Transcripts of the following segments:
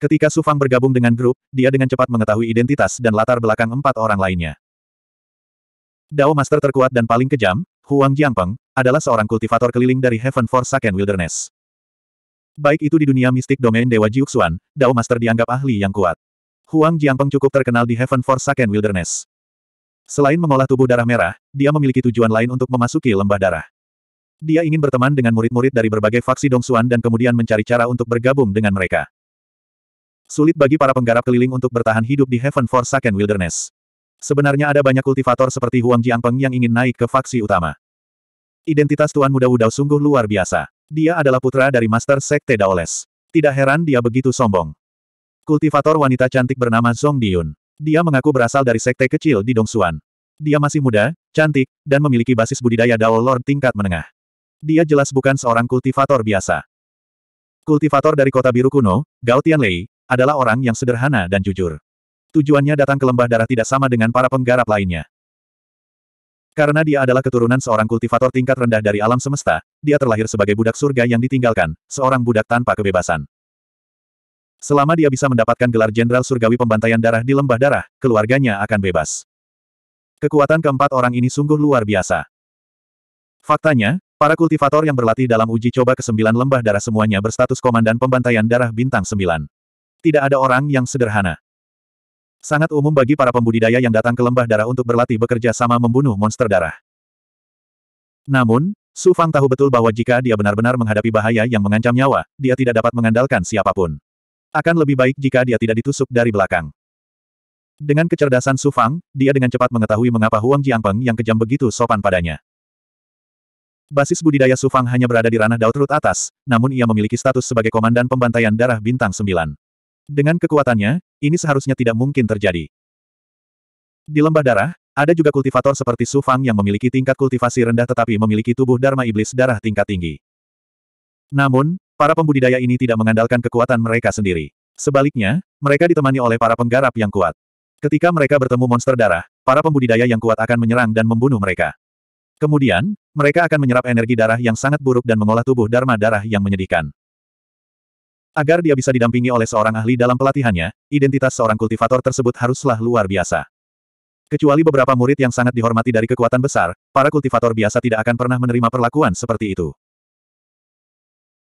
Ketika Su Fang bergabung dengan grup, dia dengan cepat mengetahui identitas dan latar belakang empat orang lainnya. Dao Master terkuat dan paling kejam, Huang Jiangpeng, adalah seorang kultivator keliling dari Heaven Forsaken Wilderness. Baik itu di dunia mistik domain Dewa Jiuxuan, Dao Master dianggap ahli yang kuat. Huang Jiangpeng cukup terkenal di Heaven Forsaken Wilderness. Selain mengolah tubuh darah merah, dia memiliki tujuan lain untuk memasuki lembah darah. Dia ingin berteman dengan murid-murid dari berbagai faksi Dongsuan dan kemudian mencari cara untuk bergabung dengan mereka. Sulit bagi para penggarap keliling untuk bertahan hidup di Heaven Forsaken Wilderness. Sebenarnya ada banyak kultivator seperti Huang Jiangpeng yang ingin naik ke faksi utama. Identitas Tuan Muda Wudao sungguh luar biasa. Dia adalah putra dari Master Sekte Daoles. Tidak heran dia begitu sombong. Kultivator wanita cantik bernama Zhong Diyun. Dia mengaku berasal dari sekte kecil di Dongsuan. Dia masih muda, cantik, dan memiliki basis budidaya Dao Lord tingkat menengah. Dia jelas bukan seorang kultivator biasa. Kultivator dari kota biru kuno, Gao Tianlei, adalah orang yang sederhana dan jujur. Tujuannya datang ke lembah darah tidak sama dengan para penggarap lainnya. Karena dia adalah keturunan seorang kultivator tingkat rendah dari alam semesta, dia terlahir sebagai budak surga yang ditinggalkan, seorang budak tanpa kebebasan. Selama dia bisa mendapatkan gelar Jenderal Surgawi Pembantaian Darah di Lembah Darah, keluarganya akan bebas. Kekuatan keempat orang ini sungguh luar biasa. Faktanya, para kultivator yang berlatih dalam uji coba ke-9 Lembah Darah semuanya berstatus Komandan Pembantaian Darah Bintang 9. Tidak ada orang yang sederhana. Sangat umum bagi para pembudidaya yang datang ke lembah darah untuk berlatih bekerja sama membunuh monster darah. Namun, Su Fang tahu betul bahwa jika dia benar-benar menghadapi bahaya yang mengancam nyawa, dia tidak dapat mengandalkan siapapun. Akan lebih baik jika dia tidak ditusuk dari belakang. Dengan kecerdasan Su Fang, dia dengan cepat mengetahui mengapa Huang Jiangpeng yang kejam begitu sopan padanya. Basis budidaya Su Fang hanya berada di ranah Daud Rut atas, namun ia memiliki status sebagai komandan pembantaian darah bintang 9. Dengan kekuatannya, ini seharusnya tidak mungkin terjadi. Di lembah darah, ada juga kultivator seperti Su Fang yang memiliki tingkat kultivasi rendah tetapi memiliki tubuh Dharma Iblis darah tingkat tinggi. Namun, para pembudidaya ini tidak mengandalkan kekuatan mereka sendiri. Sebaliknya, mereka ditemani oleh para penggarap yang kuat. Ketika mereka bertemu monster darah, para pembudidaya yang kuat akan menyerang dan membunuh mereka. Kemudian, mereka akan menyerap energi darah yang sangat buruk dan mengolah tubuh Dharma darah yang menyedihkan. Agar dia bisa didampingi oleh seorang ahli dalam pelatihannya, identitas seorang kultivator tersebut haruslah luar biasa. Kecuali beberapa murid yang sangat dihormati dari kekuatan besar, para kultivator biasa tidak akan pernah menerima perlakuan seperti itu.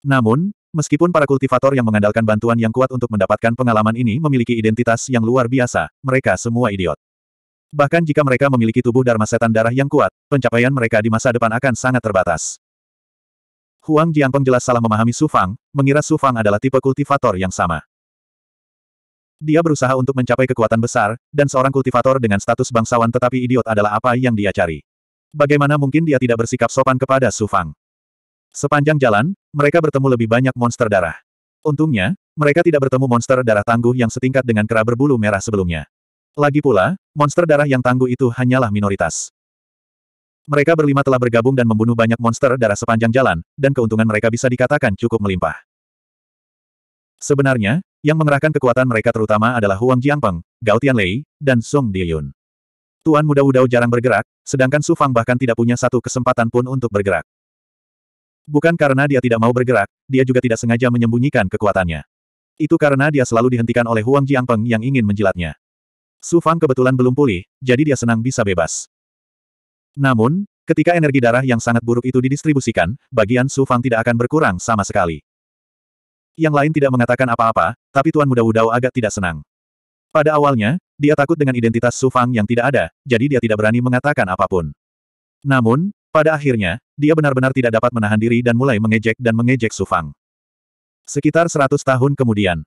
Namun, meskipun para kultivator yang mengandalkan bantuan yang kuat untuk mendapatkan pengalaman ini memiliki identitas yang luar biasa, mereka semua idiot. Bahkan jika mereka memiliki tubuh Dharma Setan Darah yang kuat, pencapaian mereka di masa depan akan sangat terbatas. Huang Jiangpeng jelas salah memahami Su Fang, mengira Su Fang adalah tipe kultivator yang sama. Dia berusaha untuk mencapai kekuatan besar, dan seorang kultivator dengan status bangsawan tetapi idiot adalah apa yang dia cari. Bagaimana mungkin dia tidak bersikap sopan kepada Su Fang? Sepanjang jalan, mereka bertemu lebih banyak monster darah. Untungnya, mereka tidak bertemu monster darah tangguh yang setingkat dengan kera berbulu merah sebelumnya. Lagi pula, monster darah yang tangguh itu hanyalah minoritas. Mereka berlima telah bergabung dan membunuh banyak monster darah sepanjang jalan, dan keuntungan mereka bisa dikatakan cukup melimpah. Sebenarnya, yang mengerahkan kekuatan mereka terutama adalah Huang Jiangpeng, Gao Tianlei, dan Song Diyun. Tuan Muda Wudao jarang bergerak, sedangkan Su Fang bahkan tidak punya satu kesempatan pun untuk bergerak. Bukan karena dia tidak mau bergerak, dia juga tidak sengaja menyembunyikan kekuatannya. Itu karena dia selalu dihentikan oleh Huang Jiangpeng yang ingin menjilatnya. Su Fang kebetulan belum pulih, jadi dia senang bisa bebas. Namun, ketika energi darah yang sangat buruk itu didistribusikan, bagian Su Fang tidak akan berkurang sama sekali. Yang lain tidak mengatakan apa-apa, tapi Tuan Muda Wudao agak tidak senang. Pada awalnya, dia takut dengan identitas Su Fang yang tidak ada, jadi dia tidak berani mengatakan apapun. Namun, pada akhirnya, dia benar-benar tidak dapat menahan diri dan mulai mengejek dan mengejek Su Fang. Sekitar 100 tahun kemudian.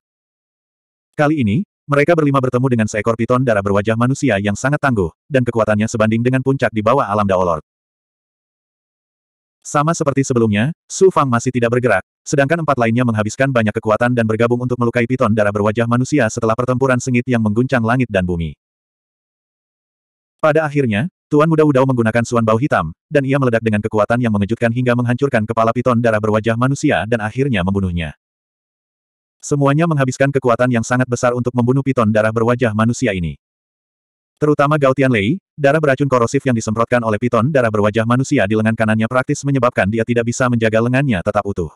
Kali ini, mereka berlima bertemu dengan seekor piton darah berwajah manusia yang sangat tangguh, dan kekuatannya sebanding dengan puncak di bawah alam Daolord. Sama seperti sebelumnya, Su Fang masih tidak bergerak, sedangkan empat lainnya menghabiskan banyak kekuatan dan bergabung untuk melukai piton darah berwajah manusia setelah pertempuran sengit yang mengguncang langit dan bumi. Pada akhirnya, Tuan Muda Udao menggunakan suan bau hitam, dan ia meledak dengan kekuatan yang mengejutkan hingga menghancurkan kepala piton darah berwajah manusia dan akhirnya membunuhnya. Semuanya menghabiskan kekuatan yang sangat besar untuk membunuh piton darah berwajah manusia ini. Terutama Gautian Lei, darah beracun korosif yang disemprotkan oleh piton darah berwajah manusia di lengan kanannya praktis menyebabkan dia tidak bisa menjaga lengannya tetap utuh.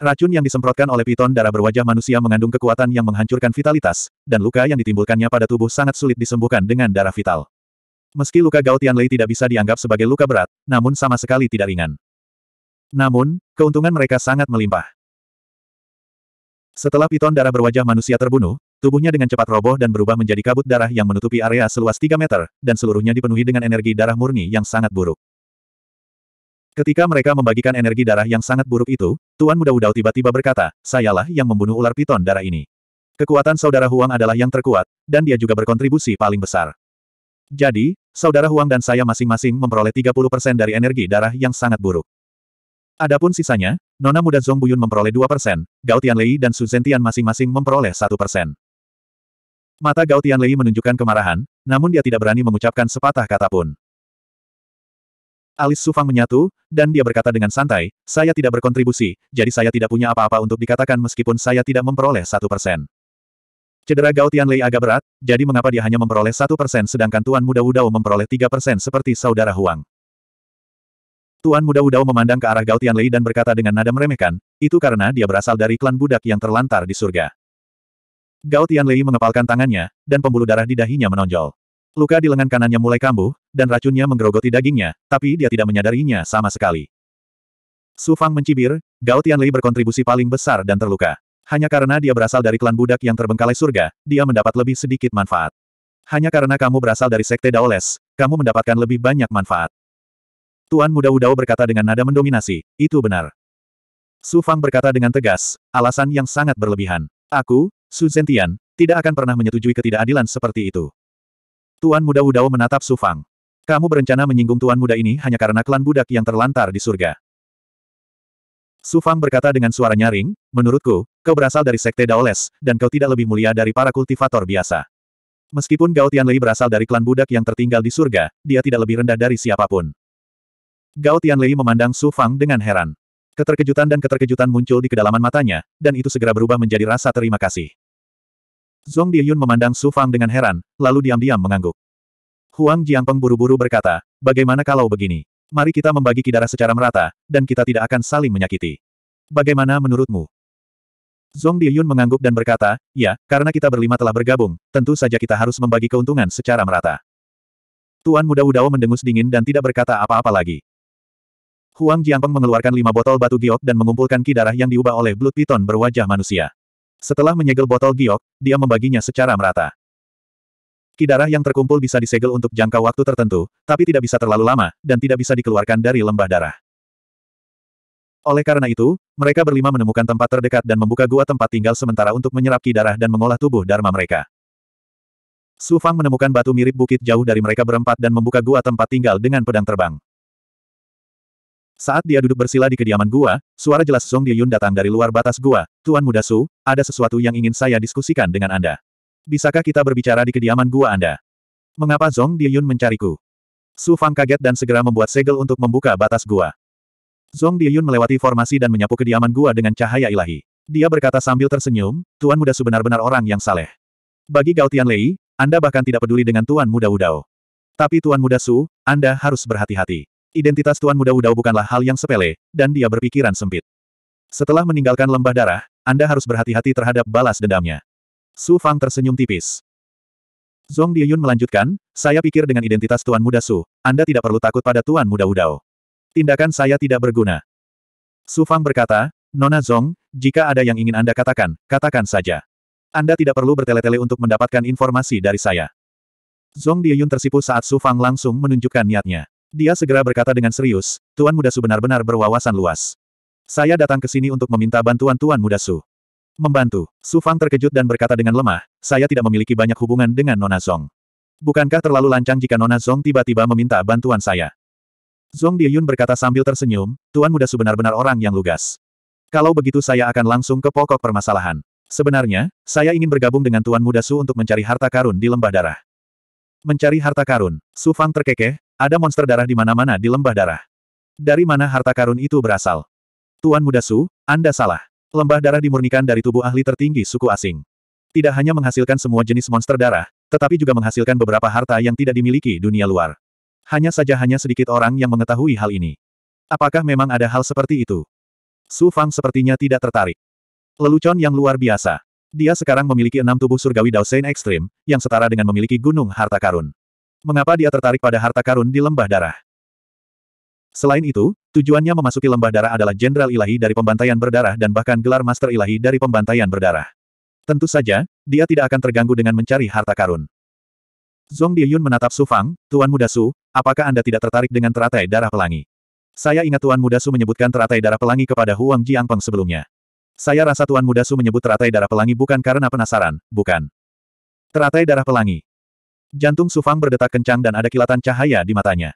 Racun yang disemprotkan oleh piton darah berwajah manusia mengandung kekuatan yang menghancurkan vitalitas, dan luka yang ditimbulkannya pada tubuh sangat sulit disembuhkan dengan darah vital. Meski luka Gautian Lei tidak bisa dianggap sebagai luka berat, namun sama sekali tidak ringan. Namun, keuntungan mereka sangat melimpah. Setelah piton darah berwajah manusia terbunuh, tubuhnya dengan cepat roboh dan berubah menjadi kabut darah yang menutupi area seluas 3 meter, dan seluruhnya dipenuhi dengan energi darah murni yang sangat buruk. Ketika mereka membagikan energi darah yang sangat buruk itu, Tuan Muda Udao tiba-tiba berkata, sayalah yang membunuh ular piton darah ini. Kekuatan saudara Huang adalah yang terkuat, dan dia juga berkontribusi paling besar. Jadi, saudara Huang dan saya masing-masing memperoleh 30% dari energi darah yang sangat buruk. Adapun sisanya, Nona muda Zong Buyun memperoleh 2 persen, Gao Tianlei dan Su Zentian masing-masing memperoleh 1 persen. Mata Gao Tianlei menunjukkan kemarahan, namun dia tidak berani mengucapkan sepatah kata pun. Alis Sufang menyatu, dan dia berkata dengan santai, saya tidak berkontribusi, jadi saya tidak punya apa-apa untuk dikatakan meskipun saya tidak memperoleh 1 persen. Cedera Gao Tianlei agak berat, jadi mengapa dia hanya memperoleh 1 persen sedangkan Tuan Muda Wudao memperoleh 3 persen seperti saudara Huang. Tuan muda Udao memandang ke arah Gao Tianlei dan berkata dengan nada meremehkan, itu karena dia berasal dari klan budak yang terlantar di surga. Gao Tianlei mengepalkan tangannya, dan pembuluh darah di dahinya menonjol. Luka di lengan kanannya mulai kambuh, dan racunnya menggerogoti dagingnya, tapi dia tidak menyadarinya sama sekali. Su Fang mencibir, Gao Tianlei berkontribusi paling besar dan terluka. Hanya karena dia berasal dari klan budak yang terbengkalai surga, dia mendapat lebih sedikit manfaat. Hanya karena kamu berasal dari sekte Daoles, kamu mendapatkan lebih banyak manfaat. Tuan Muda Udao berkata dengan nada mendominasi, itu benar. Su Fang berkata dengan tegas, alasan yang sangat berlebihan. Aku, Su Zentian, tidak akan pernah menyetujui ketidakadilan seperti itu. Tuan Muda Udao menatap Su Fang. Kamu berencana menyinggung Tuan Muda ini hanya karena klan budak yang terlantar di surga. Su Fang berkata dengan suara nyaring, menurutku, kau berasal dari sekte Daoles, dan kau tidak lebih mulia dari para kultivator biasa. Meskipun Gao Tianlei berasal dari klan budak yang tertinggal di surga, dia tidak lebih rendah dari siapapun. Gao Tianlei memandang Su Fang dengan heran. Keterkejutan dan keterkejutan muncul di kedalaman matanya, dan itu segera berubah menjadi rasa terima kasih. Zong Diyun memandang Su Fang dengan heran, lalu diam-diam mengangguk. Huang Jiangpeng buru-buru berkata, bagaimana kalau begini? Mari kita membagi kidara secara merata, dan kita tidak akan saling menyakiti. Bagaimana menurutmu? Zong Diyun mengangguk dan berkata, ya, karena kita berlima telah bergabung, tentu saja kita harus membagi keuntungan secara merata. Tuan muda Wudao mendengus dingin dan tidak berkata apa-apa lagi. Huang Jiangpeng mengeluarkan lima botol batu giok dan mengumpulkan ki darah yang diubah oleh Blood Piton berwajah manusia. Setelah menyegel botol giok, dia membaginya secara merata. Ki darah yang terkumpul bisa disegel untuk jangka waktu tertentu, tapi tidak bisa terlalu lama, dan tidak bisa dikeluarkan dari lembah darah. Oleh karena itu, mereka berlima menemukan tempat terdekat dan membuka gua tempat tinggal sementara untuk menyerap ki darah dan mengolah tubuh dharma mereka. Su Fang menemukan batu mirip bukit jauh dari mereka berempat dan membuka gua tempat tinggal dengan pedang terbang. Saat dia duduk bersila di kediaman gua, suara jelas Song Diyun datang dari luar batas gua. Tuan Muda Su, ada sesuatu yang ingin saya diskusikan dengan Anda. Bisakah kita berbicara di kediaman gua Anda? Mengapa Zong Diyun mencariku? Su Fang kaget dan segera membuat segel untuk membuka batas gua. Zong Diyun melewati formasi dan menyapu kediaman gua dengan cahaya ilahi. Dia berkata sambil tersenyum, Tuan Muda Su benar-benar orang yang saleh. Bagi Gao Lei, Anda bahkan tidak peduli dengan Tuan Muda Udao. Tapi Tuan Muda Su, Anda harus berhati-hati. Identitas Tuan Muda Udao bukanlah hal yang sepele, dan dia berpikiran sempit. Setelah meninggalkan lembah darah, Anda harus berhati-hati terhadap balas dendamnya. Su Fang tersenyum tipis. Zong Diyun melanjutkan, saya pikir dengan identitas Tuan Muda Su, Anda tidak perlu takut pada Tuan Muda Udao. Tindakan saya tidak berguna. Su Fang berkata, Nona Zong, jika ada yang ingin Anda katakan, katakan saja. Anda tidak perlu bertele-tele untuk mendapatkan informasi dari saya. Zong Diyun tersipu saat Su Fang langsung menunjukkan niatnya. Dia segera berkata dengan serius, Tuan Muda Su benar-benar berwawasan luas. Saya datang ke sini untuk meminta bantuan Tuan Mudasu. Membantu. Su Fang terkejut dan berkata dengan lemah, saya tidak memiliki banyak hubungan dengan Nona Zong. Bukankah terlalu lancang jika Nona Zong tiba-tiba meminta bantuan saya? Zong Diyun berkata sambil tersenyum, Tuan Muda Su benar-benar orang yang lugas. Kalau begitu saya akan langsung ke pokok permasalahan. Sebenarnya, saya ingin bergabung dengan Tuan Mudasu untuk mencari harta karun di lembah darah. Mencari harta karun, Su Fang terkekeh, ada monster darah di mana-mana di lembah darah. Dari mana harta karun itu berasal? Tuan Muda Su, Anda salah. Lembah darah dimurnikan dari tubuh ahli tertinggi suku asing. Tidak hanya menghasilkan semua jenis monster darah, tetapi juga menghasilkan beberapa harta yang tidak dimiliki dunia luar. Hanya saja hanya sedikit orang yang mengetahui hal ini. Apakah memang ada hal seperti itu? Su Fang sepertinya tidak tertarik. Lelucon yang luar biasa. Dia sekarang memiliki enam tubuh surgawi Daosein ekstrim, yang setara dengan memiliki gunung harta karun. Mengapa dia tertarik pada harta karun di lembah darah? Selain itu, tujuannya memasuki lembah darah adalah jenderal ilahi dari pembantaian berdarah dan bahkan gelar master ilahi dari pembantaian berdarah. Tentu saja, dia tidak akan terganggu dengan mencari harta karun. Zhong Diyun menatap Su Fang, Tuan Muda Su, apakah Anda tidak tertarik dengan teratai darah pelangi? Saya ingat Tuan Muda Su menyebutkan teratai darah pelangi kepada Huang Jiangpeng sebelumnya. Saya rasa Tuan Muda Su menyebut teratai darah pelangi bukan karena penasaran, bukan. Teratai darah pelangi. Jantung Sufang berdetak kencang dan ada kilatan cahaya di matanya.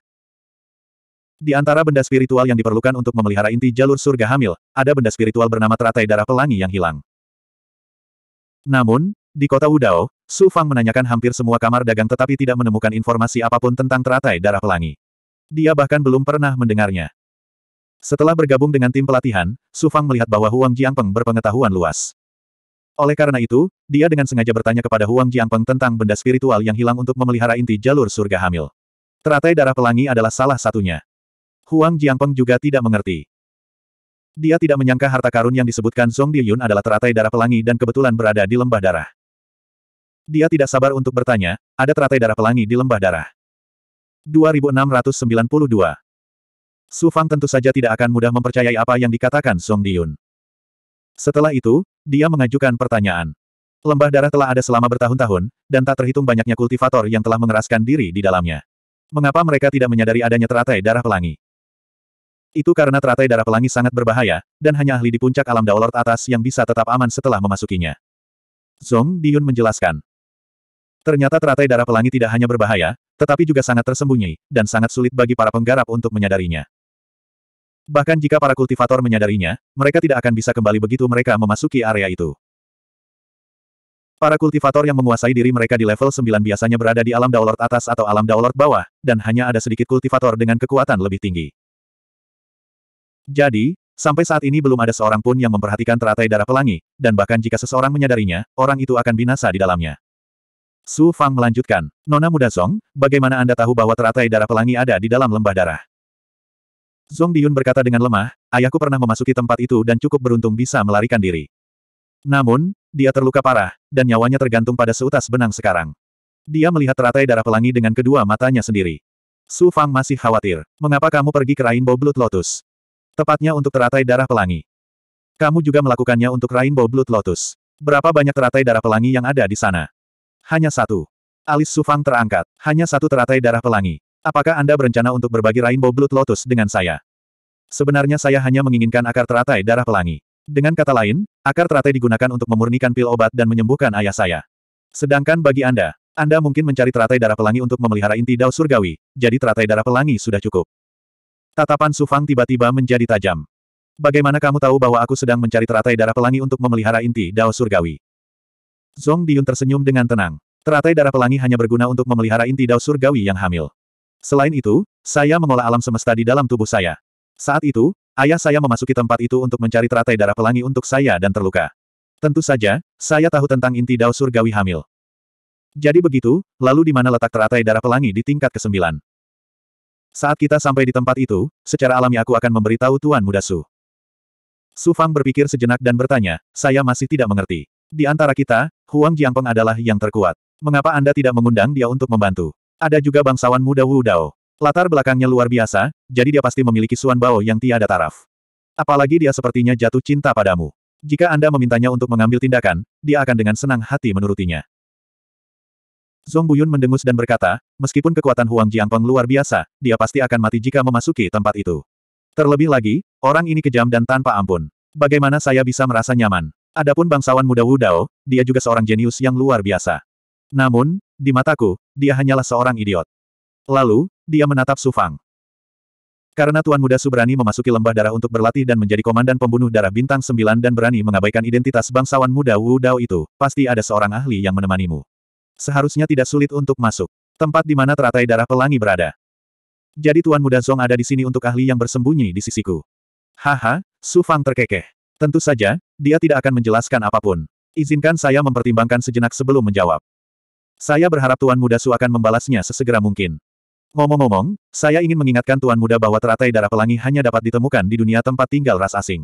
Di antara benda spiritual yang diperlukan untuk memelihara inti jalur surga hamil, ada benda spiritual bernama teratai darah pelangi yang hilang. Namun, di kota Wudao, Su Fang menanyakan hampir semua kamar dagang tetapi tidak menemukan informasi apapun tentang teratai darah pelangi. Dia bahkan belum pernah mendengarnya. Setelah bergabung dengan tim pelatihan, Su Fang melihat bahwa Huang Jiangpeng berpengetahuan luas. Oleh karena itu, dia dengan sengaja bertanya kepada Huang Jiangpeng tentang benda spiritual yang hilang untuk memelihara inti jalur surga hamil. Teratai darah pelangi adalah salah satunya. Huang Jiangpeng juga tidak mengerti. Dia tidak menyangka harta karun yang disebutkan Zhong Diyun adalah teratai darah pelangi dan kebetulan berada di lembah darah. Dia tidak sabar untuk bertanya, ada teratai darah pelangi di lembah darah. 2692 Su Fang tentu saja tidak akan mudah mempercayai apa yang dikatakan Song Diyun. Setelah itu, dia mengajukan pertanyaan. Lembah darah telah ada selama bertahun-tahun, dan tak terhitung banyaknya kultivator yang telah mengeraskan diri di dalamnya. Mengapa mereka tidak menyadari adanya teratai darah pelangi? Itu karena teratai darah pelangi sangat berbahaya, dan hanya ahli di puncak alam Daulord atas yang bisa tetap aman setelah memasukinya. Song Diyun menjelaskan. Ternyata teratai darah pelangi tidak hanya berbahaya, tetapi juga sangat tersembunyi, dan sangat sulit bagi para penggarap untuk menyadarinya. Bahkan jika para kultivator menyadarinya, mereka tidak akan bisa kembali begitu mereka memasuki area itu. Para kultivator yang menguasai diri mereka di level 9 biasanya berada di alam daulord atas atau alam daulord bawah, dan hanya ada sedikit kultivator dengan kekuatan lebih tinggi. Jadi, sampai saat ini belum ada seorang pun yang memperhatikan teratai darah pelangi, dan bahkan jika seseorang menyadarinya, orang itu akan binasa di dalamnya. Su Fang melanjutkan, Nona muda Song, bagaimana Anda tahu bahwa teratai darah pelangi ada di dalam lembah darah? Zong Diyun berkata dengan lemah, ayahku pernah memasuki tempat itu dan cukup beruntung bisa melarikan diri. Namun, dia terluka parah, dan nyawanya tergantung pada seutas benang sekarang. Dia melihat teratai darah pelangi dengan kedua matanya sendiri. Su Fang masih khawatir. Mengapa kamu pergi ke Rainbow Blood Lotus? Tepatnya untuk teratai darah pelangi. Kamu juga melakukannya untuk Rainbow Blood Lotus. Berapa banyak teratai darah pelangi yang ada di sana? Hanya satu. Alis Su Fang terangkat. Hanya satu teratai darah pelangi. Apakah Anda berencana untuk berbagi Rainbow Blood Lotus dengan saya? Sebenarnya saya hanya menginginkan akar teratai darah pelangi. Dengan kata lain, akar teratai digunakan untuk memurnikan pil obat dan menyembuhkan ayah saya. Sedangkan bagi Anda, Anda mungkin mencari teratai darah pelangi untuk memelihara inti dao surgawi, jadi teratai darah pelangi sudah cukup. Tatapan Sufang tiba-tiba menjadi tajam. Bagaimana kamu tahu bahwa aku sedang mencari teratai darah pelangi untuk memelihara inti dao surgawi? Zong Diyun tersenyum dengan tenang. Teratai darah pelangi hanya berguna untuk memelihara inti dao surgawi yang hamil. Selain itu, saya mengolah alam semesta di dalam tubuh saya. Saat itu, ayah saya memasuki tempat itu untuk mencari teratai darah pelangi untuk saya dan terluka. Tentu saja, saya tahu tentang inti dao surgawi hamil. Jadi begitu, lalu di mana letak teratai darah pelangi di tingkat ke-9? Saat kita sampai di tempat itu, secara alami aku akan memberitahu Tuan Muda Su. Su Fang berpikir sejenak dan bertanya, saya masih tidak mengerti. Di antara kita, Huang Jiangpeng adalah yang terkuat. Mengapa Anda tidak mengundang dia untuk membantu? Ada juga bangsawan muda Wu Dao. Latar belakangnya luar biasa, jadi dia pasti memiliki Suan Bao yang tiada taraf. Apalagi dia sepertinya jatuh cinta padamu. Jika Anda memintanya untuk mengambil tindakan, dia akan dengan senang hati menurutinya. Zong Buyun mendengus dan berkata, meskipun kekuatan Huang Jiangpeng luar biasa, dia pasti akan mati jika memasuki tempat itu. Terlebih lagi, orang ini kejam dan tanpa ampun. Bagaimana saya bisa merasa nyaman? Adapun bangsawan muda Wu Dao, dia juga seorang jenius yang luar biasa. Namun, di mataku, dia hanyalah seorang idiot. Lalu, dia menatap Sufang. Karena Tuan Muda Subrani memasuki lembah darah untuk berlatih dan menjadi komandan pembunuh darah bintang sembilan dan berani mengabaikan identitas bangsawan muda Wu Dao itu, pasti ada seorang ahli yang menemanimu. Seharusnya tidak sulit untuk masuk. Tempat di mana teratai darah pelangi berada. Jadi Tuan Muda Zong ada di sini untuk ahli yang bersembunyi di sisiku. Haha, Su Fang terkekeh. Tentu saja, dia tidak akan menjelaskan apapun. Izinkan saya mempertimbangkan sejenak sebelum menjawab. Saya berharap Tuan Muda Su akan membalasnya sesegera mungkin. Ngomong-ngomong, saya ingin mengingatkan Tuan Muda bahwa teratai darah pelangi hanya dapat ditemukan di dunia tempat tinggal ras asing.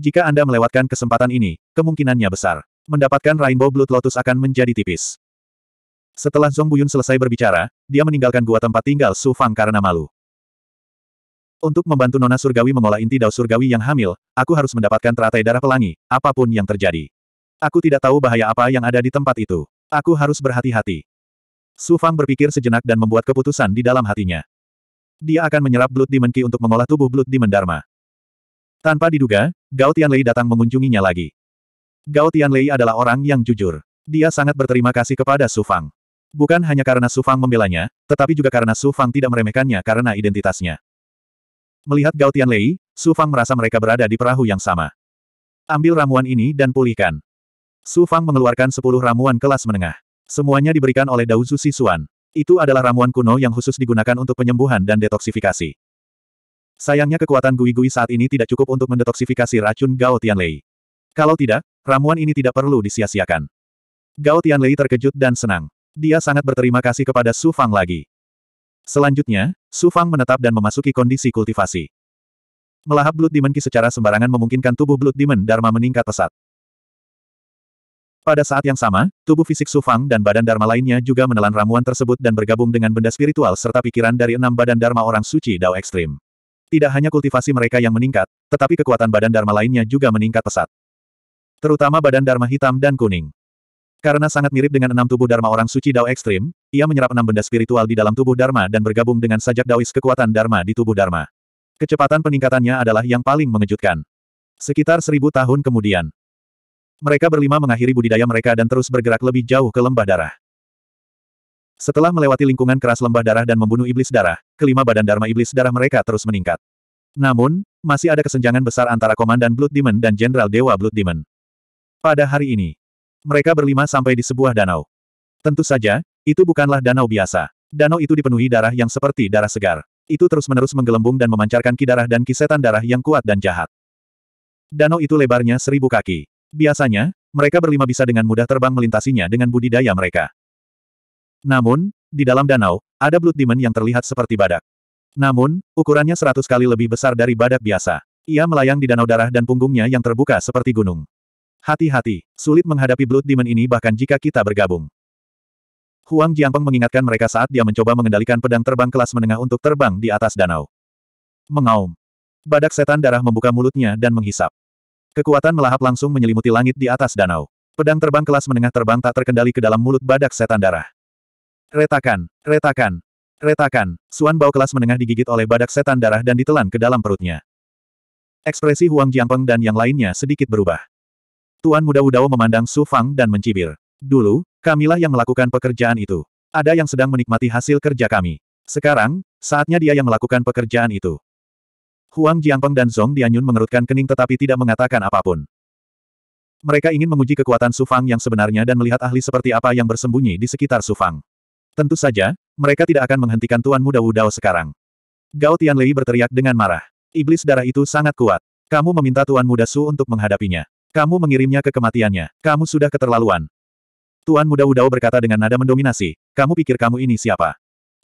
Jika Anda melewatkan kesempatan ini, kemungkinannya besar. Mendapatkan Rainbow Blood Lotus akan menjadi tipis. Setelah Zong Buyun selesai berbicara, dia meninggalkan gua tempat tinggal Su Fang karena malu. Untuk membantu Nona Surgawi mengolah inti dao surgawi yang hamil, aku harus mendapatkan teratai darah pelangi, apapun yang terjadi. Aku tidak tahu bahaya apa yang ada di tempat itu. Aku harus berhati-hati. Su Fang berpikir sejenak dan membuat keputusan di dalam hatinya. Dia akan menyerap Blood Demon Ki untuk mengolah tubuh Blood Demon Dharma. Tanpa diduga, Gao Tianlei datang mengunjunginya lagi. Gao Tianlei adalah orang yang jujur. Dia sangat berterima kasih kepada Su Fang. Bukan hanya karena Su Fang membelanya, tetapi juga karena Su Fang tidak meremehkannya karena identitasnya. Melihat Gao Tianlei, Su Fang merasa mereka berada di perahu yang sama. Ambil ramuan ini dan pulihkan. Su Fang mengeluarkan sepuluh ramuan kelas menengah. Semuanya diberikan oleh Dauzu Sisuan. Itu adalah ramuan kuno yang khusus digunakan untuk penyembuhan dan detoksifikasi. Sayangnya kekuatan Gui-Gui saat ini tidak cukup untuk mendetoksifikasi racun Gao Tianlei. Kalau tidak, ramuan ini tidak perlu disia-siakan. Gao Tianlei terkejut dan senang. Dia sangat berterima kasih kepada Su Fang lagi. Selanjutnya, Su Fang menetap dan memasuki kondisi kultivasi. Melahap Blood Demon Ki secara sembarangan memungkinkan tubuh Blood Demon Dharma meningkat pesat. Pada saat yang sama, tubuh fisik Sufang dan badan Dharma lainnya juga menelan ramuan tersebut dan bergabung dengan benda spiritual serta pikiran dari enam badan Dharma orang suci Dao Ekstrim. Tidak hanya kultivasi mereka yang meningkat, tetapi kekuatan badan Dharma lainnya juga meningkat pesat. Terutama badan Dharma hitam dan kuning. Karena sangat mirip dengan enam tubuh Dharma orang suci Dao Ekstrim, ia menyerap enam benda spiritual di dalam tubuh Dharma dan bergabung dengan sajak Daois kekuatan Dharma di tubuh Dharma. Kecepatan peningkatannya adalah yang paling mengejutkan. Sekitar seribu tahun kemudian, mereka berlima mengakhiri budidaya mereka dan terus bergerak lebih jauh ke lembah darah. Setelah melewati lingkungan keras lembah darah dan membunuh iblis darah, kelima badan Dharma iblis darah mereka terus meningkat. Namun, masih ada kesenjangan besar antara Komandan Blood Demon dan Jenderal Dewa Blood Demon. Pada hari ini, mereka berlima sampai di sebuah danau. Tentu saja, itu bukanlah danau biasa. Danau itu dipenuhi darah yang seperti darah segar. Itu terus-menerus menggelembung dan memancarkan ki darah dan kisetan setan darah yang kuat dan jahat. Danau itu lebarnya seribu kaki. Biasanya, mereka berlima bisa dengan mudah terbang melintasinya dengan budidaya mereka. Namun, di dalam danau, ada Blood Demon yang terlihat seperti badak. Namun, ukurannya seratus kali lebih besar dari badak biasa. Ia melayang di danau darah dan punggungnya yang terbuka seperti gunung. Hati-hati, sulit menghadapi Blood Demon ini bahkan jika kita bergabung. Huang Jiangpeng mengingatkan mereka saat dia mencoba mengendalikan pedang terbang kelas menengah untuk terbang di atas danau. Mengaum. Badak setan darah membuka mulutnya dan menghisap. Kekuatan melahap langsung menyelimuti langit di atas danau. Pedang terbang kelas menengah terbang tak terkendali ke dalam mulut badak setan darah. Retakan, retakan, retakan. Suan Bao kelas menengah digigit oleh badak setan darah dan ditelan ke dalam perutnya. Ekspresi Huang Jiangpeng dan yang lainnya sedikit berubah. Tuan Muda Wudao memandang Su Fang dan mencibir. Dulu, kamilah yang melakukan pekerjaan itu. Ada yang sedang menikmati hasil kerja kami. Sekarang, saatnya dia yang melakukan pekerjaan itu. Huang Jiangpeng dan Zhong Dianyun mengerutkan kening tetapi tidak mengatakan apapun. Mereka ingin menguji kekuatan Sufang yang sebenarnya dan melihat ahli seperti apa yang bersembunyi di sekitar Sufang. Tentu saja, mereka tidak akan menghentikan Tuan Muda Wudao sekarang. Gao Tianlei berteriak dengan marah. Iblis darah itu sangat kuat. Kamu meminta Tuan Muda Su untuk menghadapinya. Kamu mengirimnya ke kematiannya. Kamu sudah keterlaluan. Tuan Muda Wudao berkata dengan nada mendominasi, kamu pikir kamu ini siapa?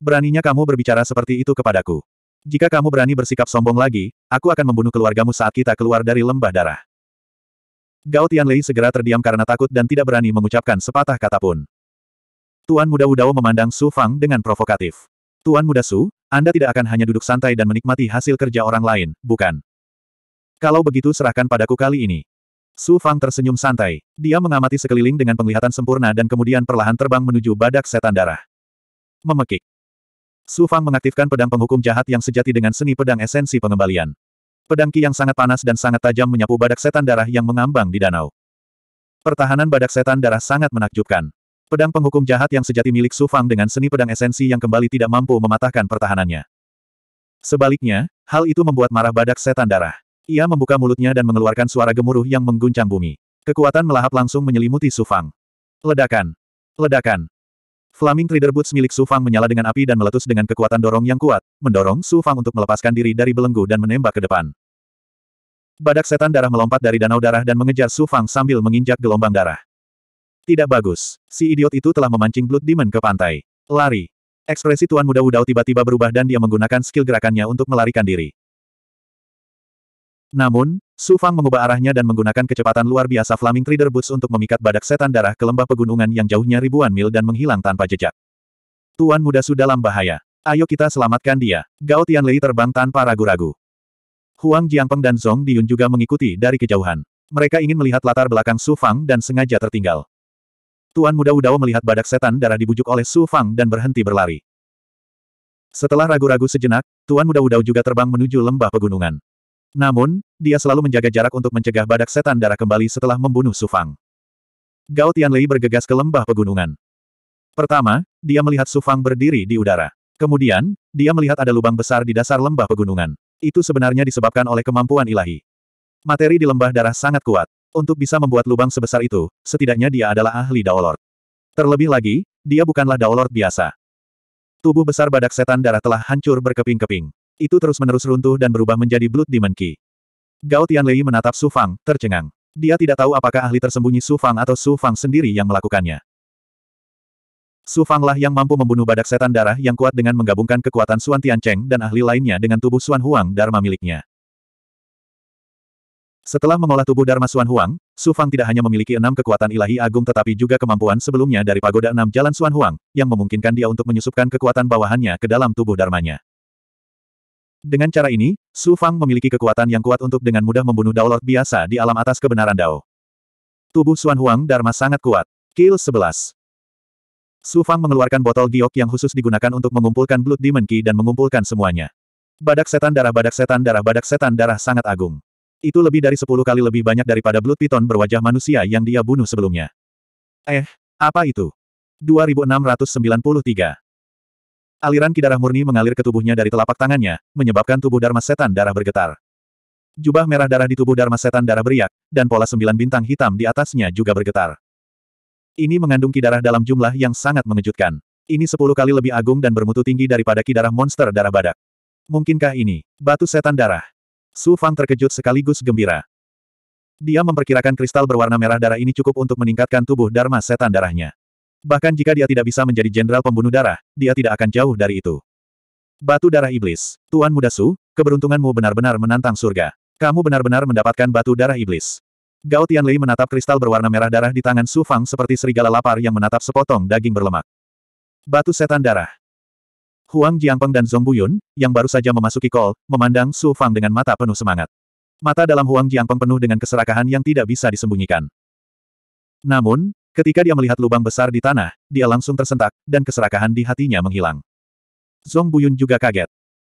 Beraninya kamu berbicara seperti itu kepadaku. Jika kamu berani bersikap sombong lagi, aku akan membunuh keluargamu saat kita keluar dari lembah darah. Gao Tianlei segera terdiam karena takut dan tidak berani mengucapkan sepatah kata pun. Tuan Muda Wudao memandang Su Fang dengan provokatif. Tuan Muda Su, Anda tidak akan hanya duduk santai dan menikmati hasil kerja orang lain, bukan? Kalau begitu serahkan padaku kali ini. Su Fang tersenyum santai. Dia mengamati sekeliling dengan penglihatan sempurna dan kemudian perlahan terbang menuju badak setan darah. Memekik. Su Fang mengaktifkan pedang penghukum jahat yang sejati dengan seni pedang esensi pengembalian. Pedang Ki yang sangat panas dan sangat tajam menyapu badak setan darah yang mengambang di danau. Pertahanan badak setan darah sangat menakjubkan. Pedang penghukum jahat yang sejati milik Su Fang dengan seni pedang esensi yang kembali tidak mampu mematahkan pertahanannya. Sebaliknya, hal itu membuat marah badak setan darah. Ia membuka mulutnya dan mengeluarkan suara gemuruh yang mengguncang bumi. Kekuatan melahap langsung menyelimuti Su Fang. Ledakan. Ledakan. Flaming Trader Boots milik Su Fang menyala dengan api dan meletus dengan kekuatan dorong yang kuat, mendorong Su Fang untuk melepaskan diri dari belenggu dan menembak ke depan. Badak setan darah melompat dari danau darah dan mengejar Su Fang sambil menginjak gelombang darah. Tidak bagus. Si idiot itu telah memancing Blood Demon ke pantai. Lari. Ekspresi Tuan Muda Wudau tiba-tiba berubah dan dia menggunakan skill gerakannya untuk melarikan diri. Namun, Su Fang mengubah arahnya dan menggunakan kecepatan luar biasa Flaming Trader Boots untuk memikat badak setan darah ke lembah pegunungan yang jauhnya ribuan mil dan menghilang tanpa jejak. Tuan muda sudah dalam bahaya. Ayo kita selamatkan dia. Gao Tianlei terbang tanpa ragu-ragu. Huang Jiangpeng dan Zong Diyun juga mengikuti dari kejauhan. Mereka ingin melihat latar belakang Su Fang dan sengaja tertinggal. Tuan muda Udao melihat badak setan darah dibujuk oleh Su Fang dan berhenti berlari. Setelah ragu-ragu sejenak, Tuan muda Udao juga terbang menuju lembah pegunungan. Namun, dia selalu menjaga jarak untuk mencegah badak setan darah kembali setelah membunuh Sufang. Gao Tianlei bergegas ke lembah pegunungan. Pertama, dia melihat Sufang berdiri di udara. Kemudian, dia melihat ada lubang besar di dasar lembah pegunungan. Itu sebenarnya disebabkan oleh kemampuan ilahi. Materi di lembah darah sangat kuat. Untuk bisa membuat lubang sebesar itu, setidaknya dia adalah ahli Daolord. Terlebih lagi, dia bukanlah Daolord biasa. Tubuh besar badak setan darah telah hancur berkeping-keping. Itu terus-menerus runtuh dan berubah menjadi Blood Demon Ki. Gao Tianlei menatap Su Fang, tercengang. Dia tidak tahu apakah ahli tersembunyi Su Fang atau Su Fang sendiri yang melakukannya. Su Fanglah yang mampu membunuh badak setan darah yang kuat dengan menggabungkan kekuatan Suan Tiancheng dan ahli lainnya dengan tubuh Suan Huang Dharma miliknya. Setelah mengolah tubuh Dharma Suan Huang, Su Fang tidak hanya memiliki enam kekuatan ilahi agung tetapi juga kemampuan sebelumnya dari pagoda enam jalan Suan Huang, yang memungkinkan dia untuk menyusupkan kekuatan bawahannya ke dalam tubuh Dharmanya. Dengan cara ini, Su Fang memiliki kekuatan yang kuat untuk dengan mudah membunuh Daulot biasa di alam atas kebenaran Dao. Tubuh Suan Huang Dharma sangat kuat. Kill 11. Su Fang mengeluarkan botol giok yang khusus digunakan untuk mengumpulkan Blood Demon Ki dan mengumpulkan semuanya. Badak setan darah badak setan darah badak setan darah sangat agung. Itu lebih dari 10 kali lebih banyak daripada Blood piton berwajah manusia yang dia bunuh sebelumnya. Eh, apa itu? 2693. Aliran ki darah murni mengalir ke tubuhnya dari telapak tangannya, menyebabkan tubuh Dharma Setan darah bergetar. Jubah merah darah di tubuh Dharma Setan darah beriak, dan pola sembilan bintang hitam di atasnya juga bergetar. Ini mengandung ki darah dalam jumlah yang sangat mengejutkan. Ini sepuluh kali lebih agung dan bermutu tinggi daripada ki darah monster darah badak. Mungkinkah ini, batu setan darah? Su Fang terkejut sekaligus gembira. Dia memperkirakan kristal berwarna merah darah ini cukup untuk meningkatkan tubuh Dharma setan darahnya. Bahkan jika dia tidak bisa menjadi jenderal pembunuh darah, dia tidak akan jauh dari itu. Batu darah iblis. Tuan Muda Su, keberuntunganmu benar-benar menantang surga. Kamu benar-benar mendapatkan batu darah iblis. Gao Tianli menatap kristal berwarna merah darah di tangan Su Fang seperti serigala lapar yang menatap sepotong daging berlemak. Batu setan darah. Huang Jiangpeng dan Zhong Buyun, yang baru saja memasuki kol, memandang Su Fang dengan mata penuh semangat. Mata dalam Huang Jiangpeng penuh dengan keserakahan yang tidak bisa disembunyikan. Namun, Ketika dia melihat lubang besar di tanah, dia langsung tersentak, dan keserakahan di hatinya menghilang. Zong Buyun juga kaget.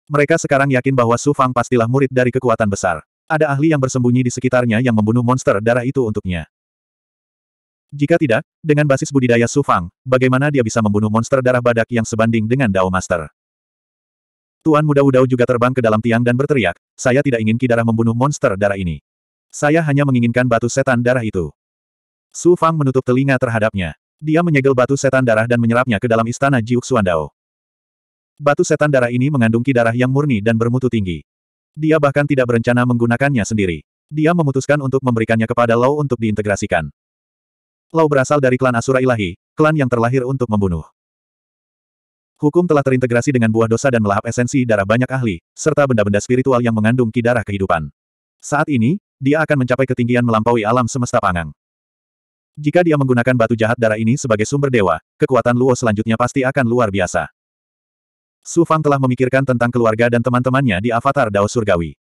Mereka sekarang yakin bahwa Su Fang pastilah murid dari kekuatan besar. Ada ahli yang bersembunyi di sekitarnya yang membunuh monster darah itu untuknya. Jika tidak, dengan basis budidaya Su Fang, bagaimana dia bisa membunuh monster darah badak yang sebanding dengan Dao Master? Tuan Muda Udao juga terbang ke dalam tiang dan berteriak, saya tidak ingin Kidara membunuh monster darah ini. Saya hanya menginginkan batu setan darah itu. Su Fang menutup telinga terhadapnya. Dia menyegel batu setan darah dan menyerapnya ke dalam istana Jiuk Suandao. Batu setan darah ini mengandung ki darah yang murni dan bermutu tinggi. Dia bahkan tidak berencana menggunakannya sendiri. Dia memutuskan untuk memberikannya kepada Lau untuk diintegrasikan. Lau berasal dari klan Asura Ilahi, klan yang terlahir untuk membunuh. Hukum telah terintegrasi dengan buah dosa dan melahap esensi darah banyak ahli, serta benda-benda spiritual yang mengandung ki darah kehidupan. Saat ini, dia akan mencapai ketinggian melampaui alam semesta pangang. Jika dia menggunakan batu jahat darah ini sebagai sumber dewa, kekuatan Luo selanjutnya pasti akan luar biasa. Su Fang telah memikirkan tentang keluarga dan teman-temannya di avatar Dao Surgawi.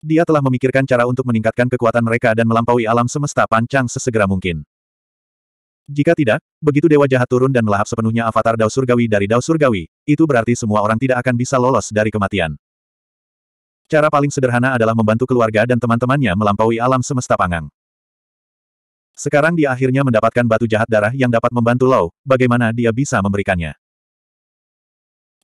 Dia telah memikirkan cara untuk meningkatkan kekuatan mereka dan melampaui alam semesta pancang sesegera mungkin. Jika tidak, begitu Dewa Jahat turun dan melahap sepenuhnya avatar Dao Surgawi dari Dao Surgawi, itu berarti semua orang tidak akan bisa lolos dari kematian. Cara paling sederhana adalah membantu keluarga dan teman-temannya melampaui alam semesta pangang. Sekarang dia akhirnya mendapatkan batu jahat darah yang dapat membantu Lau, bagaimana dia bisa memberikannya.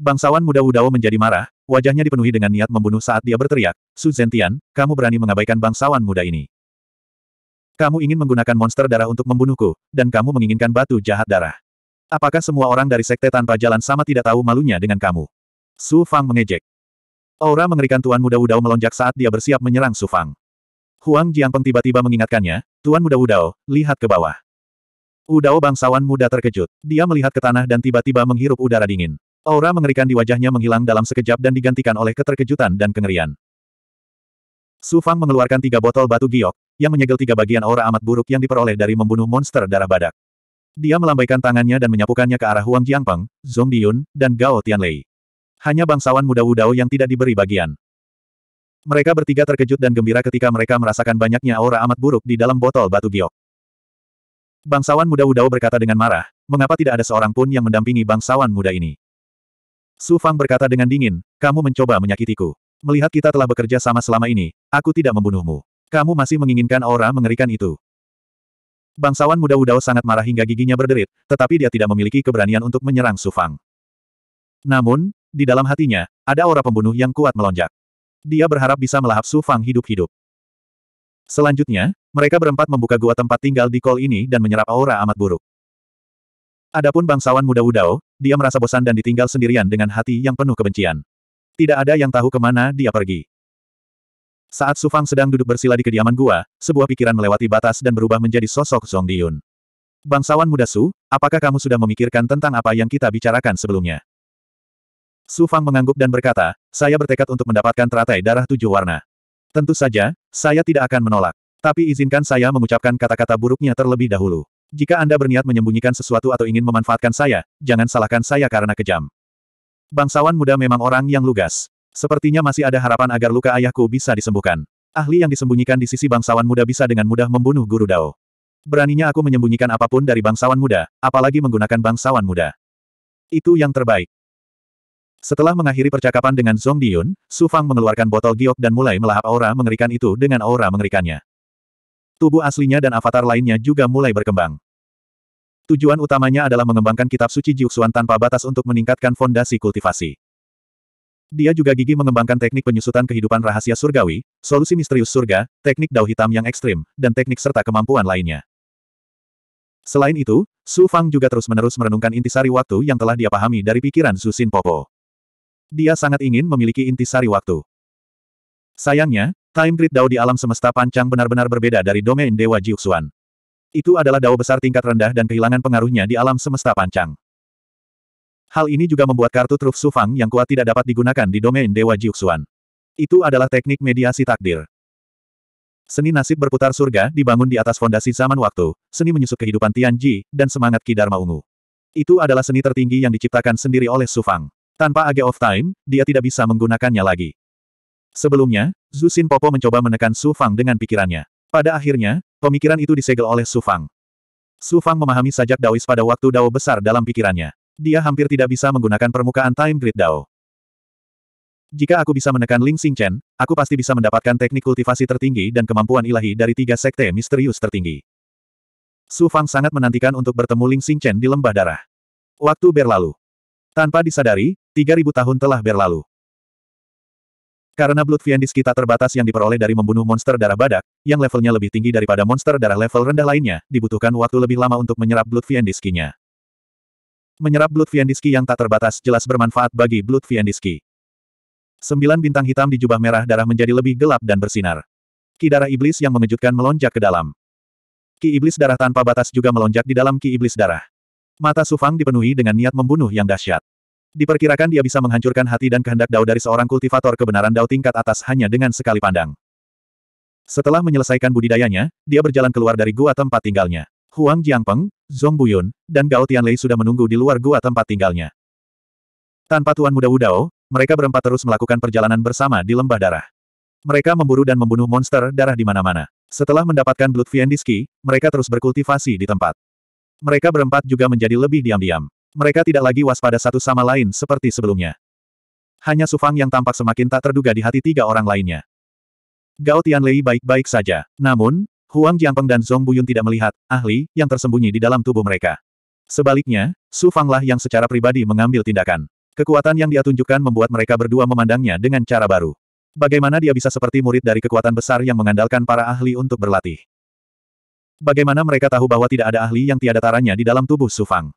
Bangsawan muda Wudao menjadi marah, wajahnya dipenuhi dengan niat membunuh saat dia berteriak, Su Zentian, kamu berani mengabaikan bangsawan muda ini. Kamu ingin menggunakan monster darah untuk membunuhku, dan kamu menginginkan batu jahat darah. Apakah semua orang dari sekte tanpa jalan sama tidak tahu malunya dengan kamu? Su Fang mengejek. Aura mengerikan Tuan Muda Wudao melonjak saat dia bersiap menyerang Su Fang. Huang Jiangpeng tiba-tiba mengingatkannya, Tuan Muda Udao, lihat ke bawah. Udao bangsawan muda terkejut. Dia melihat ke tanah dan tiba-tiba menghirup udara dingin. Aura mengerikan di wajahnya menghilang dalam sekejap dan digantikan oleh keterkejutan dan kengerian. Su Fang mengeluarkan tiga botol batu giok, yang menyegel tiga bagian aura amat buruk yang diperoleh dari membunuh monster darah badak. Dia melambaikan tangannya dan menyapukannya ke arah Huang Jiangpeng, Zhong Diyun, dan Gao Tianlei. Hanya bangsawan muda Wudao yang tidak diberi bagian. Mereka bertiga terkejut dan gembira ketika mereka merasakan banyaknya aura amat buruk di dalam botol batu giok. Bangsawan muda Wudao berkata dengan marah, mengapa tidak ada seorang pun yang mendampingi bangsawan muda ini? Su Fang berkata dengan dingin, kamu mencoba menyakitiku. Melihat kita telah bekerja sama selama ini, aku tidak membunuhmu. Kamu masih menginginkan aura mengerikan itu. Bangsawan muda Wudao sangat marah hingga giginya berderit, tetapi dia tidak memiliki keberanian untuk menyerang Su Fang. Namun, di dalam hatinya, ada aura pembunuh yang kuat melonjak. Dia berharap bisa melahap Su Fang hidup-hidup. Selanjutnya, mereka berempat membuka gua tempat tinggal di kol ini dan menyerap aura amat buruk. Adapun bangsawan muda Wudao, dia merasa bosan dan ditinggal sendirian dengan hati yang penuh kebencian. Tidak ada yang tahu kemana dia pergi. Saat Su Fang sedang duduk bersila di kediaman gua, sebuah pikiran melewati batas dan berubah menjadi sosok Zhong Diyun. Bangsawan muda Su, apakah kamu sudah memikirkan tentang apa yang kita bicarakan sebelumnya? Su Fang mengangguk dan berkata, saya bertekad untuk mendapatkan teratai darah tujuh warna. Tentu saja, saya tidak akan menolak. Tapi izinkan saya mengucapkan kata-kata buruknya terlebih dahulu. Jika Anda berniat menyembunyikan sesuatu atau ingin memanfaatkan saya, jangan salahkan saya karena kejam. Bangsawan muda memang orang yang lugas. Sepertinya masih ada harapan agar luka ayahku bisa disembuhkan. Ahli yang disembunyikan di sisi bangsawan muda bisa dengan mudah membunuh guru Dao. Beraninya aku menyembunyikan apapun dari bangsawan muda, apalagi menggunakan bangsawan muda. Itu yang terbaik. Setelah mengakhiri percakapan dengan Zhong Diyun, Su Fang mengeluarkan botol giok dan mulai melahap aura mengerikan itu dengan aura mengerikannya. Tubuh aslinya dan avatar lainnya juga mulai berkembang. Tujuan utamanya adalah mengembangkan kitab suci Jiuxuan tanpa batas untuk meningkatkan fondasi kultivasi. Dia juga gigih mengembangkan teknik penyusutan kehidupan rahasia surgawi, solusi misterius surga, teknik dao hitam yang ekstrim, dan teknik serta kemampuan lainnya. Selain itu, Su Fang juga terus-menerus merenungkan intisari waktu yang telah dia pahami dari pikiran Su Xin Popo. Dia sangat ingin memiliki intisari waktu. Sayangnya, time grid Dao di alam semesta pancang benar-benar berbeda dari domain Dewa Jiuxuan. Itu adalah Dao besar tingkat rendah dan kehilangan pengaruhnya di alam semesta pancang. Hal ini juga membuat kartu truf Sufang yang kuat tidak dapat digunakan di domain Dewa Jiuxuan. Itu adalah teknik mediasi takdir. Seni nasib berputar surga dibangun di atas fondasi zaman waktu, seni menyusup kehidupan Tianji, dan semangat Ki Dharma Ungu. Itu adalah seni tertinggi yang diciptakan sendiri oleh Sufang. Tanpa Age of Time, dia tidak bisa menggunakannya lagi. Sebelumnya, Zhu Xin Popo mencoba menekan Su Fang dengan pikirannya. Pada akhirnya, pemikiran itu disegel oleh Su Fang. Su Fang memahami sajak Daois pada waktu Dao besar dalam pikirannya. Dia hampir tidak bisa menggunakan permukaan Time Grid Dao. Jika aku bisa menekan Ling Xing Chen, aku pasti bisa mendapatkan teknik kultivasi tertinggi dan kemampuan ilahi dari tiga sekte misterius tertinggi. Su Fang sangat menantikan untuk bertemu Ling Xing Chen di lembah darah. Waktu berlalu. Tanpa disadari, 3000 tahun telah berlalu. Karena Blood Fiendis kita terbatas yang diperoleh dari membunuh monster darah badak, yang levelnya lebih tinggi daripada monster darah level rendah lainnya, dibutuhkan waktu lebih lama untuk menyerap Blood Fiendiskinya. Menyerap Blood Fiendiski yang tak terbatas jelas bermanfaat bagi Blood Fiendiski. Sembilan bintang hitam di jubah merah darah menjadi lebih gelap dan bersinar. Ki darah iblis yang mengejutkan melonjak ke dalam. Ki iblis darah tanpa batas juga melonjak di dalam ki iblis darah. Mata Sufang dipenuhi dengan niat membunuh yang dahsyat. Diperkirakan dia bisa menghancurkan hati dan kehendak Dao dari seorang kultivator kebenaran Dao tingkat atas hanya dengan sekali pandang. Setelah menyelesaikan budidayanya, dia berjalan keluar dari gua tempat tinggalnya. Huang Jiangpeng, Zhong Buyun, dan Gao Tianlei sudah menunggu di luar gua tempat tinggalnya. Tanpa Tuan Muda Wudao, mereka berempat terus melakukan perjalanan bersama di lembah darah. Mereka memburu dan membunuh monster darah di mana-mana. Setelah mendapatkan Blood Fiendiski, mereka terus berkultivasi di tempat. Mereka berempat juga menjadi lebih diam-diam. Mereka tidak lagi waspada satu sama lain seperti sebelumnya. Hanya Sufang yang tampak semakin tak terduga di hati tiga orang lainnya. Gao Tianlei baik-baik saja. Namun, Huang Jiangpeng dan Zhong Buyun tidak melihat ahli yang tersembunyi di dalam tubuh mereka. Sebaliknya, Su Fanglah yang secara pribadi mengambil tindakan. Kekuatan yang dia tunjukkan membuat mereka berdua memandangnya dengan cara baru. Bagaimana dia bisa seperti murid dari kekuatan besar yang mengandalkan para ahli untuk berlatih? Bagaimana mereka tahu bahwa tidak ada ahli yang tiada taranya di dalam tubuh Su Fang?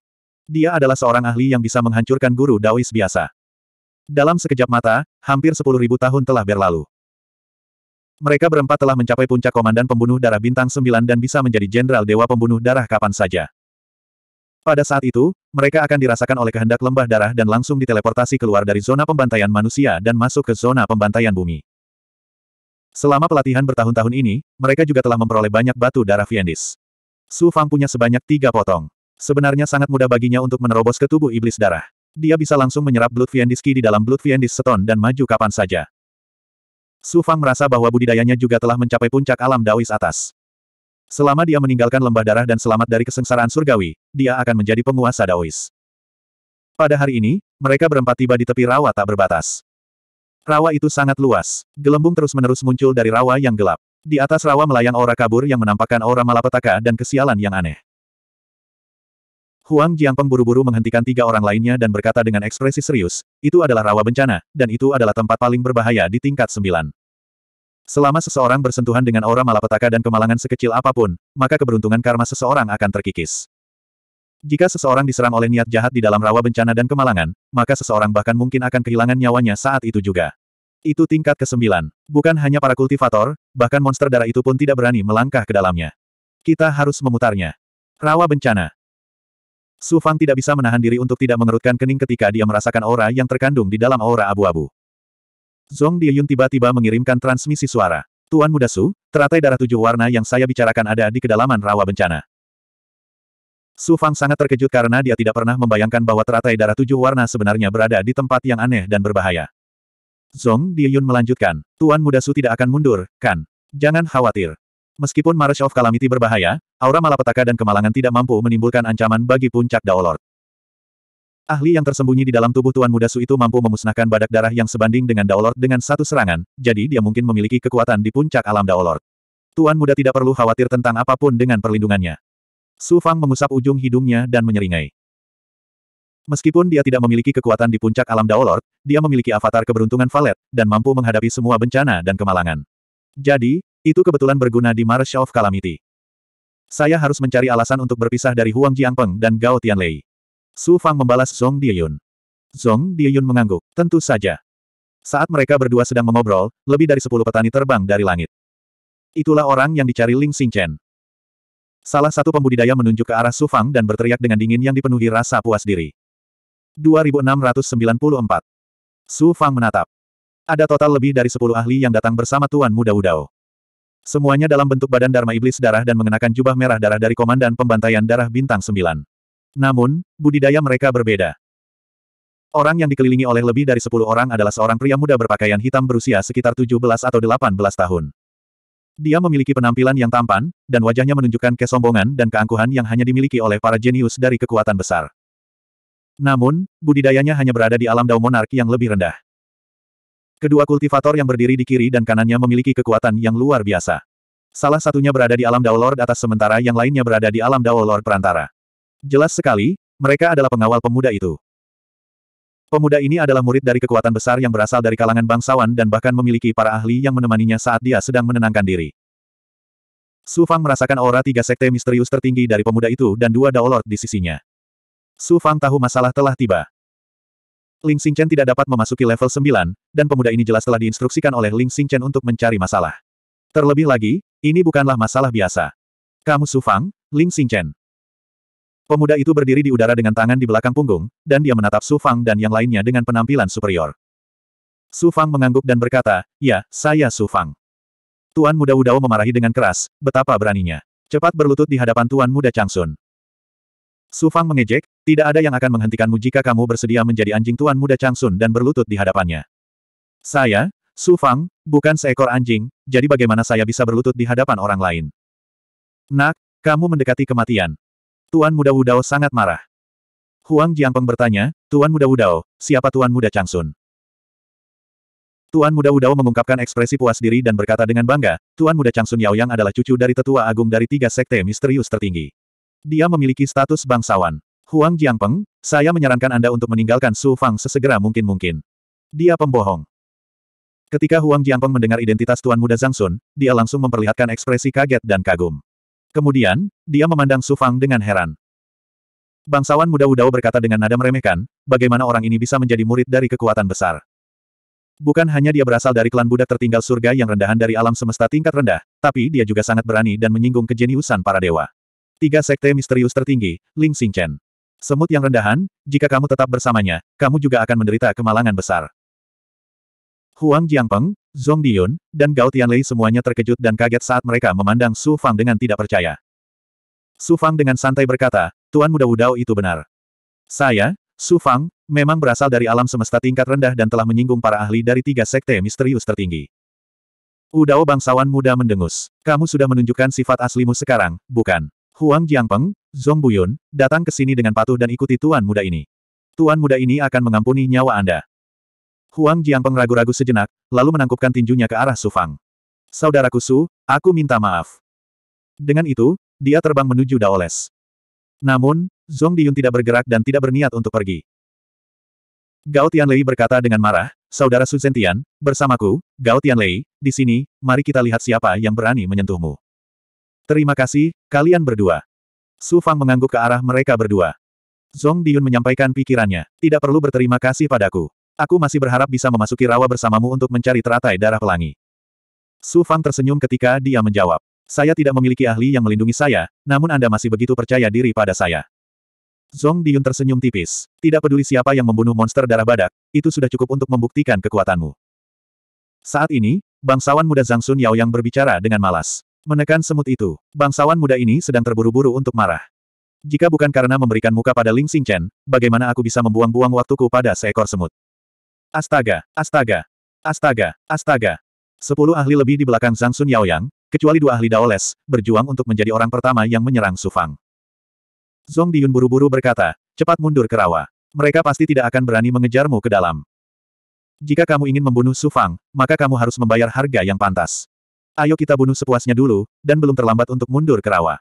Dia adalah seorang ahli yang bisa menghancurkan guru Daois biasa. Dalam sekejap mata, hampir sepuluh ribu tahun telah berlalu. Mereka berempat telah mencapai puncak komandan pembunuh darah bintang sembilan dan bisa menjadi jenderal dewa pembunuh darah kapan saja. Pada saat itu, mereka akan dirasakan oleh kehendak lembah darah dan langsung diteleportasi keluar dari zona pembantaian manusia dan masuk ke zona pembantaian bumi. Selama pelatihan bertahun-tahun ini, mereka juga telah memperoleh banyak batu darah Fiendis. Su Fang punya sebanyak tiga potong. Sebenarnya sangat mudah baginya untuk menerobos ke tubuh iblis darah. Dia bisa langsung menyerap Blood Fiendiski di dalam Blood Fiendis seton dan maju kapan saja. Su Fang merasa bahwa budidayanya juga telah mencapai puncak alam Daois atas. Selama dia meninggalkan lembah darah dan selamat dari kesengsaraan surgawi, dia akan menjadi penguasa Daois. Pada hari ini, mereka berempat tiba di tepi rawa tak berbatas. Rawa itu sangat luas. Gelembung terus-menerus muncul dari rawa yang gelap. Di atas rawa melayang aura kabur yang menampakkan aura malapetaka dan kesialan yang aneh. Huang Jiangpeng buru-buru menghentikan tiga orang lainnya dan berkata dengan ekspresi serius, itu adalah rawa bencana, dan itu adalah tempat paling berbahaya di tingkat sembilan. Selama seseorang bersentuhan dengan aura malapetaka dan kemalangan sekecil apapun, maka keberuntungan karma seseorang akan terkikis. Jika seseorang diserang oleh niat jahat di dalam rawa bencana dan kemalangan, maka seseorang bahkan mungkin akan kehilangan nyawanya saat itu juga. Itu tingkat ke-9. Bukan hanya para kultivator, bahkan monster darah itu pun tidak berani melangkah ke dalamnya. Kita harus memutarnya. Rawa bencana. Su Fang tidak bisa menahan diri untuk tidak mengerutkan kening ketika dia merasakan aura yang terkandung di dalam aura abu-abu. Zong Diyun tiba-tiba mengirimkan transmisi suara. Tuan Muda Su, teratai darah tujuh warna yang saya bicarakan ada di kedalaman rawa bencana. Su Fang sangat terkejut karena dia tidak pernah membayangkan bahwa teratai darah tujuh warna sebenarnya berada di tempat yang aneh dan berbahaya. Zong Diyun melanjutkan, Tuan Muda Su tidak akan mundur, kan? Jangan khawatir. Meskipun Marsh of Calamity berbahaya, aura malapetaka dan kemalangan tidak mampu menimbulkan ancaman bagi puncak Daolord. Ahli yang tersembunyi di dalam tubuh Tuan Muda Su itu mampu memusnahkan badak darah yang sebanding dengan Daolord dengan satu serangan, jadi dia mungkin memiliki kekuatan di puncak alam Daolord. Tuan Muda tidak perlu khawatir tentang apapun dengan perlindungannya. Su Fang mengusap ujung hidungnya dan menyeringai. Meskipun dia tidak memiliki kekuatan di puncak alam Daolord, dia memiliki avatar keberuntungan Valet, dan mampu menghadapi semua bencana dan kemalangan. Jadi, itu kebetulan berguna di Marsh of Calamity. Saya harus mencari alasan untuk berpisah dari Huang Jiangpeng dan Gao Tianlei. Su Fang membalas Zong Diyun. Zong Diyun mengangguk, tentu saja. Saat mereka berdua sedang mengobrol, lebih dari sepuluh petani terbang dari langit. Itulah orang yang dicari Ling Xingchen. Salah satu pembudidaya menunjuk ke arah Su Fang dan berteriak dengan dingin yang dipenuhi rasa puas diri. 2694 Su Fang menatap. Ada total lebih dari sepuluh ahli yang datang bersama Tuan Muda Udao. Semuanya dalam bentuk badan Dharma Iblis Darah dan mengenakan jubah merah darah dari Komandan Pembantaian Darah Bintang 9. Namun, budidaya mereka berbeda. Orang yang dikelilingi oleh lebih dari 10 orang adalah seorang pria muda berpakaian hitam berusia sekitar 17 atau 18 tahun. Dia memiliki penampilan yang tampan, dan wajahnya menunjukkan kesombongan dan keangkuhan yang hanya dimiliki oleh para jenius dari kekuatan besar. Namun, budidayanya hanya berada di alam Dao Monark yang lebih rendah. Kedua kultivator yang berdiri di kiri dan kanannya memiliki kekuatan yang luar biasa. Salah satunya berada di alam Dao Lord atas sementara yang lainnya berada di alam Dao Lord perantara. Jelas sekali, mereka adalah pengawal pemuda itu. Pemuda ini adalah murid dari kekuatan besar yang berasal dari kalangan bangsawan dan bahkan memiliki para ahli yang menemaninya saat dia sedang menenangkan diri. Su Fang merasakan aura tiga sekte misterius tertinggi dari pemuda itu dan dua Dao Lord di sisinya. Su Fang tahu masalah telah tiba. Ling Xingchen tidak dapat memasuki level 9, dan pemuda ini jelas telah diinstruksikan oleh Ling Xingchen untuk mencari masalah. Terlebih lagi, ini bukanlah masalah biasa. Kamu Sufang, Ling Xingchen. Pemuda itu berdiri di udara dengan tangan di belakang punggung, dan dia menatap Sufang dan yang lainnya dengan penampilan superior. Sufang mengangguk dan berkata, Ya, saya Sufang. Tuan Muda Udao memarahi dengan keras, betapa beraninya. Cepat berlutut di hadapan Tuan Muda Changsun. Su Fang mengejek, tidak ada yang akan menghentikanmu jika kamu bersedia menjadi anjing tuan muda Changsun dan berlutut di hadapannya. Saya, Su Fang, bukan seekor anjing, jadi bagaimana saya bisa berlutut di hadapan orang lain? Nak, kamu mendekati kematian. Tuan Muda Wudao sangat marah. Huang Jiangpeng bertanya, Tuan Muda Wudao, siapa Tuan Muda Changsun? Tuan Muda Wudao mengungkapkan ekspresi puas diri dan berkata dengan bangga, Tuan Muda Changsun Yao Yang adalah cucu dari tetua agung dari tiga sekte misterius tertinggi. Dia memiliki status bangsawan. Huang Jiangpeng, saya menyarankan Anda untuk meninggalkan Su Fang sesegera mungkin-mungkin. Dia pembohong. Ketika Huang Jiangpeng mendengar identitas Tuan Muda Zhang Sun, dia langsung memperlihatkan ekspresi kaget dan kagum. Kemudian, dia memandang Su Fang dengan heran. Bangsawan muda Wudao berkata dengan nada meremehkan, bagaimana orang ini bisa menjadi murid dari kekuatan besar. Bukan hanya dia berasal dari klan budak tertinggal surga yang rendahan dari alam semesta tingkat rendah, tapi dia juga sangat berani dan menyinggung kejeniusan para dewa. Tiga sekte misterius tertinggi, Ling Xingchen. Semut yang rendahan, jika kamu tetap bersamanya, kamu juga akan menderita kemalangan besar. Huang Jiangpeng, Zhong Diyun, dan Gao Tianlei semuanya terkejut dan kaget saat mereka memandang Su Fang dengan tidak percaya. Su Fang dengan santai berkata, Tuan Muda Wudao itu benar. Saya, Su Fang, memang berasal dari alam semesta tingkat rendah dan telah menyinggung para ahli dari tiga sekte misterius tertinggi. Udao bangsawan muda mendengus. Kamu sudah menunjukkan sifat aslimu sekarang, bukan? Huang Jiangpeng, Zong Buyun, datang ke sini dengan patuh dan ikuti tuan muda ini. Tuan muda ini akan mengampuni nyawa Anda. Huang Jiangpeng ragu-ragu sejenak, lalu menangkupkan tinjunya ke arah Sufang. Saudaraku Su, aku minta maaf. Dengan itu, dia terbang menuju Daoles. Namun, Zong Diyun tidak bergerak dan tidak berniat untuk pergi. Gao Tianlei berkata dengan marah, Saudara Su Zentian, bersamaku, Gao Tianlei, di sini, mari kita lihat siapa yang berani menyentuhmu. Terima kasih, kalian berdua. Su Fang mengangguk ke arah mereka berdua. Zong Diyun menyampaikan pikirannya. Tidak perlu berterima kasih padaku. Aku masih berharap bisa memasuki rawa bersamamu untuk mencari teratai darah pelangi. Su Fang tersenyum ketika dia menjawab. Saya tidak memiliki ahli yang melindungi saya, namun Anda masih begitu percaya diri pada saya. Zong Diyun tersenyum tipis. Tidak peduli siapa yang membunuh monster darah badak, itu sudah cukup untuk membuktikan kekuatanmu. Saat ini, bangsawan muda Zhang Sun Yao yang berbicara dengan malas. Menekan semut itu, bangsawan muda ini sedang terburu-buru untuk marah. Jika bukan karena memberikan muka pada Ling Xingchen, bagaimana aku bisa membuang-buang waktuku pada seekor semut? Astaga, astaga, astaga, astaga. Sepuluh ahli lebih di belakang Zhang Sun Yaoyang, kecuali dua ahli Daoles, berjuang untuk menjadi orang pertama yang menyerang Su Fang. Zhong Diyun buru-buru berkata, cepat mundur ke rawa. Mereka pasti tidak akan berani mengejarmu ke dalam. Jika kamu ingin membunuh Su Fang, maka kamu harus membayar harga yang pantas ayo kita bunuh sepuasnya dulu, dan belum terlambat untuk mundur ke rawa.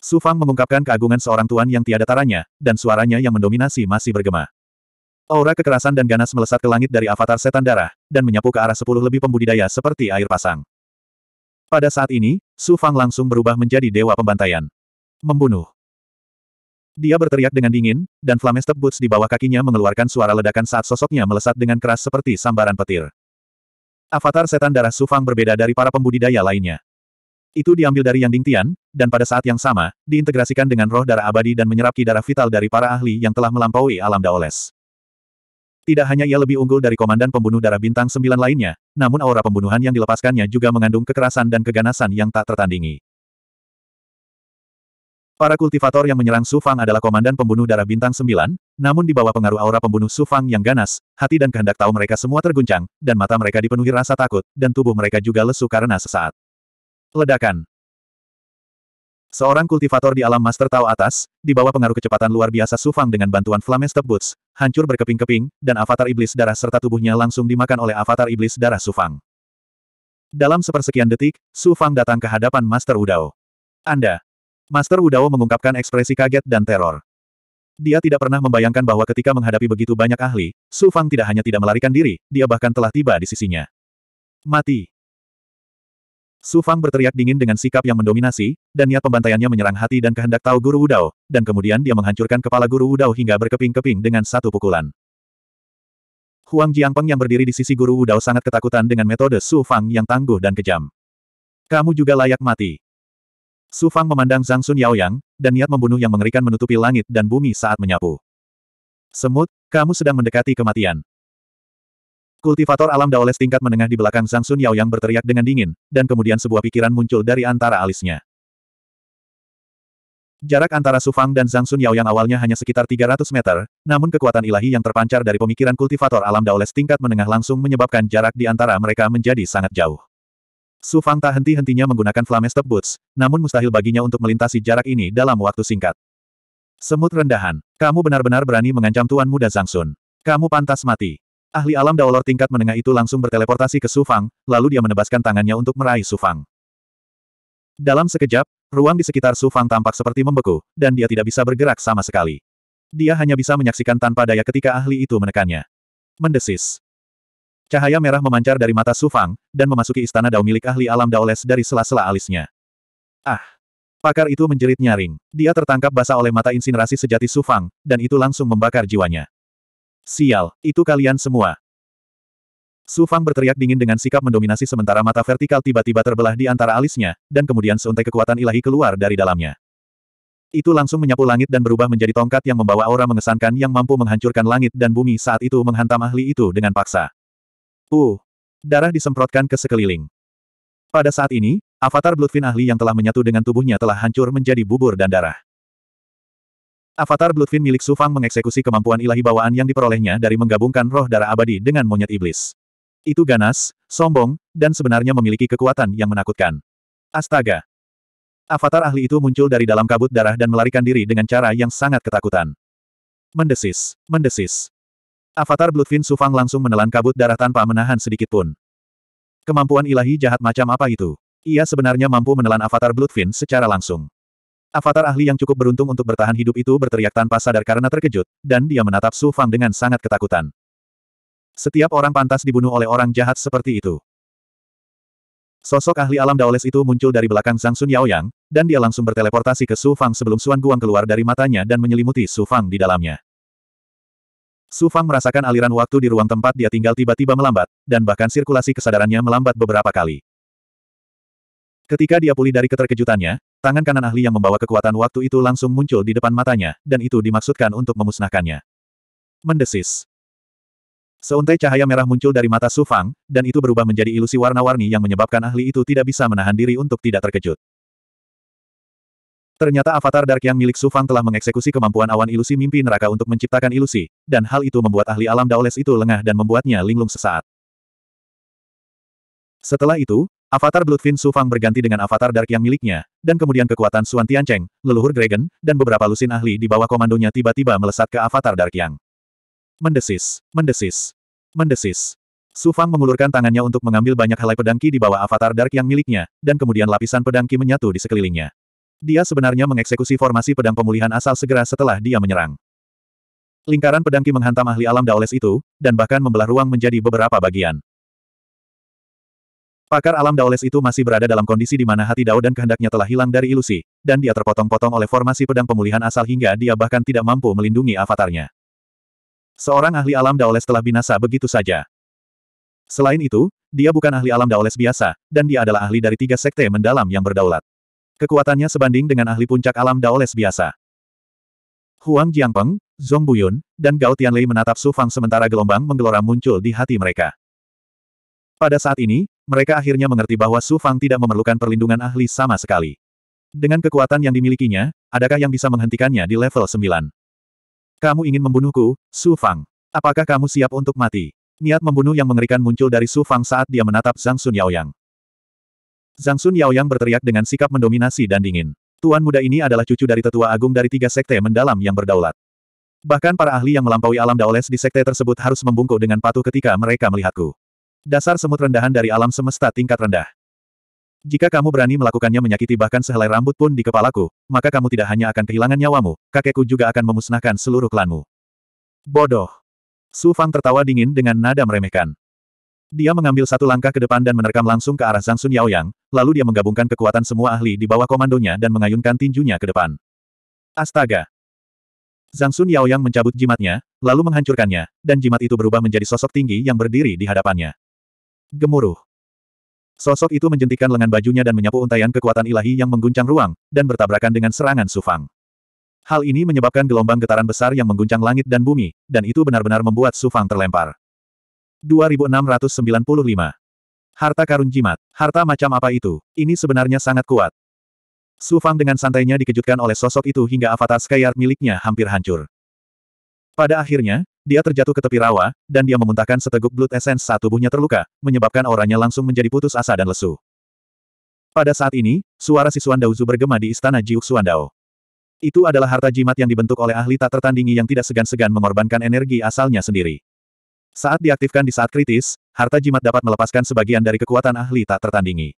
Su Fang mengungkapkan keagungan seorang tuan yang tiada taranya, dan suaranya yang mendominasi masih bergema. Aura kekerasan dan ganas melesat ke langit dari avatar setan darah, dan menyapu ke arah sepuluh lebih pembudidaya seperti air pasang. Pada saat ini, Su Fang langsung berubah menjadi dewa pembantaian. Membunuh. Dia berteriak dengan dingin, dan Flamestep Boots di bawah kakinya mengeluarkan suara ledakan saat sosoknya melesat dengan keras seperti sambaran petir. Avatar setan darah Sufang berbeda dari para pembudidaya lainnya. Itu diambil dari Yang Dingtian, dan pada saat yang sama, diintegrasikan dengan roh darah abadi dan menyerap ki darah vital dari para ahli yang telah melampaui alam Daoles. Tidak hanya ia lebih unggul dari komandan pembunuh darah bintang sembilan lainnya, namun aura pembunuhan yang dilepaskannya juga mengandung kekerasan dan keganasan yang tak tertandingi. Para kultivator yang menyerang Su Fang adalah komandan pembunuh darah bintang 9, namun di bawah pengaruh aura pembunuh Su Fang yang ganas, hati dan kehendak tahu mereka semua terguncang, dan mata mereka dipenuhi rasa takut, dan tubuh mereka juga lesu karena sesaat. Ledakan Seorang kultivator di alam Master Tao atas, di bawah pengaruh kecepatan luar biasa Su Fang dengan bantuan Flames Boots, hancur berkeping-keping, dan avatar iblis darah serta tubuhnya langsung dimakan oleh avatar iblis darah Su Fang. Dalam sepersekian detik, Su Fang datang ke hadapan Master Udao. Anda, Master Udao mengungkapkan ekspresi kaget dan teror. Dia tidak pernah membayangkan bahwa ketika menghadapi begitu banyak ahli, Su Fang tidak hanya tidak melarikan diri, dia bahkan telah tiba di sisinya. Mati. Su Fang berteriak dingin dengan sikap yang mendominasi, dan niat pembantaiannya menyerang hati dan kehendak tahu Guru Udao, dan kemudian dia menghancurkan kepala Guru Udao hingga berkeping-keping dengan satu pukulan. Huang Jiangpeng yang berdiri di sisi Guru Udao sangat ketakutan dengan metode Su Fang yang tangguh dan kejam. Kamu juga layak mati. Su Fang memandang Zhang Sun Yao Yang dan niat membunuh yang mengerikan menutupi langit dan bumi saat menyapu. Semut, kamu sedang mendekati kematian. Kultivator alam Daoles tingkat menengah di belakang Zhang Sun Yao Yang berteriak dengan dingin, dan kemudian sebuah pikiran muncul dari antara alisnya. Jarak antara Su Fang dan Zhang Sun Yao Yang awalnya hanya sekitar 300 meter, namun kekuatan ilahi yang terpancar dari pemikiran kultivator alam Daoles tingkat menengah langsung menyebabkan jarak di antara mereka menjadi sangat jauh. Su Fang tak henti-hentinya menggunakan flame step boots, namun mustahil baginya untuk melintasi jarak ini dalam waktu singkat. Semut rendahan, kamu benar-benar berani mengancam Tuan Muda Zhang Sun. Kamu pantas mati. Ahli alam daolor tingkat menengah itu langsung berteleportasi ke Su Fang, lalu dia menebaskan tangannya untuk meraih Su Fang. Dalam sekejap, ruang di sekitar Su Fang tampak seperti membeku, dan dia tidak bisa bergerak sama sekali. Dia hanya bisa menyaksikan tanpa daya ketika ahli itu menekannya. Mendesis. Cahaya merah memancar dari mata Sufang, dan memasuki istana Dao milik ahli alam Daoles dari sela-sela alisnya. Ah! Pakar itu menjerit nyaring. Dia tertangkap basah oleh mata insinerasi sejati Sufang, dan itu langsung membakar jiwanya. Sial, itu kalian semua. Sufang berteriak dingin dengan sikap mendominasi sementara mata vertikal tiba-tiba terbelah di antara alisnya, dan kemudian seuntai kekuatan ilahi keluar dari dalamnya. Itu langsung menyapu langit dan berubah menjadi tongkat yang membawa aura mengesankan yang mampu menghancurkan langit dan bumi saat itu menghantam ahli itu dengan paksa. Uh! Darah disemprotkan ke sekeliling. Pada saat ini, avatar Bloodfin ahli yang telah menyatu dengan tubuhnya telah hancur menjadi bubur dan darah. Avatar Bloodfin milik Sufang mengeksekusi kemampuan ilahi bawaan yang diperolehnya dari menggabungkan roh darah abadi dengan monyet iblis. Itu ganas, sombong, dan sebenarnya memiliki kekuatan yang menakutkan. Astaga! Avatar ahli itu muncul dari dalam kabut darah dan melarikan diri dengan cara yang sangat ketakutan. Mendesis, mendesis. Avatar Bloodfin Sufang langsung menelan kabut darah tanpa menahan sedikit pun. Kemampuan ilahi jahat macam apa itu? Ia sebenarnya mampu menelan Avatar Bloodfin secara langsung. Avatar ahli yang cukup beruntung untuk bertahan hidup itu berteriak tanpa sadar karena terkejut, dan dia menatap Sufang dengan sangat ketakutan. Setiap orang pantas dibunuh oleh orang jahat seperti itu. Sosok ahli alam Daoles itu muncul dari belakang Zhang Sun Yaoyang, dan dia langsung berteleportasi ke Su Fang sebelum Suan Guang keluar dari matanya dan menyelimuti Su Fang di dalamnya. Su Fang merasakan aliran waktu di ruang tempat dia tinggal tiba-tiba melambat, dan bahkan sirkulasi kesadarannya melambat beberapa kali. Ketika dia pulih dari keterkejutannya, tangan kanan ahli yang membawa kekuatan waktu itu langsung muncul di depan matanya, dan itu dimaksudkan untuk memusnahkannya. Mendesis. Seuntai cahaya merah muncul dari mata Su Fang, dan itu berubah menjadi ilusi warna-warni yang menyebabkan ahli itu tidak bisa menahan diri untuk tidak terkejut. Ternyata avatar Dark yang milik Su Fang telah mengeksekusi kemampuan awan ilusi mimpi neraka untuk menciptakan ilusi, dan hal itu membuat ahli alam Daoles itu lengah dan membuatnya linglung sesaat. Setelah itu, avatar Bloodfin Su Fang berganti dengan avatar Dark yang miliknya, dan kemudian kekuatan Suan Tiancheng, leluhur Dragon, dan beberapa lusin ahli di bawah komandonya tiba-tiba melesat ke avatar Dark yang. Mendesis, mendesis, mendesis. Su Fang mengulurkan tangannya untuk mengambil banyak helai pedangki di bawah avatar Dark yang miliknya, dan kemudian lapisan pedangki menyatu di sekelilingnya. Dia sebenarnya mengeksekusi formasi pedang pemulihan asal segera setelah dia menyerang. Lingkaran pedang Ki menghantam ahli alam Daoles itu, dan bahkan membelah ruang menjadi beberapa bagian. Pakar alam Daoles itu masih berada dalam kondisi di mana hati Dao dan kehendaknya telah hilang dari ilusi, dan dia terpotong-potong oleh formasi pedang pemulihan asal hingga dia bahkan tidak mampu melindungi avatarnya. Seorang ahli alam Daoles telah binasa begitu saja. Selain itu, dia bukan ahli alam Daoles biasa, dan dia adalah ahli dari tiga sekte mendalam yang berdaulat. Kekuatannya sebanding dengan ahli puncak alam Daoles biasa. Huang Jiangpeng, Zhong Buyun, dan Gao Tianlei menatap Su Fang sementara gelombang menggelora muncul di hati mereka. Pada saat ini, mereka akhirnya mengerti bahwa Su Fang tidak memerlukan perlindungan ahli sama sekali. Dengan kekuatan yang dimilikinya, adakah yang bisa menghentikannya di level 9? Kamu ingin membunuhku, Su Fang? Apakah kamu siap untuk mati? Niat membunuh yang mengerikan muncul dari Su Fang saat dia menatap Zhang Sun Yaoyang. Zhang Sun Yaoyang berteriak dengan sikap mendominasi dan dingin. Tuan muda ini adalah cucu dari tetua agung dari tiga sekte mendalam yang berdaulat. Bahkan para ahli yang melampaui alam daoles di sekte tersebut harus membungkuk dengan patuh ketika mereka melihatku. Dasar semut rendahan dari alam semesta tingkat rendah. Jika kamu berani melakukannya menyakiti bahkan sehelai rambut pun di kepalaku, maka kamu tidak hanya akan kehilangan nyawamu, kakekku juga akan memusnahkan seluruh klanmu. Bodoh. Su Fang tertawa dingin dengan nada meremehkan. Dia mengambil satu langkah ke depan dan menerkam langsung ke arah Zhang Sun Yaoyang, lalu dia menggabungkan kekuatan semua ahli di bawah komandonya dan mengayunkan tinjunya ke depan. Astaga! Zhang Sun Yaoyang mencabut jimatnya, lalu menghancurkannya, dan jimat itu berubah menjadi sosok tinggi yang berdiri di hadapannya. Gemuruh. Sosok itu menjentikan lengan bajunya dan menyapu untaian kekuatan ilahi yang mengguncang ruang, dan bertabrakan dengan serangan Sufang. Hal ini menyebabkan gelombang getaran besar yang mengguncang langit dan bumi, dan itu benar-benar membuat Sufang terlempar. 2695 Harta karun jimat. Harta macam apa itu? Ini sebenarnya sangat kuat. Su Fang dengan santainya dikejutkan oleh sosok itu hingga avatar Skyard miliknya hampir hancur. Pada akhirnya, dia terjatuh ke tepi rawa, dan dia memuntahkan seteguk blood essence saat tubuhnya terluka, menyebabkan auranya langsung menjadi putus asa dan lesu. Pada saat ini, suara si Daozu bergema di istana Jiuk Suandao. Itu adalah harta jimat yang dibentuk oleh ahli tak tertandingi yang tidak segan-segan mengorbankan energi asalnya sendiri. Saat diaktifkan di saat kritis, harta jimat dapat melepaskan sebagian dari kekuatan ahli tak tertandingi.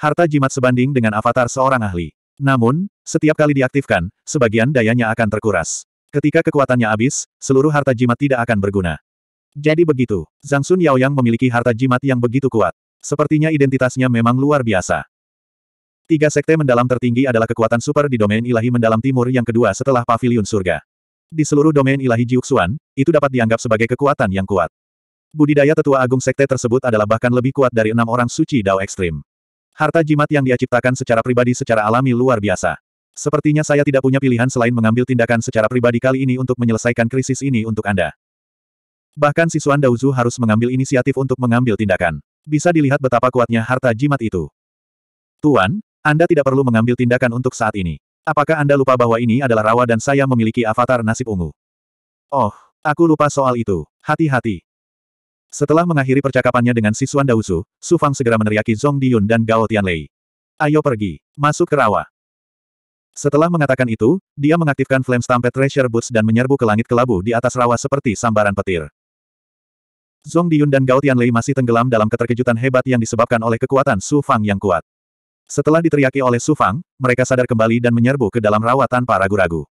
Harta jimat sebanding dengan avatar seorang ahli. Namun, setiap kali diaktifkan, sebagian dayanya akan terkuras. Ketika kekuatannya habis, seluruh harta jimat tidak akan berguna. Jadi begitu, Zhang Sun Yao Yang memiliki harta jimat yang begitu kuat. Sepertinya identitasnya memang luar biasa. Tiga sekte mendalam tertinggi adalah kekuatan super di domain ilahi mendalam timur yang kedua setelah pavilion surga. Di seluruh domain ilahi Jiuxuan, itu dapat dianggap sebagai kekuatan yang kuat. Budidaya tetua agung sekte tersebut adalah bahkan lebih kuat dari enam orang suci Dao Ekstrim. Harta jimat yang dia ciptakan secara pribadi secara alami luar biasa. Sepertinya saya tidak punya pilihan selain mengambil tindakan secara pribadi kali ini untuk menyelesaikan krisis ini untuk Anda. Bahkan Suan Daozu harus mengambil inisiatif untuk mengambil tindakan. Bisa dilihat betapa kuatnya harta jimat itu. Tuan, Anda tidak perlu mengambil tindakan untuk saat ini. Apakah Anda lupa bahwa ini adalah rawa dan saya memiliki avatar nasib ungu? Oh, aku lupa soal itu. Hati-hati. Setelah mengakhiri percakapannya dengan Sisuan Dausu, Su Fang segera meneriaki Zong Diyun dan Gao Tianlei. Ayo pergi, masuk ke rawa. Setelah mengatakan itu, dia mengaktifkan Flame Stampede Treasure Boots dan menyerbu ke langit kelabu di atas rawa seperti sambaran petir. Zong Diyun dan Gao Tianlei masih tenggelam dalam keterkejutan hebat yang disebabkan oleh kekuatan Su Fang yang kuat. Setelah diteriaki oleh Sufang, mereka sadar kembali dan menyerbu ke dalam rawa tanpa ragu-ragu.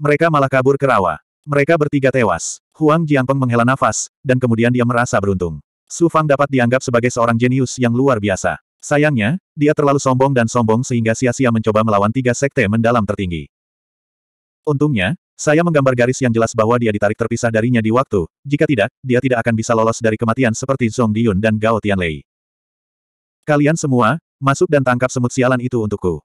Mereka malah kabur ke rawa. Mereka bertiga tewas. Huang Jiangpeng menghela nafas, dan kemudian dia merasa beruntung. Sufang dapat dianggap sebagai seorang jenius yang luar biasa. Sayangnya, dia terlalu sombong dan sombong sehingga sia-sia mencoba melawan tiga sekte mendalam tertinggi. Untungnya, saya menggambar garis yang jelas bahwa dia ditarik terpisah darinya di waktu, jika tidak, dia tidak akan bisa lolos dari kematian seperti Zhong Diyun dan Gao Tianlei. Kalian semua, Masuk dan tangkap semut sialan itu untukku.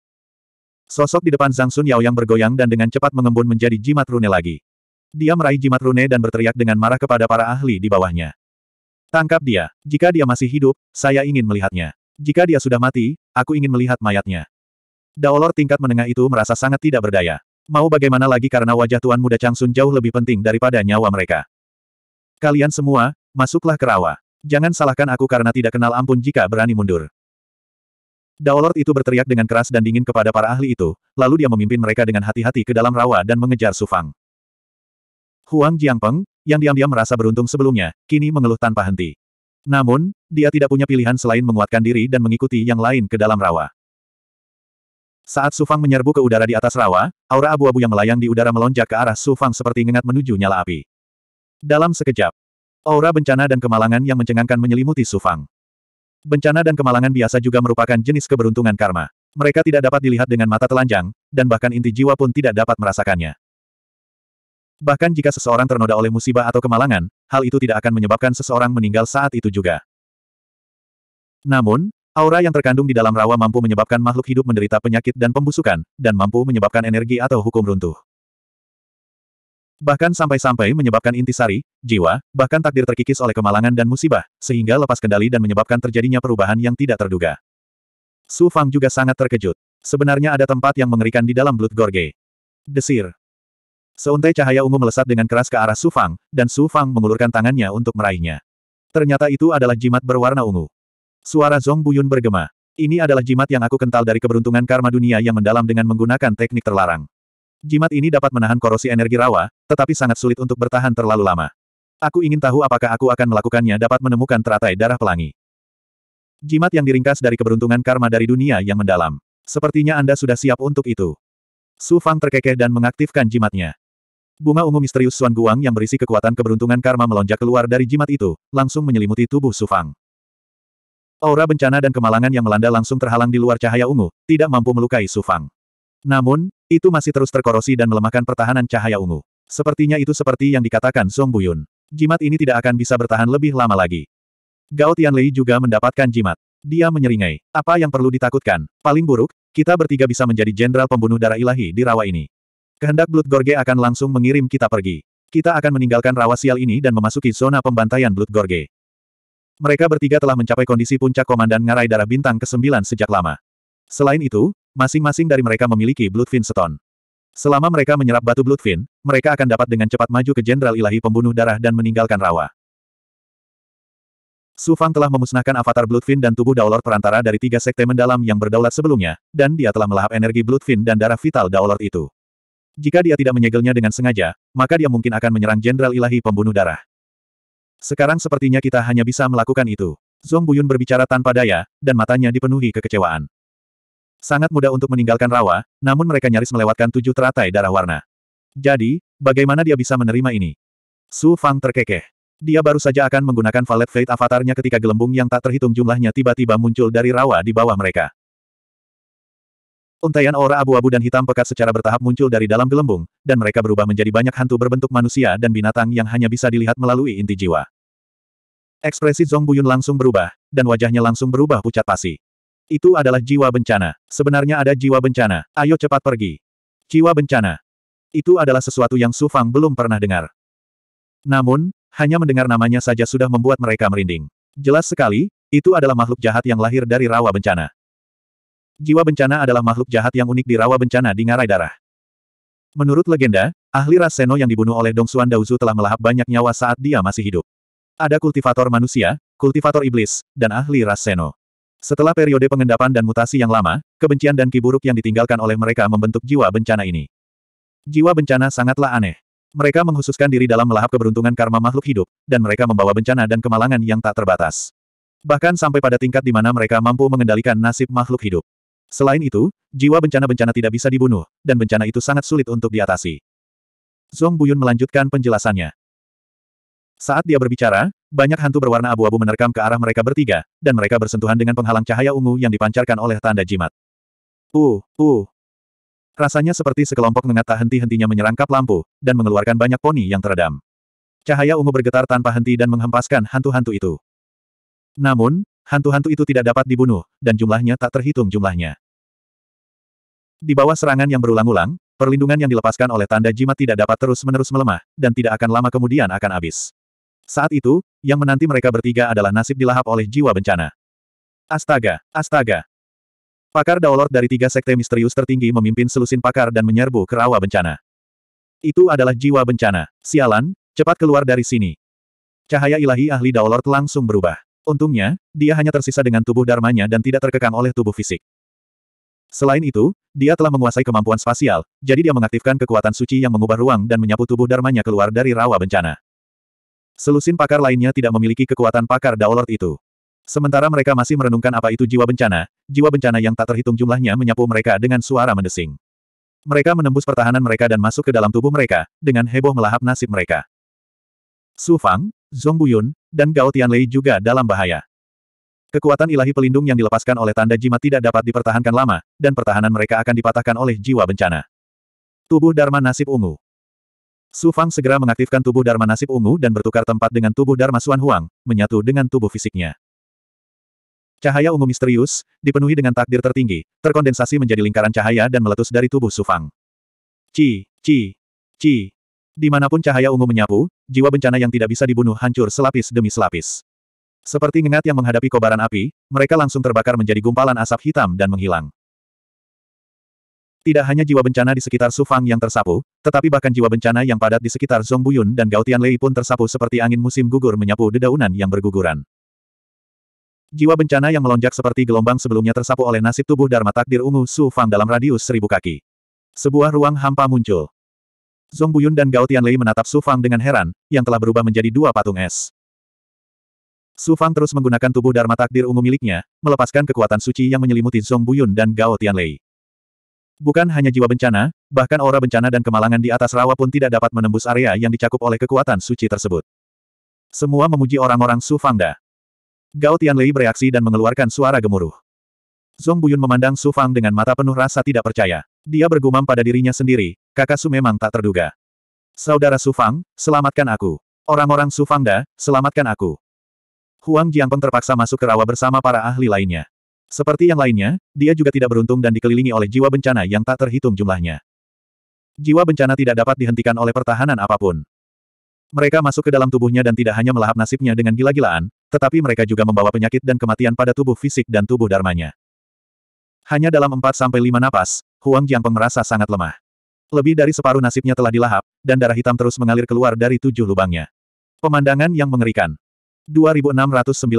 Sosok di depan Zhang Sun Yao yang bergoyang dan dengan cepat mengembun menjadi jimat rune lagi. Dia meraih jimat rune dan berteriak dengan marah kepada para ahli di bawahnya. Tangkap dia. Jika dia masih hidup, saya ingin melihatnya. Jika dia sudah mati, aku ingin melihat mayatnya. Daolor tingkat menengah itu merasa sangat tidak berdaya. Mau bagaimana lagi karena wajah Tuan Muda Changsun jauh lebih penting daripada nyawa mereka. Kalian semua, masuklah ke rawa. Jangan salahkan aku karena tidak kenal ampun jika berani mundur. Daolord itu berteriak dengan keras dan dingin kepada para ahli itu, lalu dia memimpin mereka dengan hati-hati ke dalam rawa dan mengejar Sufang. Huang Jiangpeng, yang diam-diam merasa beruntung sebelumnya, kini mengeluh tanpa henti. Namun, dia tidak punya pilihan selain menguatkan diri dan mengikuti yang lain ke dalam rawa. Saat Sufang menyerbu ke udara di atas rawa, aura abu-abu yang melayang di udara melonjak ke arah Sufang seperti ngengat menuju nyala api. Dalam sekejap, aura bencana dan kemalangan yang mencengangkan menyelimuti Sufang. Bencana dan kemalangan biasa juga merupakan jenis keberuntungan karma. Mereka tidak dapat dilihat dengan mata telanjang, dan bahkan inti jiwa pun tidak dapat merasakannya. Bahkan jika seseorang ternoda oleh musibah atau kemalangan, hal itu tidak akan menyebabkan seseorang meninggal saat itu juga. Namun, aura yang terkandung di dalam rawa mampu menyebabkan makhluk hidup menderita penyakit dan pembusukan, dan mampu menyebabkan energi atau hukum runtuh. Bahkan sampai-sampai menyebabkan intisari, jiwa, bahkan takdir terkikis oleh kemalangan dan musibah, sehingga lepas kendali dan menyebabkan terjadinya perubahan yang tidak terduga. Su Fang juga sangat terkejut. Sebenarnya ada tempat yang mengerikan di dalam Blood Gorge. Desir. Seuntai cahaya ungu melesat dengan keras ke arah Su Fang, dan Su Fang mengulurkan tangannya untuk meraihnya. Ternyata itu adalah jimat berwarna ungu. Suara Zong Buyun bergema. Ini adalah jimat yang aku kental dari keberuntungan karma dunia yang mendalam dengan menggunakan teknik terlarang. Jimat ini dapat menahan korosi energi rawa, tetapi sangat sulit untuk bertahan terlalu lama. Aku ingin tahu apakah aku akan melakukannya dapat menemukan teratai darah pelangi. Jimat yang diringkas dari keberuntungan karma dari dunia yang mendalam. Sepertinya Anda sudah siap untuk itu. Su Fang terkekeh dan mengaktifkan jimatnya. Bunga ungu misterius Suan Guang yang berisi kekuatan keberuntungan karma melonjak keluar dari jimat itu, langsung menyelimuti tubuh Su Fang. Aura bencana dan kemalangan yang melanda langsung terhalang di luar cahaya ungu, tidak mampu melukai Su Fang. Namun, itu masih terus terkorosi dan melemahkan pertahanan cahaya ungu. Sepertinya itu seperti yang dikatakan Song Buyun. Jimat ini tidak akan bisa bertahan lebih lama lagi. Gao Tianlei juga mendapatkan jimat. Dia menyeringai. Apa yang perlu ditakutkan? Paling buruk, kita bertiga bisa menjadi jenderal pembunuh darah ilahi di rawa ini. Kehendak Blood Gorge akan langsung mengirim kita pergi. Kita akan meninggalkan rawa sial ini dan memasuki zona pembantaian Blood Gorge. Mereka bertiga telah mencapai kondisi puncak Komandan Ngarai Darah Bintang ke-9 sejak lama. Selain itu, Masing-masing dari mereka memiliki Bloodfin Stone. Selama mereka menyerap batu Bloodfin, mereka akan dapat dengan cepat maju ke Jenderal Ilahi Pembunuh Darah dan meninggalkan rawa. Su Fang telah memusnahkan avatar Bloodfin dan tubuh Daolord perantara dari tiga sekte mendalam yang berdaulat sebelumnya, dan dia telah melahap energi Bloodfin dan darah vital Daolord itu. Jika dia tidak menyegelnya dengan sengaja, maka dia mungkin akan menyerang Jenderal Ilahi Pembunuh Darah. Sekarang sepertinya kita hanya bisa melakukan itu. Zong Buyun berbicara tanpa daya, dan matanya dipenuhi kekecewaan. Sangat mudah untuk meninggalkan rawa, namun mereka nyaris melewatkan tujuh teratai darah warna. Jadi, bagaimana dia bisa menerima ini? Su Fang terkekeh. Dia baru saja akan menggunakan Valet Fate avatarnya ketika gelembung yang tak terhitung jumlahnya tiba-tiba muncul dari rawa di bawah mereka. Untaian aura abu-abu dan hitam pekat secara bertahap muncul dari dalam gelembung, dan mereka berubah menjadi banyak hantu berbentuk manusia dan binatang yang hanya bisa dilihat melalui inti jiwa. Ekspresi Zong Buyun langsung berubah, dan wajahnya langsung berubah pucat pasi. Itu adalah jiwa bencana. Sebenarnya ada jiwa bencana. Ayo cepat pergi. Jiwa bencana. Itu adalah sesuatu yang Su Fang belum pernah dengar. Namun, hanya mendengar namanya saja sudah membuat mereka merinding. Jelas sekali, itu adalah makhluk jahat yang lahir dari rawa bencana. Jiwa bencana adalah makhluk jahat yang unik di rawa bencana di ngarai darah. Menurut legenda, ahli ras Seno yang dibunuh oleh Dong Xuan Daozu telah melahap banyak nyawa saat dia masih hidup. Ada kultivator manusia, kultivator iblis, dan ahli ras Seno. Setelah periode pengendapan dan mutasi yang lama, kebencian dan kiburuk yang ditinggalkan oleh mereka membentuk jiwa bencana ini. Jiwa bencana sangatlah aneh. Mereka menghususkan diri dalam melahap keberuntungan karma makhluk hidup, dan mereka membawa bencana dan kemalangan yang tak terbatas. Bahkan sampai pada tingkat di mana mereka mampu mengendalikan nasib makhluk hidup. Selain itu, jiwa bencana-bencana tidak bisa dibunuh, dan bencana itu sangat sulit untuk diatasi. Zong Buyun melanjutkan penjelasannya. Saat dia berbicara, banyak hantu berwarna abu-abu menerkam ke arah mereka bertiga, dan mereka bersentuhan dengan penghalang cahaya ungu yang dipancarkan oleh tanda jimat. Uh, uh. Rasanya seperti sekelompok nengat tak henti-hentinya menyerang kap lampu, dan mengeluarkan banyak poni yang teredam. Cahaya ungu bergetar tanpa henti dan menghempaskan hantu-hantu itu. Namun, hantu-hantu itu tidak dapat dibunuh, dan jumlahnya tak terhitung jumlahnya. Di bawah serangan yang berulang-ulang, perlindungan yang dilepaskan oleh tanda jimat tidak dapat terus-menerus melemah, dan tidak akan lama kemudian akan habis. Saat itu, yang menanti mereka bertiga adalah nasib dilahap oleh jiwa bencana. Astaga, astaga. Pakar Daolord dari tiga sekte misterius tertinggi memimpin selusin pakar dan menyerbu kerawa bencana. Itu adalah jiwa bencana. Sialan, cepat keluar dari sini. Cahaya ilahi ahli Daolord langsung berubah. Untungnya, dia hanya tersisa dengan tubuh dharmanya dan tidak terkekang oleh tubuh fisik. Selain itu, dia telah menguasai kemampuan spasial, jadi dia mengaktifkan kekuatan suci yang mengubah ruang dan menyapu tubuh dharmanya keluar dari rawa bencana. Selusin pakar lainnya tidak memiliki kekuatan pakar Daolord itu. Sementara mereka masih merenungkan apa itu jiwa bencana, jiwa bencana yang tak terhitung jumlahnya menyapu mereka dengan suara mendesing. Mereka menembus pertahanan mereka dan masuk ke dalam tubuh mereka, dengan heboh melahap nasib mereka. Su Fang, Zhong Buyun, dan Gao Tianlei juga dalam bahaya. Kekuatan ilahi pelindung yang dilepaskan oleh tanda jimat tidak dapat dipertahankan lama, dan pertahanan mereka akan dipatahkan oleh jiwa bencana. Tubuh Dharma Nasib Ungu Su Fang segera mengaktifkan tubuh Dharma Nasib Ungu dan bertukar tempat dengan tubuh Dharma Suan Huang, menyatu dengan tubuh fisiknya. Cahaya ungu misterius, dipenuhi dengan takdir tertinggi, terkondensasi menjadi lingkaran cahaya dan meletus dari tubuh Su Fang. Ci, ci, ci. Dimanapun cahaya ungu menyapu, jiwa bencana yang tidak bisa dibunuh hancur selapis demi selapis. Seperti ngengat yang menghadapi kobaran api, mereka langsung terbakar menjadi gumpalan asap hitam dan menghilang. Tidak hanya jiwa bencana di sekitar Sufang yang tersapu, tetapi bahkan jiwa bencana yang padat di sekitar Zhong Buyun dan Gao Lei pun tersapu seperti angin musim gugur menyapu dedaunan yang berguguran. Jiwa bencana yang melonjak seperti gelombang sebelumnya tersapu oleh nasib tubuh Dharma Takdir Ungu Su Fang dalam radius seribu kaki. Sebuah ruang hampa muncul. Zhong Buyun dan Gao Lei menatap Su Fang dengan heran, yang telah berubah menjadi dua patung es. Su Fang terus menggunakan tubuh Dharma Takdir Ungu miliknya, melepaskan kekuatan suci yang menyelimuti Zhong Buyun dan Gao Lei. Bukan hanya jiwa bencana, bahkan aura bencana dan kemalangan di atas rawa pun tidak dapat menembus area yang dicakup oleh kekuatan suci tersebut. Semua memuji orang-orang Su Fangda. Gao Tianlei bereaksi dan mengeluarkan suara gemuruh. Zong Buyun memandang Su Fang dengan mata penuh rasa tidak percaya. Dia bergumam pada dirinya sendiri, kakak Su memang tak terduga. Saudara Su Fang, selamatkan aku. Orang-orang Su Fangda, selamatkan aku. Huang Jiangpeng terpaksa masuk ke rawa bersama para ahli lainnya. Seperti yang lainnya, dia juga tidak beruntung dan dikelilingi oleh jiwa bencana yang tak terhitung jumlahnya. Jiwa bencana tidak dapat dihentikan oleh pertahanan apapun. Mereka masuk ke dalam tubuhnya dan tidak hanya melahap nasibnya dengan gila-gilaan, tetapi mereka juga membawa penyakit dan kematian pada tubuh fisik dan tubuh darmanya. Hanya dalam 4 lima napas, Huang Jiangpeng merasa sangat lemah. Lebih dari separuh nasibnya telah dilahap, dan darah hitam terus mengalir keluar dari tujuh lubangnya. Pemandangan yang mengerikan. 2696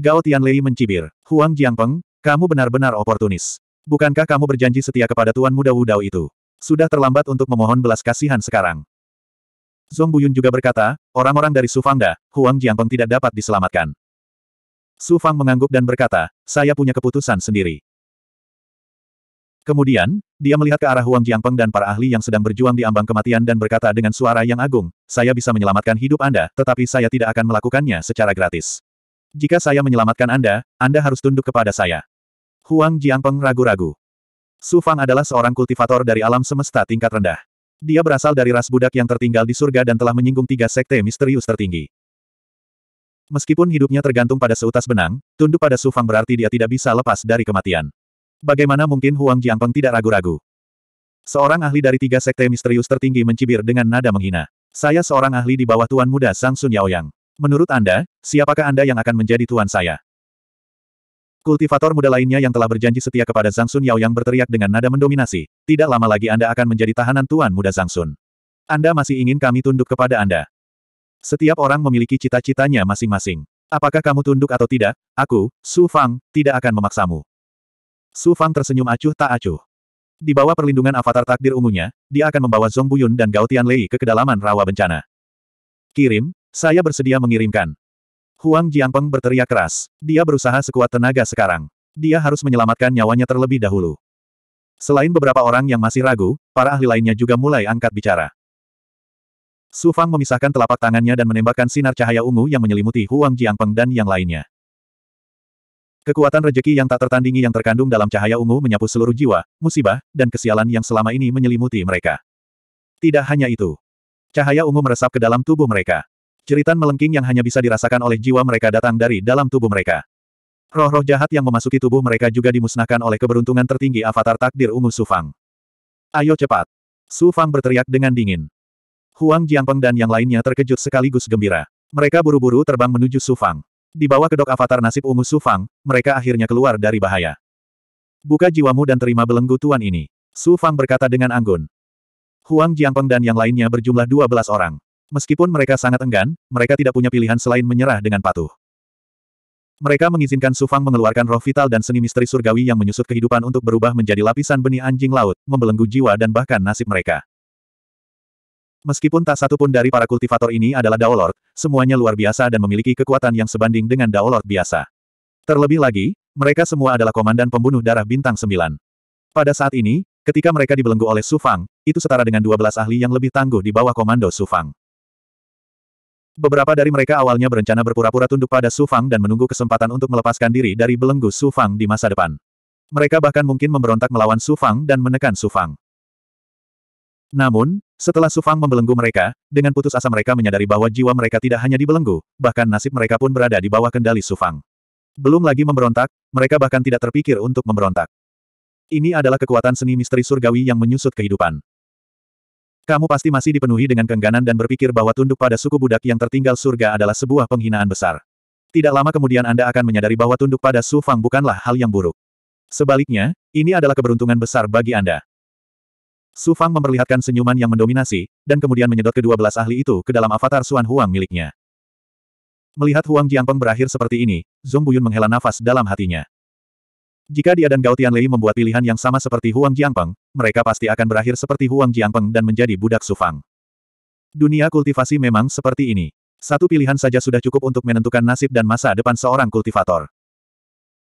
Gao Tianlei mencibir. Huang Jiangpeng, kamu benar-benar oportunis. Bukankah kamu berjanji setia kepada Tuan Muda Wudao itu? Sudah terlambat untuk memohon belas kasihan sekarang. Zong Buyun juga berkata, orang-orang dari Sufangda, Huang Jiangpeng tidak dapat diselamatkan. Sufang mengangguk dan berkata, saya punya keputusan sendiri. Kemudian, dia melihat ke arah Huang Jiangpeng dan para ahli yang sedang berjuang di ambang kematian dan berkata dengan suara yang agung, saya bisa menyelamatkan hidup Anda, tetapi saya tidak akan melakukannya secara gratis. Jika saya menyelamatkan Anda, Anda harus tunduk kepada saya. Huang Jiangpeng ragu-ragu. Su Fang adalah seorang kultivator dari alam semesta tingkat rendah. Dia berasal dari ras budak yang tertinggal di surga dan telah menyinggung tiga sekte misterius tertinggi. Meskipun hidupnya tergantung pada seutas benang, tunduk pada Su Fang berarti dia tidak bisa lepas dari kematian. Bagaimana mungkin Huang Jiangpeng tidak ragu-ragu? Seorang ahli dari tiga sekte misterius tertinggi mencibir dengan nada menghina. Saya seorang ahli di bawah Tuan Muda Sang Sun Yaoyang. Menurut Anda, siapakah Anda yang akan menjadi tuan saya? Kultivator muda lainnya yang telah berjanji setia kepada Zhang Sun Yao yang berteriak dengan nada mendominasi, tidak lama lagi Anda akan menjadi tahanan tuan muda Zhang Sun. Anda masih ingin kami tunduk kepada Anda. Setiap orang memiliki cita-citanya masing-masing. Apakah kamu tunduk atau tidak, aku, Su Fang, tidak akan memaksamu. Su Fang tersenyum acuh tak acuh. Di bawah perlindungan avatar takdir ungunya, dia akan membawa Zong Buyun dan Gao Lei ke kedalaman rawa bencana. Kirim, saya bersedia mengirimkan. Huang Jiangpeng berteriak keras. Dia berusaha sekuat tenaga sekarang. Dia harus menyelamatkan nyawanya terlebih dahulu. Selain beberapa orang yang masih ragu, para ahli lainnya juga mulai angkat bicara. Su Fang memisahkan telapak tangannya dan menembakkan sinar cahaya ungu yang menyelimuti Huang Jiangpeng dan yang lainnya. Kekuatan rejeki yang tak tertandingi yang terkandung dalam cahaya ungu menyapu seluruh jiwa, musibah, dan kesialan yang selama ini menyelimuti mereka. Tidak hanya itu. Cahaya ungu meresap ke dalam tubuh mereka. Jeritan melengking yang hanya bisa dirasakan oleh jiwa mereka datang dari dalam tubuh mereka. Roh-roh jahat yang memasuki tubuh mereka juga dimusnahkan oleh keberuntungan tertinggi avatar takdir ungu Sufang. Ayo cepat! Sufang berteriak dengan dingin. Huang Jiangpeng dan yang lainnya terkejut sekaligus gembira. Mereka buru-buru terbang menuju Sufang. Di bawah kedok avatar nasib ungu Sufang, mereka akhirnya keluar dari bahaya. Buka jiwamu dan terima belenggu tuan ini. Sufang berkata dengan anggun. Huang Jiangpeng dan yang lainnya berjumlah 12 orang. Meskipun mereka sangat enggan, mereka tidak punya pilihan selain menyerah dengan patuh. Mereka mengizinkan Sufang mengeluarkan roh vital dan seni misteri surgawi yang menyusut kehidupan untuk berubah menjadi lapisan benih anjing laut, membelenggu jiwa dan bahkan nasib mereka. Meskipun tak satu pun dari para kultivator ini adalah Daolord, semuanya luar biasa dan memiliki kekuatan yang sebanding dengan Daolord biasa. Terlebih lagi, mereka semua adalah komandan pembunuh darah bintang sembilan. Pada saat ini, ketika mereka dibelenggu oleh Sufang, itu setara dengan 12 ahli yang lebih tangguh di bawah komando Sufang. Beberapa dari mereka awalnya berencana berpura-pura tunduk pada Su Fang dan menunggu kesempatan untuk melepaskan diri dari belenggu Su Fang di masa depan. Mereka bahkan mungkin memberontak melawan Su Fang dan menekan Su Fang. Namun, setelah Su Fang membelenggu mereka, dengan putus asa mereka menyadari bahwa jiwa mereka tidak hanya dibelenggu, bahkan nasib mereka pun berada di bawah kendali Su Fang. Belum lagi memberontak, mereka bahkan tidak terpikir untuk memberontak. Ini adalah kekuatan seni misteri surgawi yang menyusut kehidupan. Kamu pasti masih dipenuhi dengan kengganan dan berpikir bahwa tunduk pada suku budak yang tertinggal surga adalah sebuah penghinaan besar. Tidak lama kemudian Anda akan menyadari bahwa tunduk pada Su Fang bukanlah hal yang buruk. Sebaliknya, ini adalah keberuntungan besar bagi Anda. Su Fang memperlihatkan senyuman yang mendominasi, dan kemudian menyedot kedua belas ahli itu ke dalam avatar Suan Huang miliknya. Melihat Huang Jiangpeng berakhir seperti ini, Zhong Buyun menghela nafas dalam hatinya. Jika dia dan Gao Tianlei membuat pilihan yang sama seperti Huang Jiangpeng, mereka pasti akan berakhir seperti Huang Jiangpeng dan menjadi budak Sufang. Dunia kultivasi memang seperti ini. Satu pilihan saja sudah cukup untuk menentukan nasib dan masa depan seorang kultivator.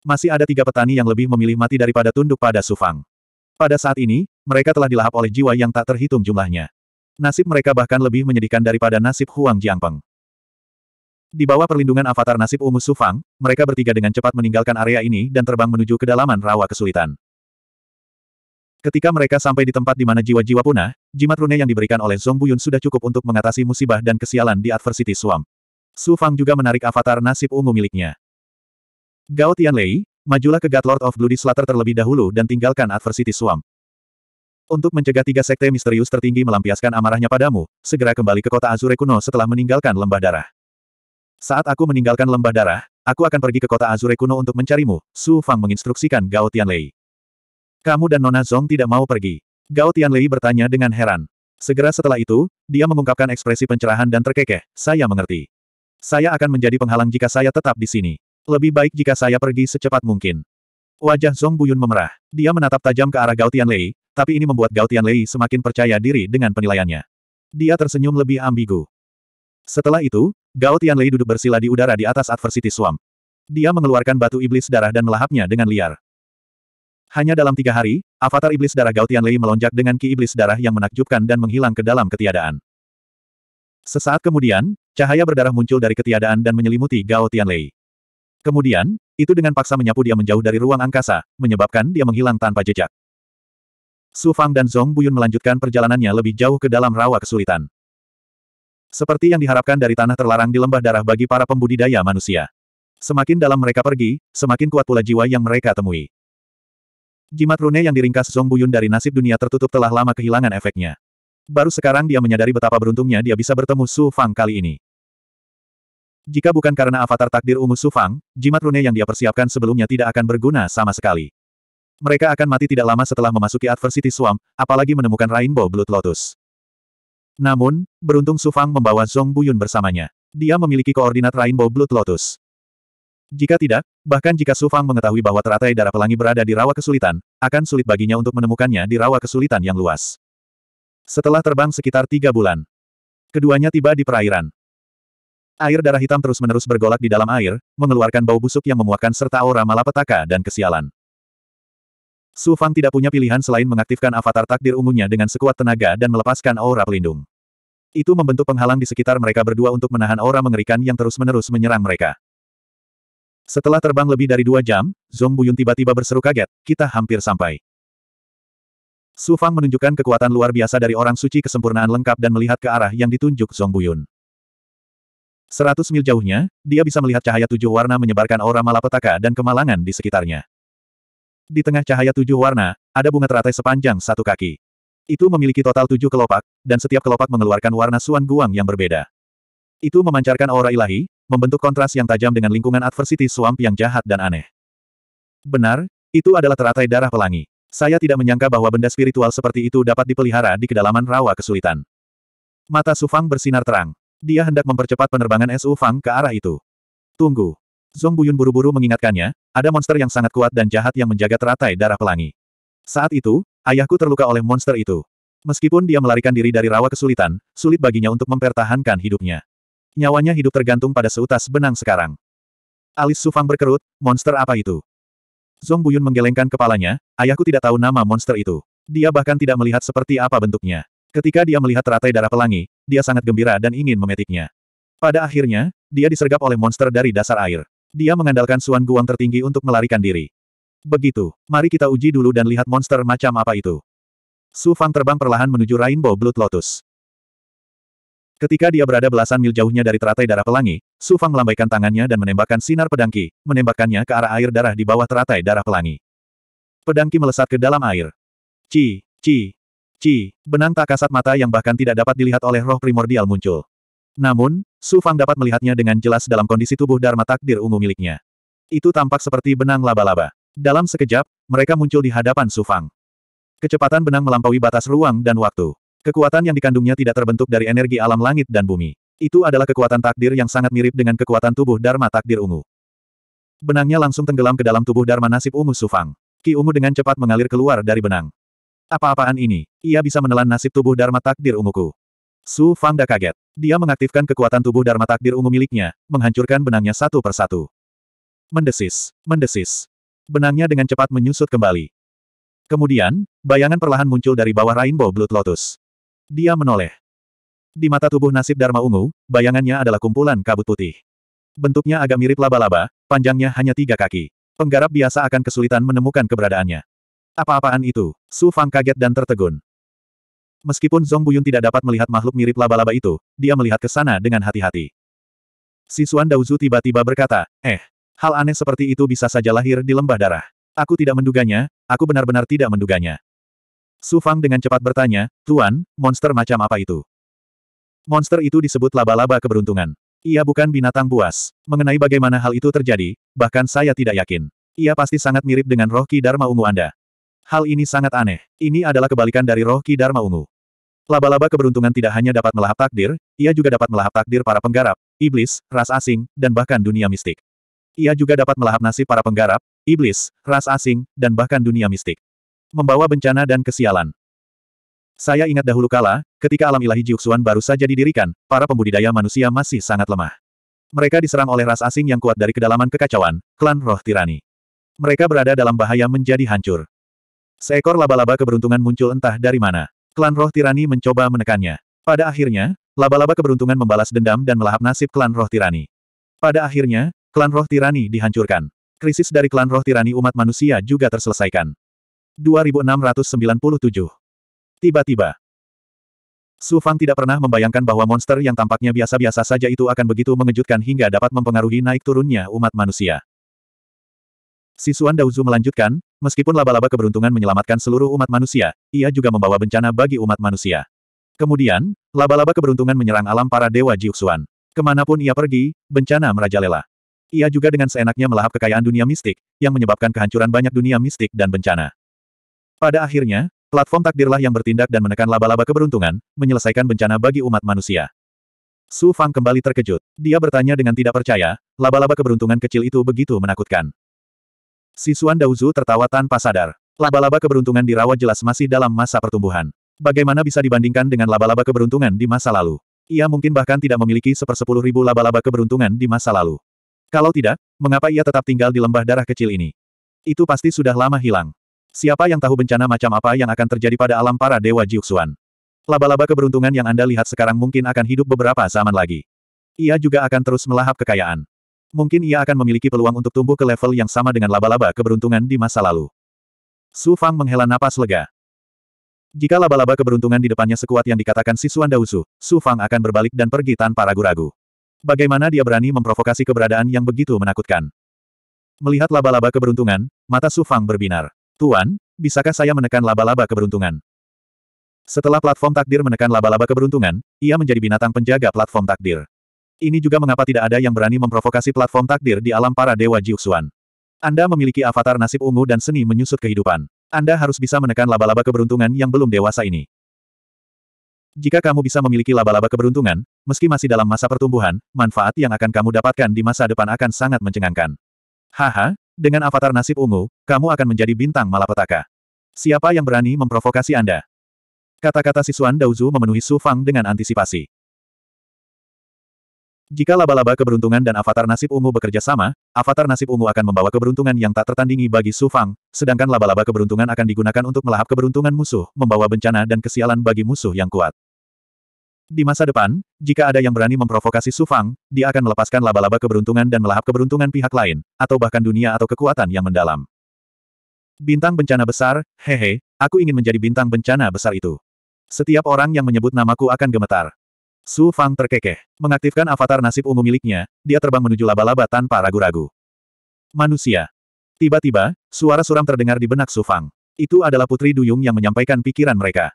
Masih ada tiga petani yang lebih memilih mati daripada tunduk pada Sufang. Pada saat ini, mereka telah dilahap oleh jiwa yang tak terhitung jumlahnya. Nasib mereka bahkan lebih menyedihkan daripada nasib Huang Jiangpeng. Di bawah perlindungan avatar nasib ungu Sufang, mereka bertiga dengan cepat meninggalkan area ini dan terbang menuju kedalaman rawa kesulitan. Ketika mereka sampai di tempat di mana jiwa-jiwa punah, jimat rune yang diberikan oleh Zong Buyun sudah cukup untuk mengatasi musibah dan kesialan di Adversity Swamp. Su Fang juga menarik avatar nasib ungu miliknya. Gao Tianlei, majulah ke God Lord of Bloody Slater terlebih dahulu dan tinggalkan Adversity Swamp. Untuk mencegah tiga sekte misterius tertinggi melampiaskan amarahnya padamu, segera kembali ke kota Azure kuno setelah meninggalkan lembah darah. Saat aku meninggalkan lembah darah, aku akan pergi ke kota Azure kuno untuk mencarimu, Su Fang menginstruksikan Gao Tianlei. Kamu dan Nona Zong tidak mau pergi. Gao Tianlei bertanya dengan heran. Segera setelah itu, dia mengungkapkan ekspresi pencerahan dan terkekeh, saya mengerti. Saya akan menjadi penghalang jika saya tetap di sini. Lebih baik jika saya pergi secepat mungkin. Wajah Zong Buyun memerah. Dia menatap tajam ke arah Gao Tianlei, tapi ini membuat Gao Tianlei semakin percaya diri dengan penilaiannya. Dia tersenyum lebih ambigu. Setelah itu, Gao Tianlei duduk bersila di udara di atas Adversity Swamp. Dia mengeluarkan batu iblis darah dan melahapnya dengan liar. Hanya dalam tiga hari, avatar iblis darah Gao Tianlei melonjak dengan ki iblis darah yang menakjubkan dan menghilang ke dalam ketiadaan. Sesaat kemudian, cahaya berdarah muncul dari ketiadaan dan menyelimuti Gao Tianlei. Kemudian, itu dengan paksa menyapu dia menjauh dari ruang angkasa, menyebabkan dia menghilang tanpa jejak. Su Fang dan Zhong Buyun melanjutkan perjalanannya lebih jauh ke dalam rawa kesulitan. Seperti yang diharapkan dari tanah terlarang di lembah darah bagi para pembudidaya manusia. Semakin dalam mereka pergi, semakin kuat pula jiwa yang mereka temui. Jimat rune yang diringkas Buyun dari nasib dunia tertutup telah lama kehilangan efeknya. Baru sekarang dia menyadari betapa beruntungnya dia bisa bertemu Su Fang kali ini. Jika bukan karena avatar takdir ungu Su Fang, jimat rune yang dia persiapkan sebelumnya tidak akan berguna sama sekali. Mereka akan mati tidak lama setelah memasuki Adversity Swamp, apalagi menemukan Rainbow Blood Lotus. Namun, beruntung Sufang membawa Zong Buyun bersamanya. Dia memiliki koordinat Rainbow Blood Lotus. Jika tidak, bahkan jika Sufang mengetahui bahwa teratai darah pelangi berada di rawa kesulitan, akan sulit baginya untuk menemukannya di rawa kesulitan yang luas. Setelah terbang sekitar tiga bulan, keduanya tiba di perairan. Air darah hitam terus-menerus bergolak di dalam air, mengeluarkan bau busuk yang memuakkan serta aura malapetaka dan kesialan. Su Fang tidak punya pilihan selain mengaktifkan avatar takdir ungunya dengan sekuat tenaga dan melepaskan aura pelindung. Itu membentuk penghalang di sekitar mereka berdua untuk menahan aura mengerikan yang terus-menerus menyerang mereka. Setelah terbang lebih dari dua jam, Zhong Buyun tiba-tiba berseru kaget, kita hampir sampai. Su Fang menunjukkan kekuatan luar biasa dari orang suci kesempurnaan lengkap dan melihat ke arah yang ditunjuk Zhong Buyun. Seratus mil jauhnya, dia bisa melihat cahaya tujuh warna menyebarkan aura malapetaka dan kemalangan di sekitarnya. Di tengah cahaya tujuh warna, ada bunga teratai sepanjang satu kaki. Itu memiliki total tujuh kelopak, dan setiap kelopak mengeluarkan warna suan guang yang berbeda. Itu memancarkan aura ilahi, membentuk kontras yang tajam dengan lingkungan adversity swamp yang jahat dan aneh. Benar, itu adalah teratai darah pelangi. Saya tidak menyangka bahwa benda spiritual seperti itu dapat dipelihara di kedalaman rawa kesulitan. Mata Sufang bersinar terang. Dia hendak mempercepat penerbangan SU Fang ke arah itu. Tunggu. Zong Buyun buru-buru mengingatkannya, ada monster yang sangat kuat dan jahat yang menjaga teratai darah pelangi. Saat itu, ayahku terluka oleh monster itu. Meskipun dia melarikan diri dari rawa kesulitan, sulit baginya untuk mempertahankan hidupnya. Nyawanya hidup tergantung pada seutas benang sekarang. Alis Sufang berkerut, monster apa itu? Zong Buyun menggelengkan kepalanya, ayahku tidak tahu nama monster itu. Dia bahkan tidak melihat seperti apa bentuknya. Ketika dia melihat teratai darah pelangi, dia sangat gembira dan ingin memetiknya. Pada akhirnya, dia disergap oleh monster dari dasar air. Dia mengandalkan Suan Guang tertinggi untuk melarikan diri. Begitu, mari kita uji dulu dan lihat monster macam apa itu. Su Fang terbang perlahan menuju Rainbow Blood Lotus. Ketika dia berada belasan mil jauhnya dari teratai darah pelangi, Su Fang melambaikan tangannya dan menembakkan sinar pedangki, menembakkannya ke arah air darah di bawah teratai darah pelangi. Pedangki melesat ke dalam air. Ci, ci, ci, benang tak kasat mata yang bahkan tidak dapat dilihat oleh roh primordial muncul. Namun, Su Fang dapat melihatnya dengan jelas dalam kondisi tubuh Dharma takdir ungu miliknya. Itu tampak seperti benang laba-laba. Dalam sekejap, mereka muncul di hadapan Su Fang. Kecepatan benang melampaui batas ruang dan waktu. Kekuatan yang dikandungnya tidak terbentuk dari energi alam langit dan bumi. Itu adalah kekuatan takdir yang sangat mirip dengan kekuatan tubuh Dharma takdir ungu. Benangnya langsung tenggelam ke dalam tubuh Dharma nasib ungu Su Fang. Ki ungu dengan cepat mengalir keluar dari benang. Apa-apaan ini? Ia bisa menelan nasib tubuh Dharma takdir unguku. Su Fangda kaget. Dia mengaktifkan kekuatan tubuh Dharma Takdir ungu miliknya, menghancurkan benangnya satu persatu. Mendesis, mendesis. Benangnya dengan cepat menyusut kembali. Kemudian, bayangan perlahan muncul dari bawah Rainbow Blood Lotus. Dia menoleh. Di mata tubuh nasib Dharma Ungu, bayangannya adalah kumpulan kabut putih. Bentuknya agak mirip laba-laba, panjangnya hanya tiga kaki. Penggarap biasa akan kesulitan menemukan keberadaannya. Apa-apaan itu? Su Fang kaget dan tertegun. Meskipun Zong Buyun tidak dapat melihat makhluk mirip laba-laba itu, dia melihat ke sana dengan hati-hati. Si Xuan Daozu tiba-tiba berkata, eh, hal aneh seperti itu bisa saja lahir di lembah darah. Aku tidak menduganya, aku benar-benar tidak menduganya. Su Fang dengan cepat bertanya, Tuan, monster macam apa itu? Monster itu disebut laba-laba keberuntungan. Ia bukan binatang buas. Mengenai bagaimana hal itu terjadi, bahkan saya tidak yakin. Ia pasti sangat mirip dengan roh Ki Dharma Ungu Anda. Hal ini sangat aneh. Ini adalah kebalikan dari roh Ki Dharma Ungu. Laba-laba keberuntungan tidak hanya dapat melahap takdir, ia juga dapat melahap takdir para penggarap, iblis, ras asing, dan bahkan dunia mistik. Ia juga dapat melahap nasib para penggarap, iblis, ras asing, dan bahkan dunia mistik. Membawa bencana dan kesialan. Saya ingat dahulu kala, ketika alam ilahi Jiuxuan baru saja didirikan, para pembudidaya manusia masih sangat lemah. Mereka diserang oleh ras asing yang kuat dari kedalaman kekacauan, klan roh tirani. Mereka berada dalam bahaya menjadi hancur. Seekor laba-laba keberuntungan muncul entah dari mana. Klan roh tirani mencoba menekannya. Pada akhirnya, laba-laba keberuntungan membalas dendam dan melahap nasib klan roh tirani. Pada akhirnya, klan roh tirani dihancurkan. Krisis dari klan roh tirani umat manusia juga terselesaikan. 2697 Tiba-tiba, Su Fang tidak pernah membayangkan bahwa monster yang tampaknya biasa-biasa saja itu akan begitu mengejutkan hingga dapat mempengaruhi naik turunnya umat manusia. Sisuan Dauzu melanjutkan, Meskipun laba-laba keberuntungan menyelamatkan seluruh umat manusia, ia juga membawa bencana bagi umat manusia. Kemudian, laba-laba keberuntungan menyerang alam para dewa Jiuxuan. Kemanapun ia pergi, bencana merajalela. Ia juga dengan seenaknya melahap kekayaan dunia mistik, yang menyebabkan kehancuran banyak dunia mistik dan bencana. Pada akhirnya, platform takdirlah yang bertindak dan menekan laba-laba keberuntungan, menyelesaikan bencana bagi umat manusia. Su Fang kembali terkejut. Dia bertanya dengan tidak percaya, laba-laba keberuntungan kecil itu begitu menakutkan. Sisuan Dauzu tertawa tanpa sadar. Laba-laba keberuntungan di rawa jelas masih dalam masa pertumbuhan. Bagaimana bisa dibandingkan dengan laba-laba keberuntungan di masa lalu? Ia mungkin bahkan tidak memiliki sepersepuluh ribu laba-laba keberuntungan di masa lalu. Kalau tidak, mengapa ia tetap tinggal di lembah darah kecil ini? Itu pasti sudah lama hilang. Siapa yang tahu bencana macam apa yang akan terjadi pada alam para dewa Jiuxuan? Laba-laba keberuntungan yang Anda lihat sekarang mungkin akan hidup beberapa zaman lagi. Ia juga akan terus melahap kekayaan. Mungkin ia akan memiliki peluang untuk tumbuh ke level yang sama dengan laba-laba keberuntungan di masa lalu. Su Fang menghela napas lega. Jika laba-laba keberuntungan di depannya sekuat yang dikatakan Suan Dausu, Su Fang akan berbalik dan pergi tanpa ragu-ragu. Bagaimana dia berani memprovokasi keberadaan yang begitu menakutkan? Melihat laba-laba keberuntungan, mata Su Fang berbinar. Tuan, bisakah saya menekan laba-laba keberuntungan? Setelah platform takdir menekan laba-laba keberuntungan, ia menjadi binatang penjaga platform takdir. Ini juga mengapa tidak ada yang berani memprovokasi platform takdir di alam para dewa Jiuxuan. Anda memiliki avatar nasib ungu dan seni menyusut kehidupan. Anda harus bisa menekan laba-laba keberuntungan yang belum dewasa ini. Jika kamu bisa memiliki laba-laba keberuntungan, meski masih dalam masa pertumbuhan, manfaat yang akan kamu dapatkan di masa depan akan sangat mencengangkan. Haha, dengan avatar nasib ungu, kamu akan menjadi bintang malapetaka. Siapa yang berani memprovokasi Anda? Kata-kata Sisuan Dauzu memenuhi Su Fang dengan antisipasi. Jika laba-laba keberuntungan dan avatar nasib ungu bekerja sama, avatar nasib ungu akan membawa keberuntungan yang tak tertandingi bagi Su Fang, sedangkan laba-laba keberuntungan akan digunakan untuk melahap keberuntungan musuh, membawa bencana dan kesialan bagi musuh yang kuat. Di masa depan, jika ada yang berani memprovokasi Su Fang, dia akan melepaskan laba-laba keberuntungan dan melahap keberuntungan pihak lain, atau bahkan dunia atau kekuatan yang mendalam. Bintang bencana besar, hehe, aku ingin menjadi bintang bencana besar itu. Setiap orang yang menyebut namaku akan gemetar. Su Fang terkekeh. Mengaktifkan avatar nasib ungu miliknya, dia terbang menuju laba-laba tanpa ragu-ragu. Manusia. Tiba-tiba, suara suram terdengar di benak Su Fang. Itu adalah Putri Duyung yang menyampaikan pikiran mereka.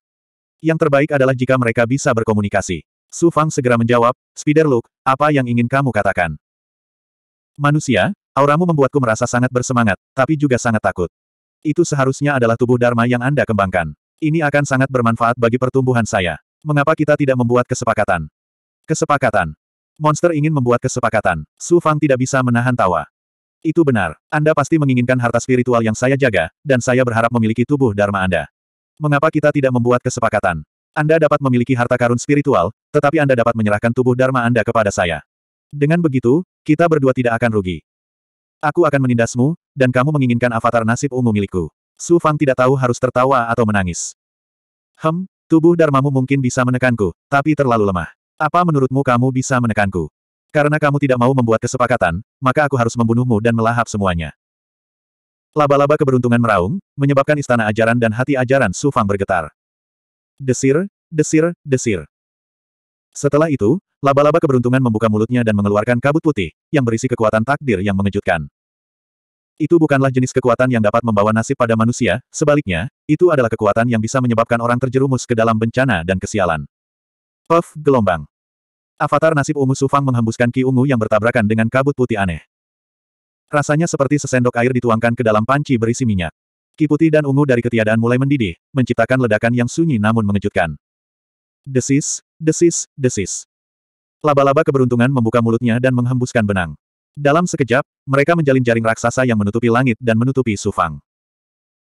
Yang terbaik adalah jika mereka bisa berkomunikasi. Su Fang segera menjawab, Spider Luke, apa yang ingin kamu katakan? Manusia, auramu membuatku merasa sangat bersemangat, tapi juga sangat takut. Itu seharusnya adalah tubuh Dharma yang Anda kembangkan. Ini akan sangat bermanfaat bagi pertumbuhan saya. Mengapa kita tidak membuat kesepakatan? Kesepakatan. Monster ingin membuat kesepakatan. Su Fang tidak bisa menahan tawa. Itu benar. Anda pasti menginginkan harta spiritual yang saya jaga, dan saya berharap memiliki tubuh Dharma Anda. Mengapa kita tidak membuat kesepakatan? Anda dapat memiliki harta karun spiritual, tetapi Anda dapat menyerahkan tubuh Dharma Anda kepada saya. Dengan begitu, kita berdua tidak akan rugi. Aku akan menindasmu, dan kamu menginginkan avatar nasib ungu milikku. Su Fang tidak tahu harus tertawa atau menangis. Hem, Tubuh darmamu mungkin bisa menekanku, tapi terlalu lemah. Apa menurutmu kamu bisa menekanku? Karena kamu tidak mau membuat kesepakatan, maka aku harus membunuhmu dan melahap semuanya. Laba-laba keberuntungan meraung, menyebabkan istana ajaran dan hati ajaran Sufang bergetar. Desir, desir, desir. Setelah itu, laba-laba keberuntungan membuka mulutnya dan mengeluarkan kabut putih, yang berisi kekuatan takdir yang mengejutkan. Itu bukanlah jenis kekuatan yang dapat membawa nasib pada manusia, sebaliknya, itu adalah kekuatan yang bisa menyebabkan orang terjerumus ke dalam bencana dan kesialan. Puff, gelombang. Avatar nasib ungu Sufang menghembuskan ki ungu yang bertabrakan dengan kabut putih aneh. Rasanya seperti sesendok air dituangkan ke dalam panci berisi minyak. Ki putih dan ungu dari ketiadaan mulai mendidih, menciptakan ledakan yang sunyi namun mengejutkan. Desis, desis, desis. Laba-laba keberuntungan membuka mulutnya dan menghembuskan benang. Dalam sekejap, mereka menjalin jaring raksasa yang menutupi langit dan menutupi Su Fang.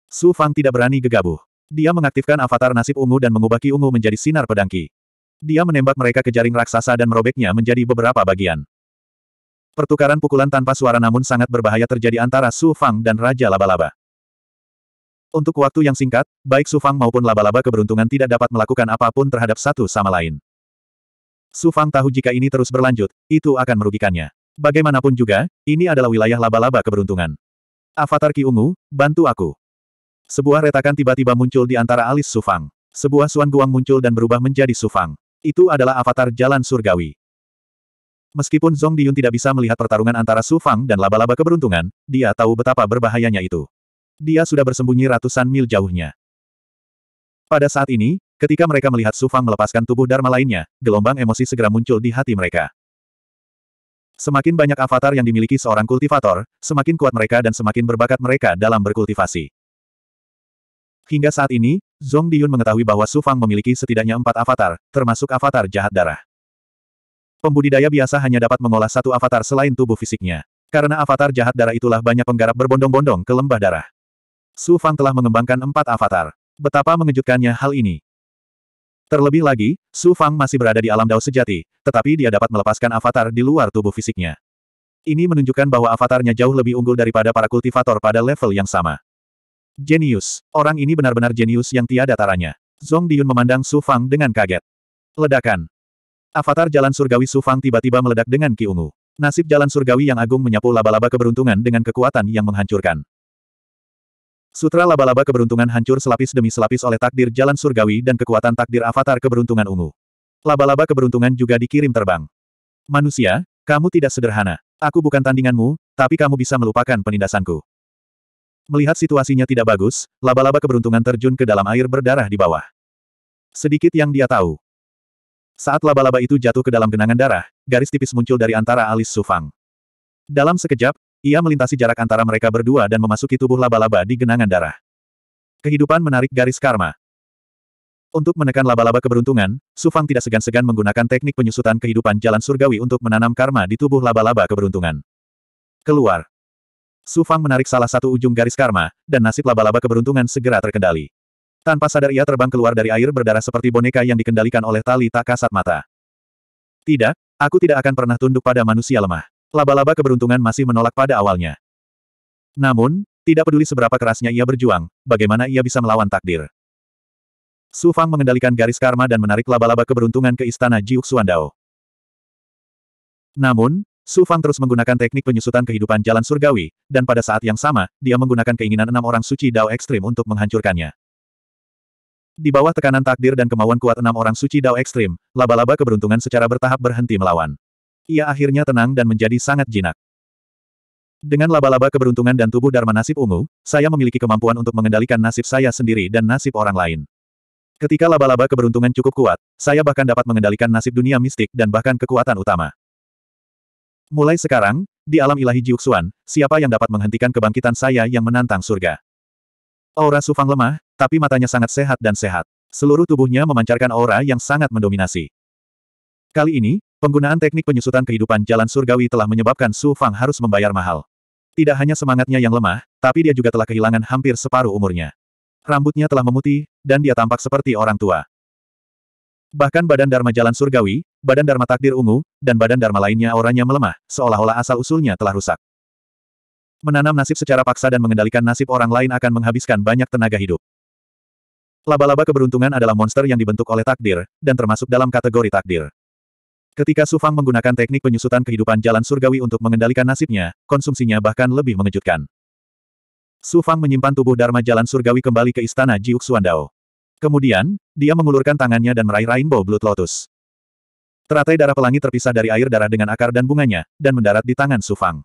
Su Fang tidak berani gegabah. Dia mengaktifkan avatar nasib ungu dan mengubah ki ungu menjadi sinar pedang ki. Dia menembak mereka ke jaring raksasa dan merobeknya menjadi beberapa bagian. Pertukaran pukulan tanpa suara namun sangat berbahaya terjadi antara Su Fang dan Raja Laba-Laba. Untuk waktu yang singkat, baik Su Fang maupun laba-laba keberuntungan tidak dapat melakukan apapun terhadap satu sama lain. Su Fang tahu jika ini terus berlanjut, itu akan merugikannya. Bagaimanapun juga, ini adalah wilayah laba-laba keberuntungan. Avatar Ki Ungu, bantu aku. Sebuah retakan tiba-tiba muncul di antara alis Sufang. Sebuah suan guang muncul dan berubah menjadi Sufang. Itu adalah avatar jalan surgawi. Meskipun Zong Diyun tidak bisa melihat pertarungan antara Sufang dan laba-laba keberuntungan, dia tahu betapa berbahayanya itu. Dia sudah bersembunyi ratusan mil jauhnya. Pada saat ini, ketika mereka melihat Sufang melepaskan tubuh Dharma lainnya, gelombang emosi segera muncul di hati mereka. Semakin banyak avatar yang dimiliki seorang kultivator, semakin kuat mereka dan semakin berbakat mereka dalam berkultivasi. Hingga saat ini, Zhong Diyun mengetahui bahwa Su Fang memiliki setidaknya empat avatar, termasuk avatar jahat darah. Pembudidaya biasa hanya dapat mengolah satu avatar selain tubuh fisiknya. Karena avatar jahat darah itulah banyak penggarap berbondong-bondong ke lembah darah. Su Fang telah mengembangkan empat avatar. Betapa mengejutkannya hal ini. Terlebih lagi, Su Fang masih berada di alam dao sejati, tetapi dia dapat melepaskan avatar di luar tubuh fisiknya. Ini menunjukkan bahwa avatarnya jauh lebih unggul daripada para kultivator pada level yang sama. Genius, Orang ini benar-benar jenius yang tiada taranya. Zong Diyun memandang Su Fang dengan kaget. Ledakan. Avatar jalan surgawi Su Fang tiba-tiba meledak dengan Ki Ungu. Nasib jalan surgawi yang agung menyapu laba-laba keberuntungan dengan kekuatan yang menghancurkan. Sutra laba-laba keberuntungan hancur selapis demi selapis oleh takdir jalan surgawi dan kekuatan takdir avatar keberuntungan ungu. Laba-laba keberuntungan juga dikirim terbang. Manusia, kamu tidak sederhana. Aku bukan tandinganmu, tapi kamu bisa melupakan penindasanku. Melihat situasinya tidak bagus, laba-laba keberuntungan terjun ke dalam air berdarah di bawah. Sedikit yang dia tahu. Saat laba-laba itu jatuh ke dalam genangan darah, garis tipis muncul dari antara alis Sufang. Dalam sekejap, ia melintasi jarak antara mereka berdua dan memasuki tubuh laba-laba di genangan darah. Kehidupan menarik garis karma. Untuk menekan laba-laba keberuntungan, Sufang tidak segan-segan menggunakan teknik penyusutan kehidupan jalan surgawi untuk menanam karma di tubuh laba-laba keberuntungan. Keluar. Sufang menarik salah satu ujung garis karma, dan nasib laba-laba keberuntungan segera terkendali. Tanpa sadar ia terbang keluar dari air berdarah seperti boneka yang dikendalikan oleh tali tak kasat mata. Tidak, aku tidak akan pernah tunduk pada manusia lemah. Laba-laba keberuntungan masih menolak pada awalnya. Namun, tidak peduli seberapa kerasnya ia berjuang, bagaimana ia bisa melawan takdir. Su Fang mengendalikan garis karma dan menarik laba-laba keberuntungan ke istana Jiuk Suandao. Namun, Su Fang terus menggunakan teknik penyusutan kehidupan jalan surgawi, dan pada saat yang sama, dia menggunakan keinginan enam orang suci Dao Ekstrim untuk menghancurkannya. Di bawah tekanan takdir dan kemauan kuat enam orang suci Dao Ekstrim, laba-laba keberuntungan secara bertahap berhenti melawan. Ia akhirnya tenang dan menjadi sangat jinak. Dengan laba-laba keberuntungan dan tubuh Dharma nasib ungu, saya memiliki kemampuan untuk mengendalikan nasib saya sendiri dan nasib orang lain. Ketika laba-laba keberuntungan cukup kuat, saya bahkan dapat mengendalikan nasib dunia mistik dan bahkan kekuatan utama. Mulai sekarang, di alam ilahi Jiuxuan, siapa yang dapat menghentikan kebangkitan saya yang menantang surga? Aura Sufang lemah, tapi matanya sangat sehat dan sehat. Seluruh tubuhnya memancarkan aura yang sangat mendominasi. Kali ini, Penggunaan teknik penyusutan kehidupan jalan surgawi telah menyebabkan Su Fang harus membayar mahal. Tidak hanya semangatnya yang lemah, tapi dia juga telah kehilangan hampir separuh umurnya. Rambutnya telah memutih, dan dia tampak seperti orang tua. Bahkan badan Dharma Jalan Surgawi, badan Dharma Takdir Ungu, dan badan Dharma lainnya orangnya melemah, seolah-olah asal-usulnya telah rusak. Menanam nasib secara paksa dan mengendalikan nasib orang lain akan menghabiskan banyak tenaga hidup. Laba-laba keberuntungan adalah monster yang dibentuk oleh takdir, dan termasuk dalam kategori takdir. Ketika Sufang menggunakan teknik penyusutan kehidupan jalan surgawi untuk mengendalikan nasibnya, konsumsinya bahkan lebih mengejutkan. Sufang menyimpan tubuh Dharma jalan surgawi kembali ke istana Jiuk Suandao. Kemudian, dia mengulurkan tangannya dan meraih Rainbow Blood Lotus. Teratai darah pelangi terpisah dari air darah dengan akar dan bunganya, dan mendarat di tangan Sufang.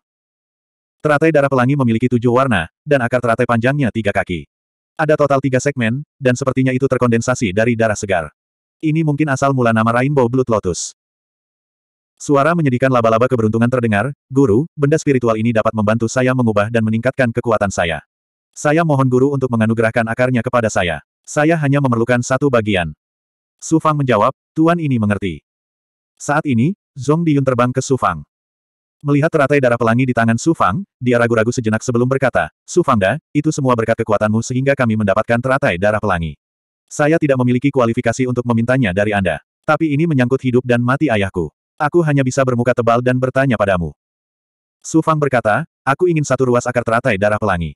Teratai darah pelangi memiliki tujuh warna, dan akar teratai panjangnya tiga kaki. Ada total tiga segmen, dan sepertinya itu terkondensasi dari darah segar. Ini mungkin asal mula nama Rainbow Blood Lotus. Suara menyedihkan laba-laba keberuntungan terdengar, Guru, benda spiritual ini dapat membantu saya mengubah dan meningkatkan kekuatan saya. Saya mohon Guru untuk menganugerahkan akarnya kepada saya. Saya hanya memerlukan satu bagian. Su Fang menjawab, Tuan ini mengerti. Saat ini, Zhong Diyun terbang ke Su Fang. Melihat teratai darah pelangi di tangan Su Fang, dia ragu-ragu sejenak sebelum berkata, Su Fang da, itu semua berkat kekuatanmu sehingga kami mendapatkan teratai darah pelangi. Saya tidak memiliki kualifikasi untuk memintanya dari Anda. Tapi ini menyangkut hidup dan mati ayahku. Aku hanya bisa bermuka tebal dan bertanya padamu. Su Fang berkata, aku ingin satu ruas akar teratai darah pelangi.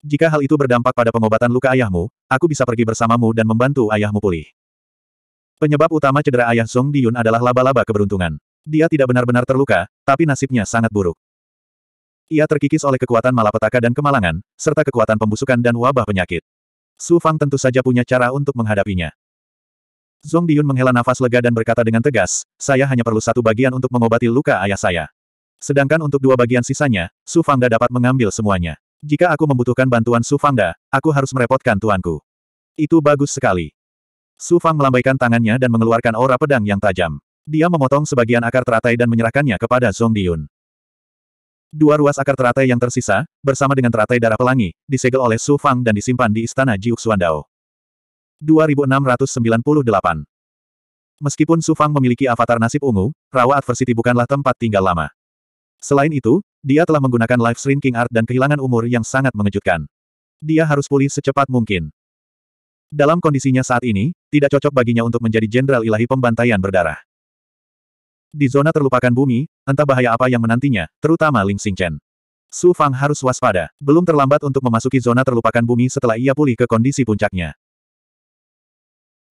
Jika hal itu berdampak pada pengobatan luka ayahmu, aku bisa pergi bersamamu dan membantu ayahmu pulih. Penyebab utama cedera ayah Song Diyun adalah laba-laba keberuntungan. Dia tidak benar-benar terluka, tapi nasibnya sangat buruk. Ia terkikis oleh kekuatan malapetaka dan kemalangan, serta kekuatan pembusukan dan wabah penyakit. Su Fang tentu saja punya cara untuk menghadapinya. Zong Diyun menghela nafas lega dan berkata dengan tegas, saya hanya perlu satu bagian untuk mengobati luka ayah saya. Sedangkan untuk dua bagian sisanya, Su Fangda dapat mengambil semuanya. Jika aku membutuhkan bantuan Su Fangda, aku harus merepotkan tuanku. Itu bagus sekali. Su Fang melambaikan tangannya dan mengeluarkan aura pedang yang tajam. Dia memotong sebagian akar teratai dan menyerahkannya kepada Zong Diyun. Dua ruas akar teratai yang tersisa, bersama dengan teratai darah pelangi, disegel oleh Su Fang dan disimpan di istana Jiuxuandao. 2698. Meskipun Sufang memiliki avatar nasib ungu, Rawa Adversity bukanlah tempat tinggal lama. Selain itu, dia telah menggunakan life shrinking art dan kehilangan umur yang sangat mengejutkan. Dia harus pulih secepat mungkin. Dalam kondisinya saat ini, tidak cocok baginya untuk menjadi jenderal ilahi pembantaian berdarah. Di zona terlupakan bumi, entah bahaya apa yang menantinya, terutama Ling Xingchen. Su Fang harus waspada, belum terlambat untuk memasuki zona terlupakan bumi setelah ia pulih ke kondisi puncaknya.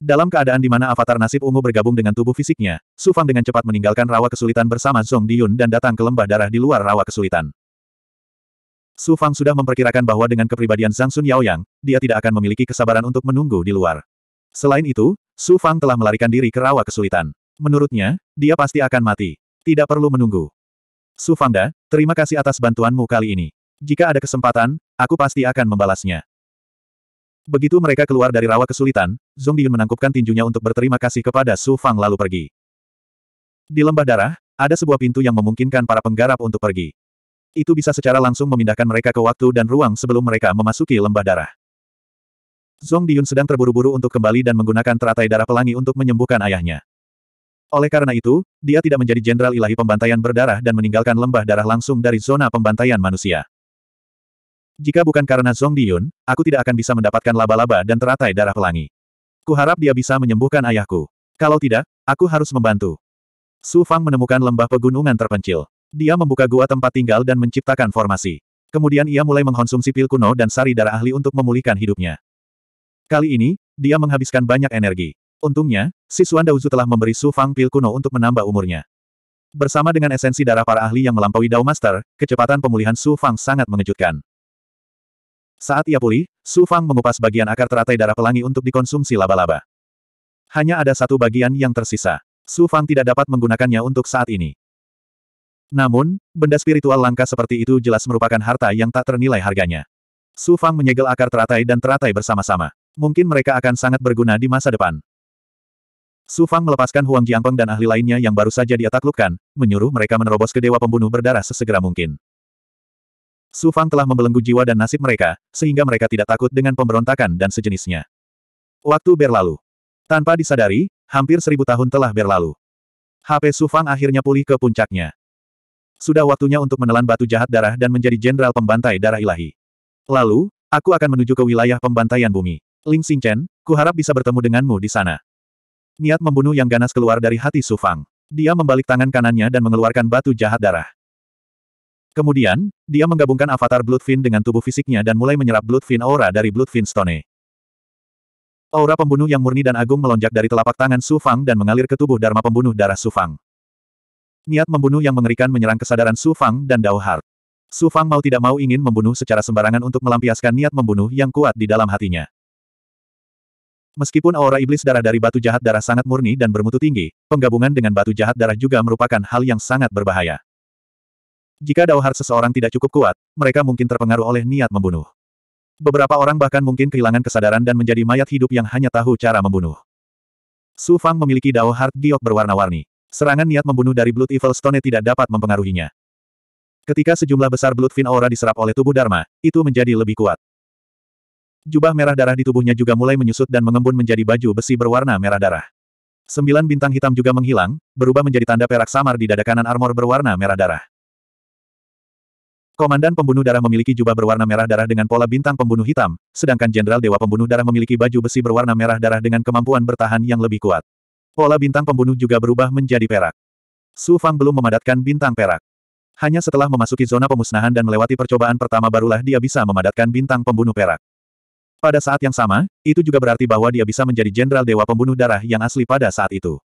Dalam keadaan di mana avatar nasib ungu bergabung dengan tubuh fisiknya, Su Fang dengan cepat meninggalkan rawa kesulitan bersama Song Diyun dan datang ke lembah darah di luar rawa kesulitan. Su Fang sudah memperkirakan bahwa dengan kepribadian Zhang Sun Yaoyang, dia tidak akan memiliki kesabaran untuk menunggu di luar. Selain itu, Su Fang telah melarikan diri ke rawa kesulitan. Menurutnya, dia pasti akan mati. Tidak perlu menunggu. Su Fangda, terima kasih atas bantuanmu kali ini. Jika ada kesempatan, aku pasti akan membalasnya. Begitu mereka keluar dari rawa kesulitan, Zong Biyun menangkupkan tinjunya untuk berterima kasih kepada Su Fang lalu pergi. Di lembah darah, ada sebuah pintu yang memungkinkan para penggarap untuk pergi. Itu bisa secara langsung memindahkan mereka ke waktu dan ruang sebelum mereka memasuki lembah darah. Zong Biyun sedang terburu-buru untuk kembali dan menggunakan teratai darah pelangi untuk menyembuhkan ayahnya. Oleh karena itu, dia tidak menjadi jenderal ilahi pembantaian berdarah dan meninggalkan lembah darah langsung dari zona pembantaian manusia. Jika bukan karena Zong Diyun, aku tidak akan bisa mendapatkan laba-laba dan teratai darah pelangi. Kuharap dia bisa menyembuhkan ayahku. Kalau tidak, aku harus membantu. Su Fang menemukan lembah pegunungan terpencil. Dia membuka gua tempat tinggal dan menciptakan formasi. Kemudian ia mulai mengkonsumsi pil kuno dan sari darah ahli untuk memulihkan hidupnya. Kali ini, dia menghabiskan banyak energi. Untungnya, Si Siswan Daozu telah memberi Su Fang pil kuno untuk menambah umurnya. Bersama dengan esensi darah para ahli yang melampaui Dao Master, kecepatan pemulihan Su Fang sangat mengejutkan. Saat ia pulih, Su Fang mengupas bagian akar teratai darah pelangi untuk dikonsumsi laba-laba. Hanya ada satu bagian yang tersisa. Su Fang tidak dapat menggunakannya untuk saat ini. Namun, benda spiritual langka seperti itu jelas merupakan harta yang tak ternilai harganya. Su Fang menyegel akar teratai dan teratai bersama-sama. Mungkin mereka akan sangat berguna di masa depan. Su Fang melepaskan Huang Jiangpeng dan ahli lainnya yang baru saja dia taklukkan, menyuruh mereka menerobos ke Dewa Pembunuh Berdarah sesegera mungkin. Su Fang telah membelenggu jiwa dan nasib mereka, sehingga mereka tidak takut dengan pemberontakan dan sejenisnya. Waktu berlalu. Tanpa disadari, hampir seribu tahun telah berlalu. HP Su Fang akhirnya pulih ke puncaknya. Sudah waktunya untuk menelan batu jahat darah dan menjadi jenderal pembantai darah ilahi. Lalu, aku akan menuju ke wilayah pembantaian bumi. Ling Xingchen, kuharap bisa bertemu denganmu di sana. Niat membunuh yang ganas keluar dari hati Su Fang. Dia membalik tangan kanannya dan mengeluarkan batu jahat darah. Kemudian, dia menggabungkan avatar Bloodfin dengan tubuh fisiknya dan mulai menyerap Bloodfin aura dari Bloodfin Stone. Aura pembunuh yang murni dan agung melonjak dari telapak tangan Su Fang dan mengalir ke tubuh Dharma pembunuh darah Su Fang. Niat membunuh yang mengerikan menyerang kesadaran Su Fang dan Dao Har. Su Fang mau tidak mau ingin membunuh secara sembarangan untuk melampiaskan niat membunuh yang kuat di dalam hatinya. Meskipun aura iblis darah dari batu jahat darah sangat murni dan bermutu tinggi, penggabungan dengan batu jahat darah juga merupakan hal yang sangat berbahaya. Jika dauhar seseorang tidak cukup kuat, mereka mungkin terpengaruh oleh niat membunuh. Beberapa orang bahkan mungkin kehilangan kesadaran dan menjadi mayat hidup yang hanya tahu cara membunuh. Su Fang memiliki Dao Heart diok berwarna-warni. Serangan niat membunuh dari Blood Evil Stone tidak dapat mempengaruhinya. Ketika sejumlah besar Blood Fin Aura diserap oleh tubuh Dharma, itu menjadi lebih kuat. Jubah merah darah di tubuhnya juga mulai menyusut dan mengembun menjadi baju besi berwarna merah darah. Sembilan bintang hitam juga menghilang, berubah menjadi tanda perak samar di dada kanan armor berwarna merah darah. Komandan pembunuh darah memiliki jubah berwarna merah darah dengan pola bintang pembunuh hitam, sedangkan Jenderal Dewa pembunuh darah memiliki baju besi berwarna merah darah dengan kemampuan bertahan yang lebih kuat. Pola bintang pembunuh juga berubah menjadi perak. Su Fang belum memadatkan bintang perak. Hanya setelah memasuki zona pemusnahan dan melewati percobaan pertama barulah dia bisa memadatkan bintang pembunuh perak. Pada saat yang sama, itu juga berarti bahwa dia bisa menjadi Jenderal Dewa Pembunuh Darah yang asli pada saat itu.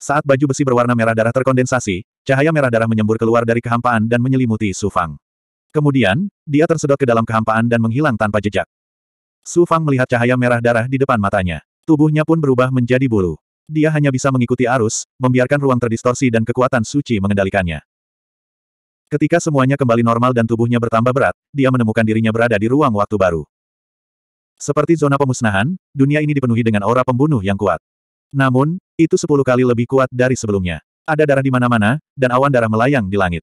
Saat baju besi berwarna merah darah terkondensasi, cahaya merah darah menyembur keluar dari kehampaan dan menyelimuti Su Fang. Kemudian, dia tersedot ke dalam kehampaan dan menghilang tanpa jejak. Su Fang melihat cahaya merah darah di depan matanya. Tubuhnya pun berubah menjadi bulu. Dia hanya bisa mengikuti arus, membiarkan ruang terdistorsi dan kekuatan suci mengendalikannya. Ketika semuanya kembali normal dan tubuhnya bertambah berat, dia menemukan dirinya berada di ruang waktu baru. Seperti zona pemusnahan, dunia ini dipenuhi dengan aura pembunuh yang kuat. Namun, itu sepuluh kali lebih kuat dari sebelumnya. Ada darah di mana-mana, dan awan darah melayang di langit.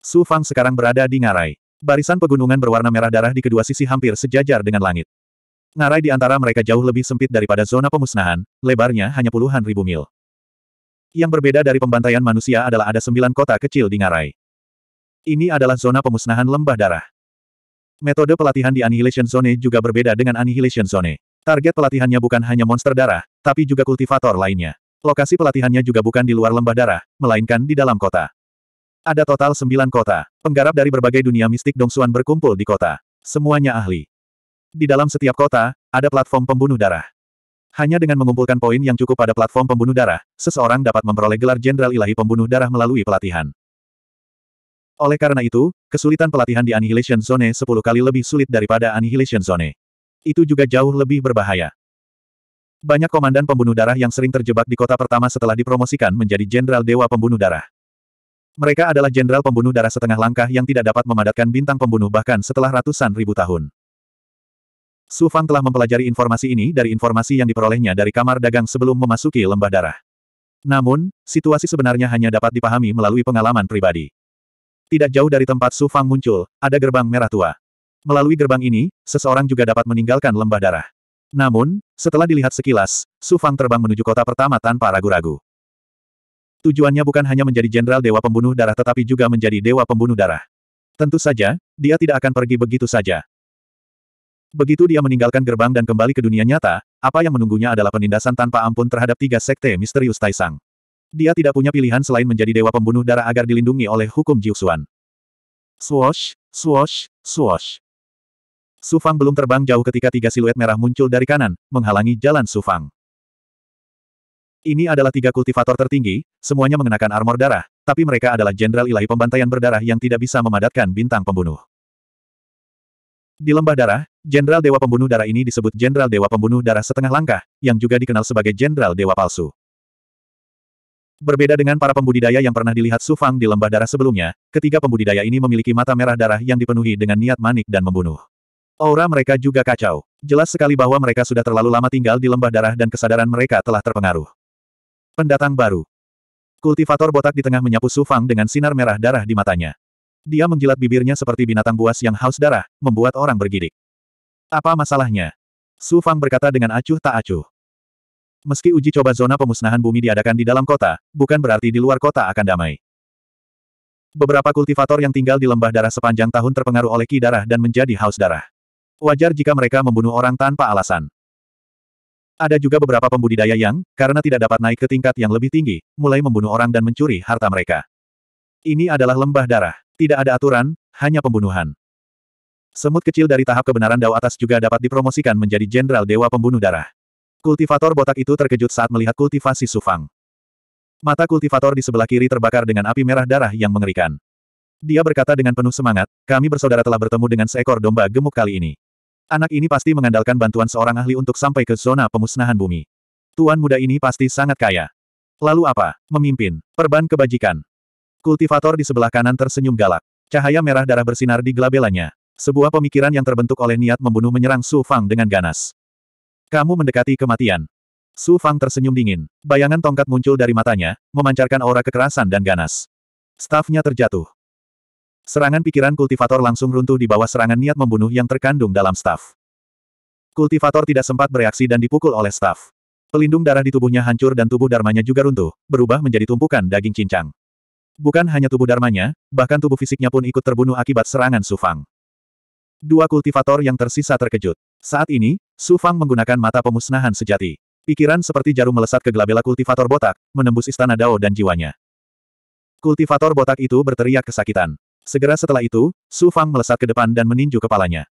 Su Fang sekarang berada di ngarai. Barisan pegunungan berwarna merah darah di kedua sisi hampir sejajar dengan langit. Ngarai di antara mereka jauh lebih sempit daripada zona pemusnahan, lebarnya hanya puluhan ribu mil. Yang berbeda dari pembantaian manusia adalah ada sembilan kota kecil di ngarai. Ini adalah zona pemusnahan lembah darah. Metode pelatihan di Annihilation Zone juga berbeda dengan Annihilation Zone. Target pelatihannya bukan hanya monster darah, tapi juga kultivator lainnya. Lokasi pelatihannya juga bukan di luar lembah darah, melainkan di dalam kota. Ada total sembilan kota. Penggarap dari berbagai dunia mistik Dong Dongsuan berkumpul di kota. Semuanya ahli. Di dalam setiap kota, ada platform pembunuh darah. Hanya dengan mengumpulkan poin yang cukup pada platform pembunuh darah, seseorang dapat memperoleh gelar Jenderal Ilahi Pembunuh Darah melalui pelatihan. Oleh karena itu, kesulitan pelatihan di Annihilation Zone 10 kali lebih sulit daripada Annihilation Zone itu juga jauh lebih berbahaya. Banyak komandan pembunuh darah yang sering terjebak di kota pertama setelah dipromosikan menjadi Jenderal Dewa Pembunuh Darah. Mereka adalah jenderal pembunuh darah setengah langkah yang tidak dapat memadatkan bintang pembunuh bahkan setelah ratusan ribu tahun. Su Fang telah mempelajari informasi ini dari informasi yang diperolehnya dari kamar dagang sebelum memasuki lembah darah. Namun, situasi sebenarnya hanya dapat dipahami melalui pengalaman pribadi. Tidak jauh dari tempat Su Fang muncul, ada gerbang merah tua. Melalui gerbang ini, seseorang juga dapat meninggalkan lembah darah. Namun, setelah dilihat sekilas, Su Fang terbang menuju kota pertama tanpa ragu-ragu. Tujuannya bukan hanya menjadi jenderal dewa pembunuh darah tetapi juga menjadi dewa pembunuh darah. Tentu saja, dia tidak akan pergi begitu saja. Begitu dia meninggalkan gerbang dan kembali ke dunia nyata, apa yang menunggunya adalah penindasan tanpa ampun terhadap tiga sekte misterius Taisang. Dia tidak punya pilihan selain menjadi dewa pembunuh darah agar dilindungi oleh hukum Jiuxuan. Swash, swash, swash. Sufang belum terbang jauh ketika tiga siluet merah muncul dari kanan, menghalangi jalan Sufang. Ini adalah tiga kultivator tertinggi, semuanya mengenakan armor darah, tapi mereka adalah jenderal ilahi pembantaian berdarah yang tidak bisa memadatkan bintang pembunuh. Di lembah darah, jenderal dewa pembunuh darah ini disebut jenderal dewa pembunuh darah setengah langkah, yang juga dikenal sebagai jenderal dewa palsu. Berbeda dengan para pembudidaya yang pernah dilihat Sufang di lembah darah sebelumnya, ketiga pembudidaya ini memiliki mata merah darah yang dipenuhi dengan niat manik dan membunuh. Aura mereka juga kacau. Jelas sekali bahwa mereka sudah terlalu lama tinggal di lembah darah dan kesadaran mereka telah terpengaruh. Pendatang baru. Kultivator botak di tengah menyapu Su Fang dengan sinar merah darah di matanya. Dia menjilat bibirnya seperti binatang buas yang haus darah, membuat orang bergidik. Apa masalahnya? Su Fang berkata dengan acuh tak acuh. Meski uji coba zona pemusnahan bumi diadakan di dalam kota, bukan berarti di luar kota akan damai. Beberapa kultivator yang tinggal di lembah darah sepanjang tahun terpengaruh oleh ki darah dan menjadi haus darah. Wajar jika mereka membunuh orang tanpa alasan. Ada juga beberapa pembudidaya yang, karena tidak dapat naik ke tingkat yang lebih tinggi, mulai membunuh orang dan mencuri harta mereka. Ini adalah lembah darah. Tidak ada aturan, hanya pembunuhan. Semut kecil dari tahap kebenaran Dao atas juga dapat dipromosikan menjadi Jenderal Dewa Pembunuh Darah. Kultivator botak itu terkejut saat melihat kultivasi Sufang. Mata kultivator di sebelah kiri terbakar dengan api merah darah yang mengerikan. Dia berkata dengan penuh semangat, kami bersaudara telah bertemu dengan seekor domba gemuk kali ini. Anak ini pasti mengandalkan bantuan seorang ahli untuk sampai ke zona pemusnahan bumi. Tuan muda ini pasti sangat kaya. Lalu apa? Memimpin. Perban kebajikan. Kultivator di sebelah kanan tersenyum galak. Cahaya merah darah bersinar di gelabelanya. Sebuah pemikiran yang terbentuk oleh niat membunuh menyerang Su Fang dengan ganas. Kamu mendekati kematian. Su Fang tersenyum dingin. Bayangan tongkat muncul dari matanya, memancarkan aura kekerasan dan ganas. Stafnya terjatuh. Serangan pikiran kultivator langsung runtuh di bawah serangan niat membunuh yang terkandung dalam staf. Kultivator tidak sempat bereaksi dan dipukul oleh staf. Pelindung darah di tubuhnya hancur dan tubuh darmanya juga runtuh, berubah menjadi tumpukan daging cincang. Bukan hanya tubuh darmanya, bahkan tubuh fisiknya pun ikut terbunuh akibat serangan Sufang. Dua kultivator yang tersisa terkejut. Saat ini, Sufang menggunakan mata pemusnahan sejati. Pikiran seperti jarum melesat ke gelabela kultivator botak, menembus istana Dao dan jiwanya. Kultivator botak itu berteriak kesakitan. Segera setelah itu, Su Fang melesat ke depan dan meninju kepalanya.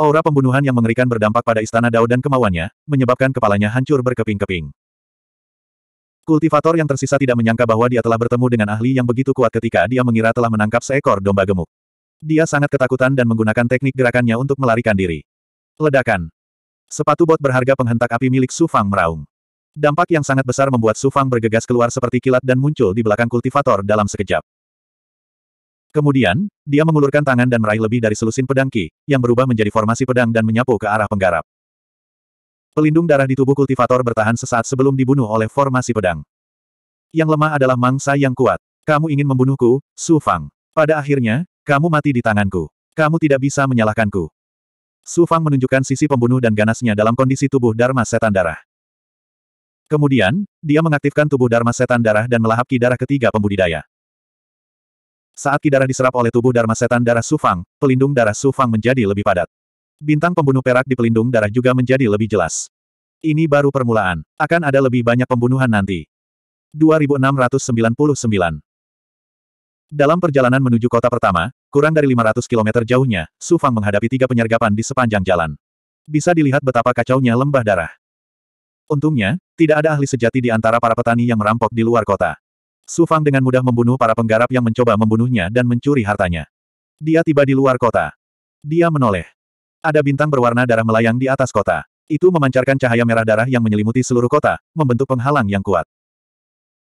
Aura pembunuhan yang mengerikan berdampak pada istana Dao dan kemauannya, menyebabkan kepalanya hancur berkeping-keping. Kultivator yang tersisa tidak menyangka bahwa dia telah bertemu dengan ahli yang begitu kuat ketika dia mengira telah menangkap seekor domba gemuk. Dia sangat ketakutan dan menggunakan teknik gerakannya untuk melarikan diri. Ledakan. Sepatu bot berharga penghentak api milik Su Fang meraung. Dampak yang sangat besar membuat Su Fang bergegas keluar seperti kilat dan muncul di belakang kultivator dalam sekejap. Kemudian, dia mengulurkan tangan dan meraih lebih dari selusin pedang Ki, yang berubah menjadi formasi pedang dan menyapu ke arah penggarap. Pelindung darah di tubuh kultivator bertahan sesaat sebelum dibunuh oleh formasi pedang. Yang lemah adalah mangsa yang kuat. Kamu ingin membunuhku, Su Fang. Pada akhirnya, kamu mati di tanganku. Kamu tidak bisa menyalahkanku. Su Fang menunjukkan sisi pembunuh dan ganasnya dalam kondisi tubuh Dharma Setan Darah. Kemudian, dia mengaktifkan tubuh Dharma Setan Darah dan melahap ki darah ketiga pembudidaya. Saat ki darah diserap oleh tubuh Dharma Setan Darah Sufang, pelindung darah Sufang menjadi lebih padat. Bintang pembunuh perak di pelindung darah juga menjadi lebih jelas. Ini baru permulaan. Akan ada lebih banyak pembunuhan nanti. 2699 Dalam perjalanan menuju kota pertama, kurang dari 500 km jauhnya, Sufang menghadapi tiga penyergapan di sepanjang jalan. Bisa dilihat betapa kacaunya lembah darah. Untungnya, tidak ada ahli sejati di antara para petani yang merampok di luar kota. Su Fang dengan mudah membunuh para penggarap yang mencoba membunuhnya dan mencuri hartanya. Dia tiba di luar kota. Dia menoleh. Ada bintang berwarna darah melayang di atas kota. Itu memancarkan cahaya merah darah yang menyelimuti seluruh kota, membentuk penghalang yang kuat.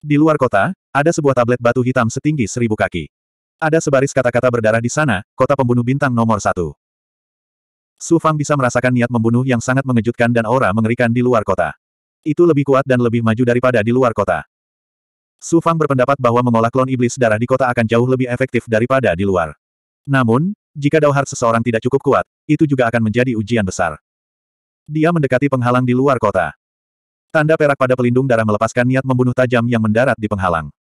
Di luar kota, ada sebuah tablet batu hitam setinggi seribu kaki. Ada sebaris kata-kata berdarah di sana, kota pembunuh bintang nomor satu. Su Fang bisa merasakan niat membunuh yang sangat mengejutkan dan aura mengerikan di luar kota. Itu lebih kuat dan lebih maju daripada di luar kota. Su Fang berpendapat bahwa mengolah klon iblis darah di kota akan jauh lebih efektif daripada di luar. Namun, jika Dauhar seseorang tidak cukup kuat, itu juga akan menjadi ujian besar. Dia mendekati penghalang di luar kota. Tanda perak pada pelindung darah melepaskan niat membunuh tajam yang mendarat di penghalang.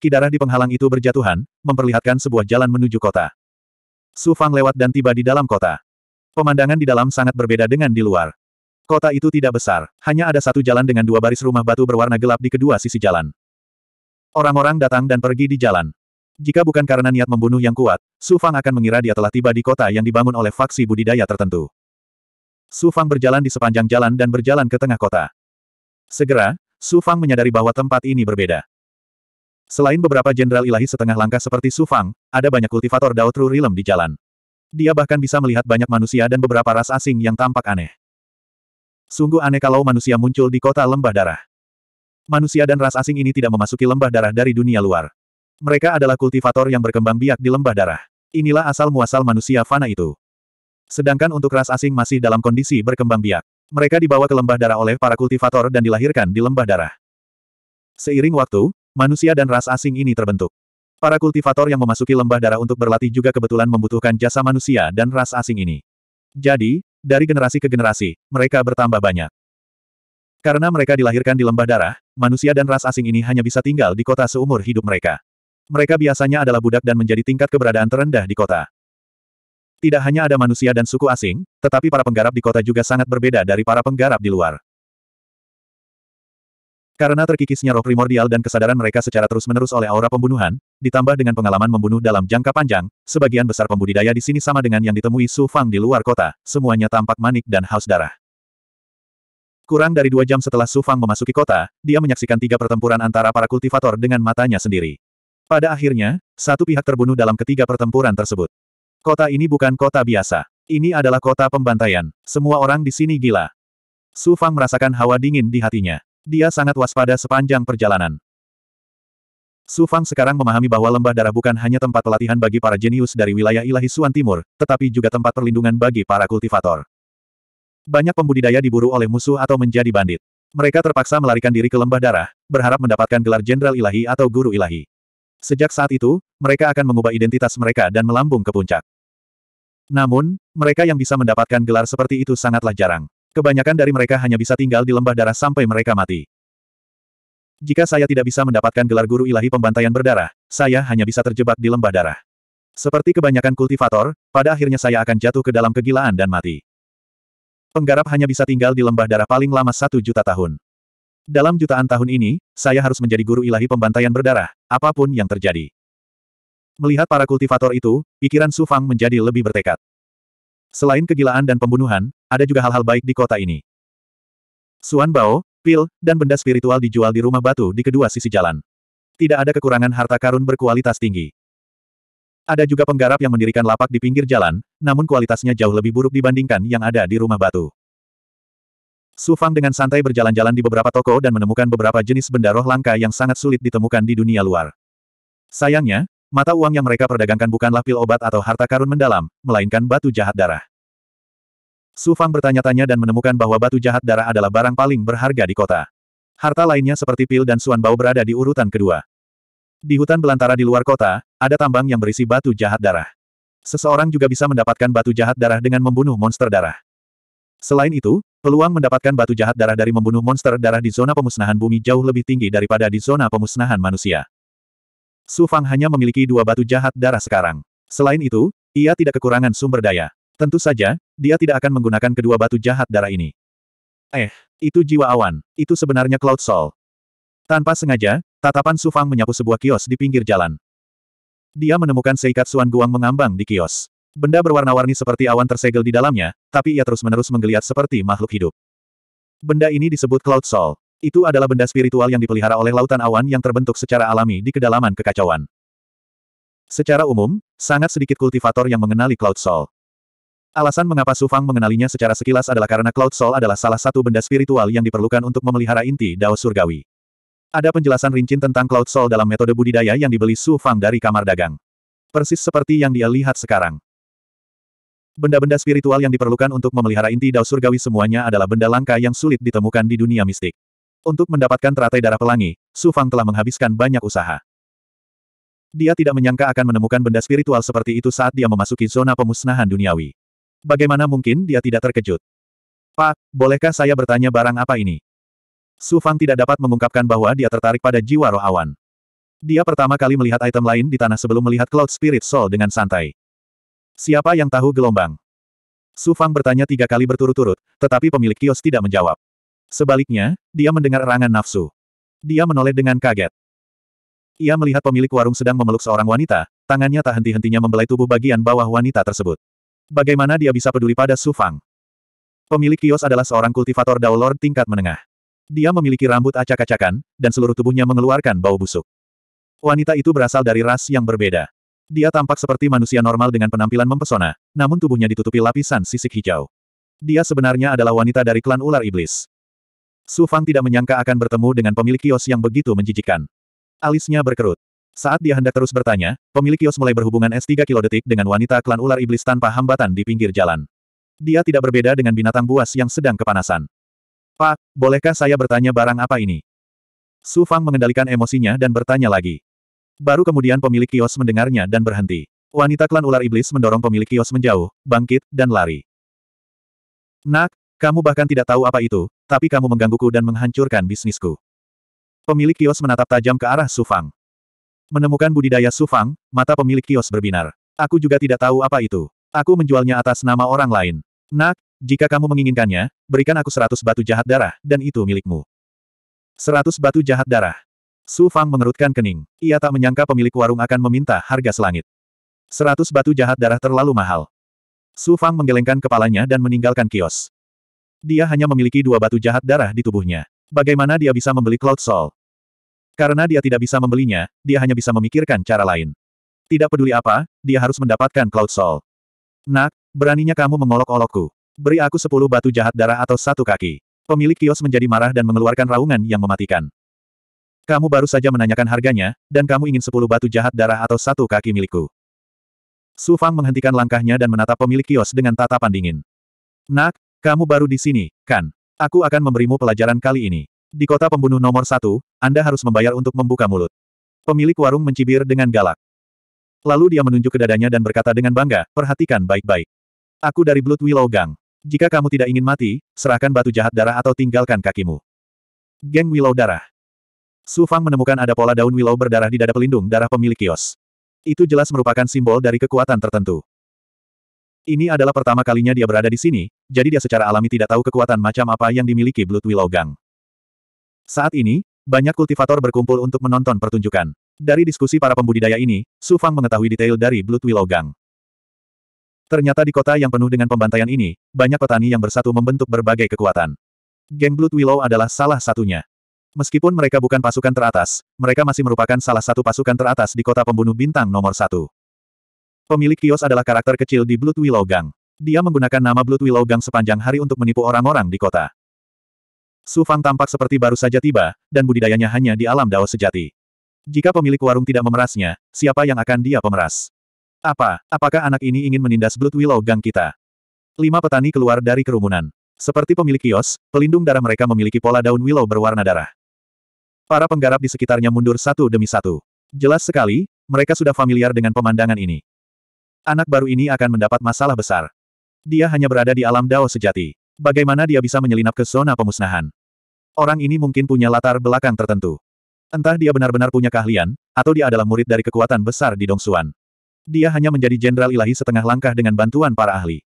Kidarah di penghalang itu berjatuhan, memperlihatkan sebuah jalan menuju kota. Su Fang lewat dan tiba di dalam kota. Pemandangan di dalam sangat berbeda dengan di luar. Kota itu tidak besar, hanya ada satu jalan dengan dua baris rumah batu berwarna gelap di kedua sisi jalan. Orang-orang datang dan pergi di jalan. Jika bukan karena niat membunuh yang kuat, Su Fang akan mengira dia telah tiba di kota yang dibangun oleh faksi budidaya tertentu. Su Fang berjalan di sepanjang jalan dan berjalan ke tengah kota. Segera, Su Fang menyadari bahwa tempat ini berbeda. Selain beberapa jenderal ilahi setengah langkah seperti Su Fang, ada banyak kultivator Dao True Realm di jalan. Dia bahkan bisa melihat banyak manusia dan beberapa ras asing yang tampak aneh. Sungguh aneh kalau manusia muncul di kota lembah darah. Manusia dan ras asing ini tidak memasuki lembah darah dari dunia luar. Mereka adalah kultivator yang berkembang biak di lembah darah. Inilah asal-muasal manusia fana itu. Sedangkan untuk ras asing masih dalam kondisi berkembang biak. Mereka dibawa ke lembah darah oleh para kultivator dan dilahirkan di lembah darah. Seiring waktu, manusia dan ras asing ini terbentuk. Para kultivator yang memasuki lembah darah untuk berlatih juga kebetulan membutuhkan jasa manusia dan ras asing ini. Jadi, dari generasi ke generasi, mereka bertambah banyak. Karena mereka dilahirkan di lembah darah, manusia dan ras asing ini hanya bisa tinggal di kota seumur hidup mereka. Mereka biasanya adalah budak dan menjadi tingkat keberadaan terendah di kota. Tidak hanya ada manusia dan suku asing, tetapi para penggarap di kota juga sangat berbeda dari para penggarap di luar. Karena terkikisnya roh primordial dan kesadaran mereka secara terus-menerus oleh aura pembunuhan, ditambah dengan pengalaman membunuh dalam jangka panjang, sebagian besar pembudidaya di sini sama dengan yang ditemui Su Fang di luar kota, semuanya tampak manik dan haus darah. Kurang dari dua jam setelah Su Fang memasuki kota, dia menyaksikan tiga pertempuran antara para kultivator dengan matanya sendiri. Pada akhirnya, satu pihak terbunuh dalam ketiga pertempuran tersebut. Kota ini bukan kota biasa. Ini adalah kota pembantaian. Semua orang di sini gila. Su Fang merasakan hawa dingin di hatinya. Dia sangat waspada sepanjang perjalanan. Su Fang sekarang memahami bahwa lembah darah bukan hanya tempat pelatihan bagi para jenius dari wilayah ilahi Suan Timur, tetapi juga tempat perlindungan bagi para kultivator. Banyak pembudidaya diburu oleh musuh atau menjadi bandit. Mereka terpaksa melarikan diri ke lembah darah, berharap mendapatkan gelar jenderal ilahi atau guru ilahi. Sejak saat itu, mereka akan mengubah identitas mereka dan melambung ke puncak. Namun, mereka yang bisa mendapatkan gelar seperti itu sangatlah jarang. Kebanyakan dari mereka hanya bisa tinggal di lembah darah sampai mereka mati. Jika saya tidak bisa mendapatkan gelar guru ilahi pembantaian berdarah, saya hanya bisa terjebak di lembah darah. Seperti kebanyakan kultivator, pada akhirnya saya akan jatuh ke dalam kegilaan dan mati. Penggarap hanya bisa tinggal di lembah darah paling lama satu juta tahun. Dalam jutaan tahun ini, saya harus menjadi guru ilahi pembantaian berdarah, apapun yang terjadi. Melihat para kultivator itu, pikiran Su Fang menjadi lebih bertekad. Selain kegilaan dan pembunuhan, ada juga hal-hal baik di kota ini. Suan Bao, pil, dan benda spiritual dijual di rumah batu di kedua sisi jalan. Tidak ada kekurangan harta karun berkualitas tinggi. Ada juga penggarap yang mendirikan lapak di pinggir jalan, namun kualitasnya jauh lebih buruk dibandingkan yang ada di rumah batu. Su Fang dengan santai berjalan-jalan di beberapa toko dan menemukan beberapa jenis benda roh langka yang sangat sulit ditemukan di dunia luar. Sayangnya, mata uang yang mereka perdagangkan bukanlah pil obat atau harta karun mendalam, melainkan batu jahat darah. Su Fang bertanya-tanya dan menemukan bahwa batu jahat darah adalah barang paling berharga di kota. Harta lainnya seperti pil dan suan bau berada di urutan kedua. Di hutan belantara di luar kota, ada tambang yang berisi batu jahat darah. Seseorang juga bisa mendapatkan batu jahat darah dengan membunuh monster darah. Selain itu, peluang mendapatkan batu jahat darah dari membunuh monster darah di zona pemusnahan bumi jauh lebih tinggi daripada di zona pemusnahan manusia. Su Fang hanya memiliki dua batu jahat darah sekarang. Selain itu, ia tidak kekurangan sumber daya. Tentu saja, dia tidak akan menggunakan kedua batu jahat darah ini. Eh, itu jiwa awan. Itu sebenarnya Cloud Soul. Tanpa sengaja, Tatapan Su Fang menyapu sebuah kios di pinggir jalan. Dia menemukan seikat Suan Guang mengambang di kios. Benda berwarna-warni seperti awan tersegel di dalamnya, tapi ia terus-menerus menggeliat seperti makhluk hidup. Benda ini disebut Cloud Soul. Itu adalah benda spiritual yang dipelihara oleh lautan awan yang terbentuk secara alami di kedalaman kekacauan. Secara umum, sangat sedikit kultivator yang mengenali Cloud Soul. Alasan mengapa Su Fang mengenalinya secara sekilas adalah karena Cloud Soul adalah salah satu benda spiritual yang diperlukan untuk memelihara inti Dao Surgawi. Ada penjelasan rincin tentang Cloud Soul dalam metode budidaya yang dibeli Su Fang dari kamar dagang. Persis seperti yang dia lihat sekarang. Benda-benda spiritual yang diperlukan untuk memelihara inti dao surgawi semuanya adalah benda langka yang sulit ditemukan di dunia mistik. Untuk mendapatkan teratai darah pelangi, Su Fang telah menghabiskan banyak usaha. Dia tidak menyangka akan menemukan benda spiritual seperti itu saat dia memasuki zona pemusnahan duniawi. Bagaimana mungkin dia tidak terkejut? Pak, bolehkah saya bertanya barang apa ini? Su Fang tidak dapat mengungkapkan bahwa dia tertarik pada jiwa roh awan. Dia pertama kali melihat item lain di tanah sebelum melihat Cloud Spirit Soul dengan santai. Siapa yang tahu gelombang? Su Fang bertanya tiga kali berturut-turut, tetapi pemilik kios tidak menjawab. Sebaliknya, dia mendengar erangan nafsu. Dia menoleh dengan kaget. Ia melihat pemilik warung sedang memeluk seorang wanita, tangannya tak henti-hentinya membelai tubuh bagian bawah wanita tersebut. Bagaimana dia bisa peduli pada Su Fang? Pemilik kios adalah seorang kultivator Dao Lord tingkat menengah. Dia memiliki rambut acak-acakan, dan seluruh tubuhnya mengeluarkan bau busuk. Wanita itu berasal dari ras yang berbeda. Dia tampak seperti manusia normal dengan penampilan mempesona, namun tubuhnya ditutupi lapisan sisik hijau. Dia sebenarnya adalah wanita dari klan ular iblis. Su Fang tidak menyangka akan bertemu dengan pemilik kios yang begitu menjijikan. Alisnya berkerut. Saat dia hendak terus bertanya, pemilik kios mulai berhubungan S3 kilodetik dengan wanita klan ular iblis tanpa hambatan di pinggir jalan. Dia tidak berbeda dengan binatang buas yang sedang kepanasan. Pak, bolehkah saya bertanya barang apa ini? Su Fang mengendalikan emosinya dan bertanya lagi. Baru kemudian pemilik kios mendengarnya dan berhenti. Wanita klan ular iblis mendorong pemilik kios menjauh, bangkit, dan lari. Nak, kamu bahkan tidak tahu apa itu, tapi kamu menggangguku dan menghancurkan bisnisku. Pemilik kios menatap tajam ke arah Su Fang. Menemukan budidaya Su Fang, mata pemilik kios berbinar. Aku juga tidak tahu apa itu. Aku menjualnya atas nama orang lain. Nak, jika kamu menginginkannya, berikan aku seratus batu jahat darah, dan itu milikmu. Seratus batu jahat darah. Su Fang mengerutkan kening. Ia tak menyangka pemilik warung akan meminta harga selangit. Seratus batu jahat darah terlalu mahal. Su Fang menggelengkan kepalanya dan meninggalkan kios. Dia hanya memiliki dua batu jahat darah di tubuhnya. Bagaimana dia bisa membeli Cloud Soul? Karena dia tidak bisa membelinya, dia hanya bisa memikirkan cara lain. Tidak peduli apa, dia harus mendapatkan Cloud Soul. Nak, beraninya kamu mengolok-olokku. Beri aku sepuluh batu jahat darah atau satu kaki. Pemilik kios menjadi marah dan mengeluarkan raungan yang mematikan. Kamu baru saja menanyakan harganya, dan kamu ingin sepuluh batu jahat darah atau satu kaki milikku. Su Fang menghentikan langkahnya dan menatap pemilik kios dengan tatapan dingin. Nak, kamu baru di sini, kan? Aku akan memberimu pelajaran kali ini. Di kota pembunuh nomor satu, Anda harus membayar untuk membuka mulut. Pemilik warung mencibir dengan galak. Lalu dia menunjuk ke dadanya dan berkata dengan bangga, perhatikan baik-baik. Aku dari Blood Willow Gang. Jika kamu tidak ingin mati, serahkan batu jahat darah atau tinggalkan kakimu. Geng Willow Darah Su Fang menemukan ada pola daun willow berdarah di dada pelindung darah pemilik kios. Itu jelas merupakan simbol dari kekuatan tertentu. Ini adalah pertama kalinya dia berada di sini, jadi dia secara alami tidak tahu kekuatan macam apa yang dimiliki Blood Willow Gang. Saat ini, banyak kultivator berkumpul untuk menonton pertunjukan. Dari diskusi para pembudidaya ini, Su Fang mengetahui detail dari Blood Willow Gang. Ternyata di kota yang penuh dengan pembantaian ini, banyak petani yang bersatu membentuk berbagai kekuatan. Geng Blood Willow adalah salah satunya. Meskipun mereka bukan pasukan teratas, mereka masih merupakan salah satu pasukan teratas di kota pembunuh bintang nomor satu. Pemilik kios adalah karakter kecil di Blood Willow Gang. Dia menggunakan nama Blood Willow Gang sepanjang hari untuk menipu orang-orang di kota. Su Fang tampak seperti baru saja tiba, dan budidayanya hanya di alam dao sejati. Jika pemilik warung tidak memerasnya, siapa yang akan dia pemeras? Apa, apakah anak ini ingin menindas Blood Willow Gang kita? Lima petani keluar dari kerumunan. Seperti pemilik kios, pelindung darah mereka memiliki pola daun willow berwarna darah. Para penggarap di sekitarnya mundur satu demi satu. Jelas sekali, mereka sudah familiar dengan pemandangan ini. Anak baru ini akan mendapat masalah besar. Dia hanya berada di alam dao sejati. Bagaimana dia bisa menyelinap ke zona pemusnahan? Orang ini mungkin punya latar belakang tertentu. Entah dia benar-benar punya keahlian, atau dia adalah murid dari kekuatan besar di Dongsuan. Dia hanya menjadi jenderal ilahi setengah langkah dengan bantuan para ahli.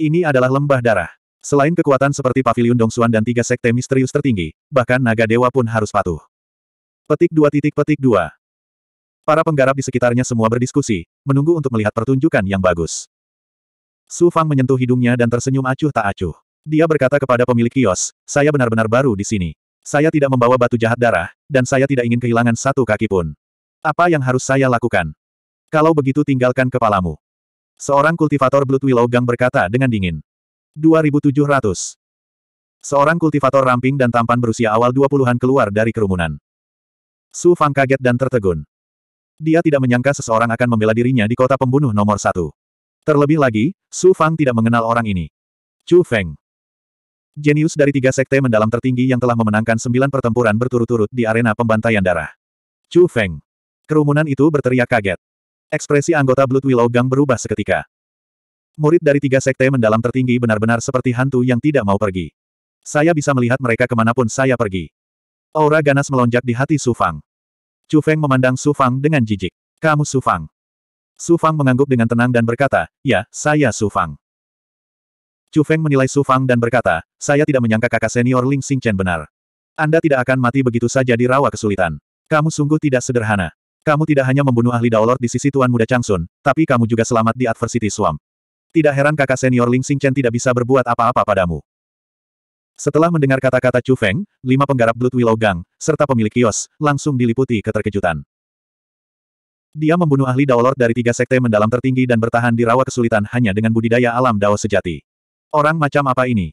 Ini adalah lembah darah. Selain kekuatan seperti Paviliun Dongsuan dan tiga sekte misterius tertinggi, bahkan naga dewa pun harus patuh. Petik dua titik petik dua. Para penggarap di sekitarnya semua berdiskusi, menunggu untuk melihat pertunjukan yang bagus. Su Fang menyentuh hidungnya dan tersenyum acuh tak acuh. Dia berkata kepada pemilik kios, saya benar-benar baru di sini. Saya tidak membawa batu jahat darah, dan saya tidak ingin kehilangan satu kaki pun. Apa yang harus saya lakukan? Kalau begitu tinggalkan kepalamu. Seorang kultivator Blood Willow Gang berkata dengan dingin. 2700. Seorang kultivator ramping dan tampan berusia awal 20-an keluar dari kerumunan. Su Fang kaget dan tertegun. Dia tidak menyangka seseorang akan membela dirinya di kota pembunuh nomor satu. Terlebih lagi, Su Fang tidak mengenal orang ini. Chu Feng. Jenius dari tiga sekte mendalam tertinggi yang telah memenangkan sembilan pertempuran berturut-turut di arena pembantaian darah. Chu Feng. Kerumunan itu berteriak kaget. Ekspresi anggota Blood Willow Gang berubah seketika. Murid dari tiga sekte mendalam tertinggi benar-benar seperti hantu yang tidak mau pergi. Saya bisa melihat mereka kemanapun saya pergi. Aura ganas melonjak di hati Su Fang. Chu Feng memandang Su Fang dengan jijik. Kamu Su Fang. Su Fang mengangguk dengan tenang dan berkata, ya, saya Su Fang." Chu Feng menilai Su Fang dan berkata, saya tidak menyangka kakak senior Ling Xingchen benar. Anda tidak akan mati begitu saja di rawa kesulitan. Kamu sungguh tidak sederhana. Kamu tidak hanya membunuh ahli Daolord di sisi Tuan Muda Changsun, tapi kamu juga selamat di Adversity Swamp. Tidak heran kakak senior Ling Xingchen tidak bisa berbuat apa-apa padamu. Setelah mendengar kata-kata Chu Feng, lima penggarap Blood Willow Gang, serta pemilik kios, langsung diliputi keterkejutan. Dia membunuh ahli Daolord dari tiga sekte mendalam tertinggi dan bertahan di rawa kesulitan hanya dengan budidaya alam Dao sejati. Orang macam apa ini?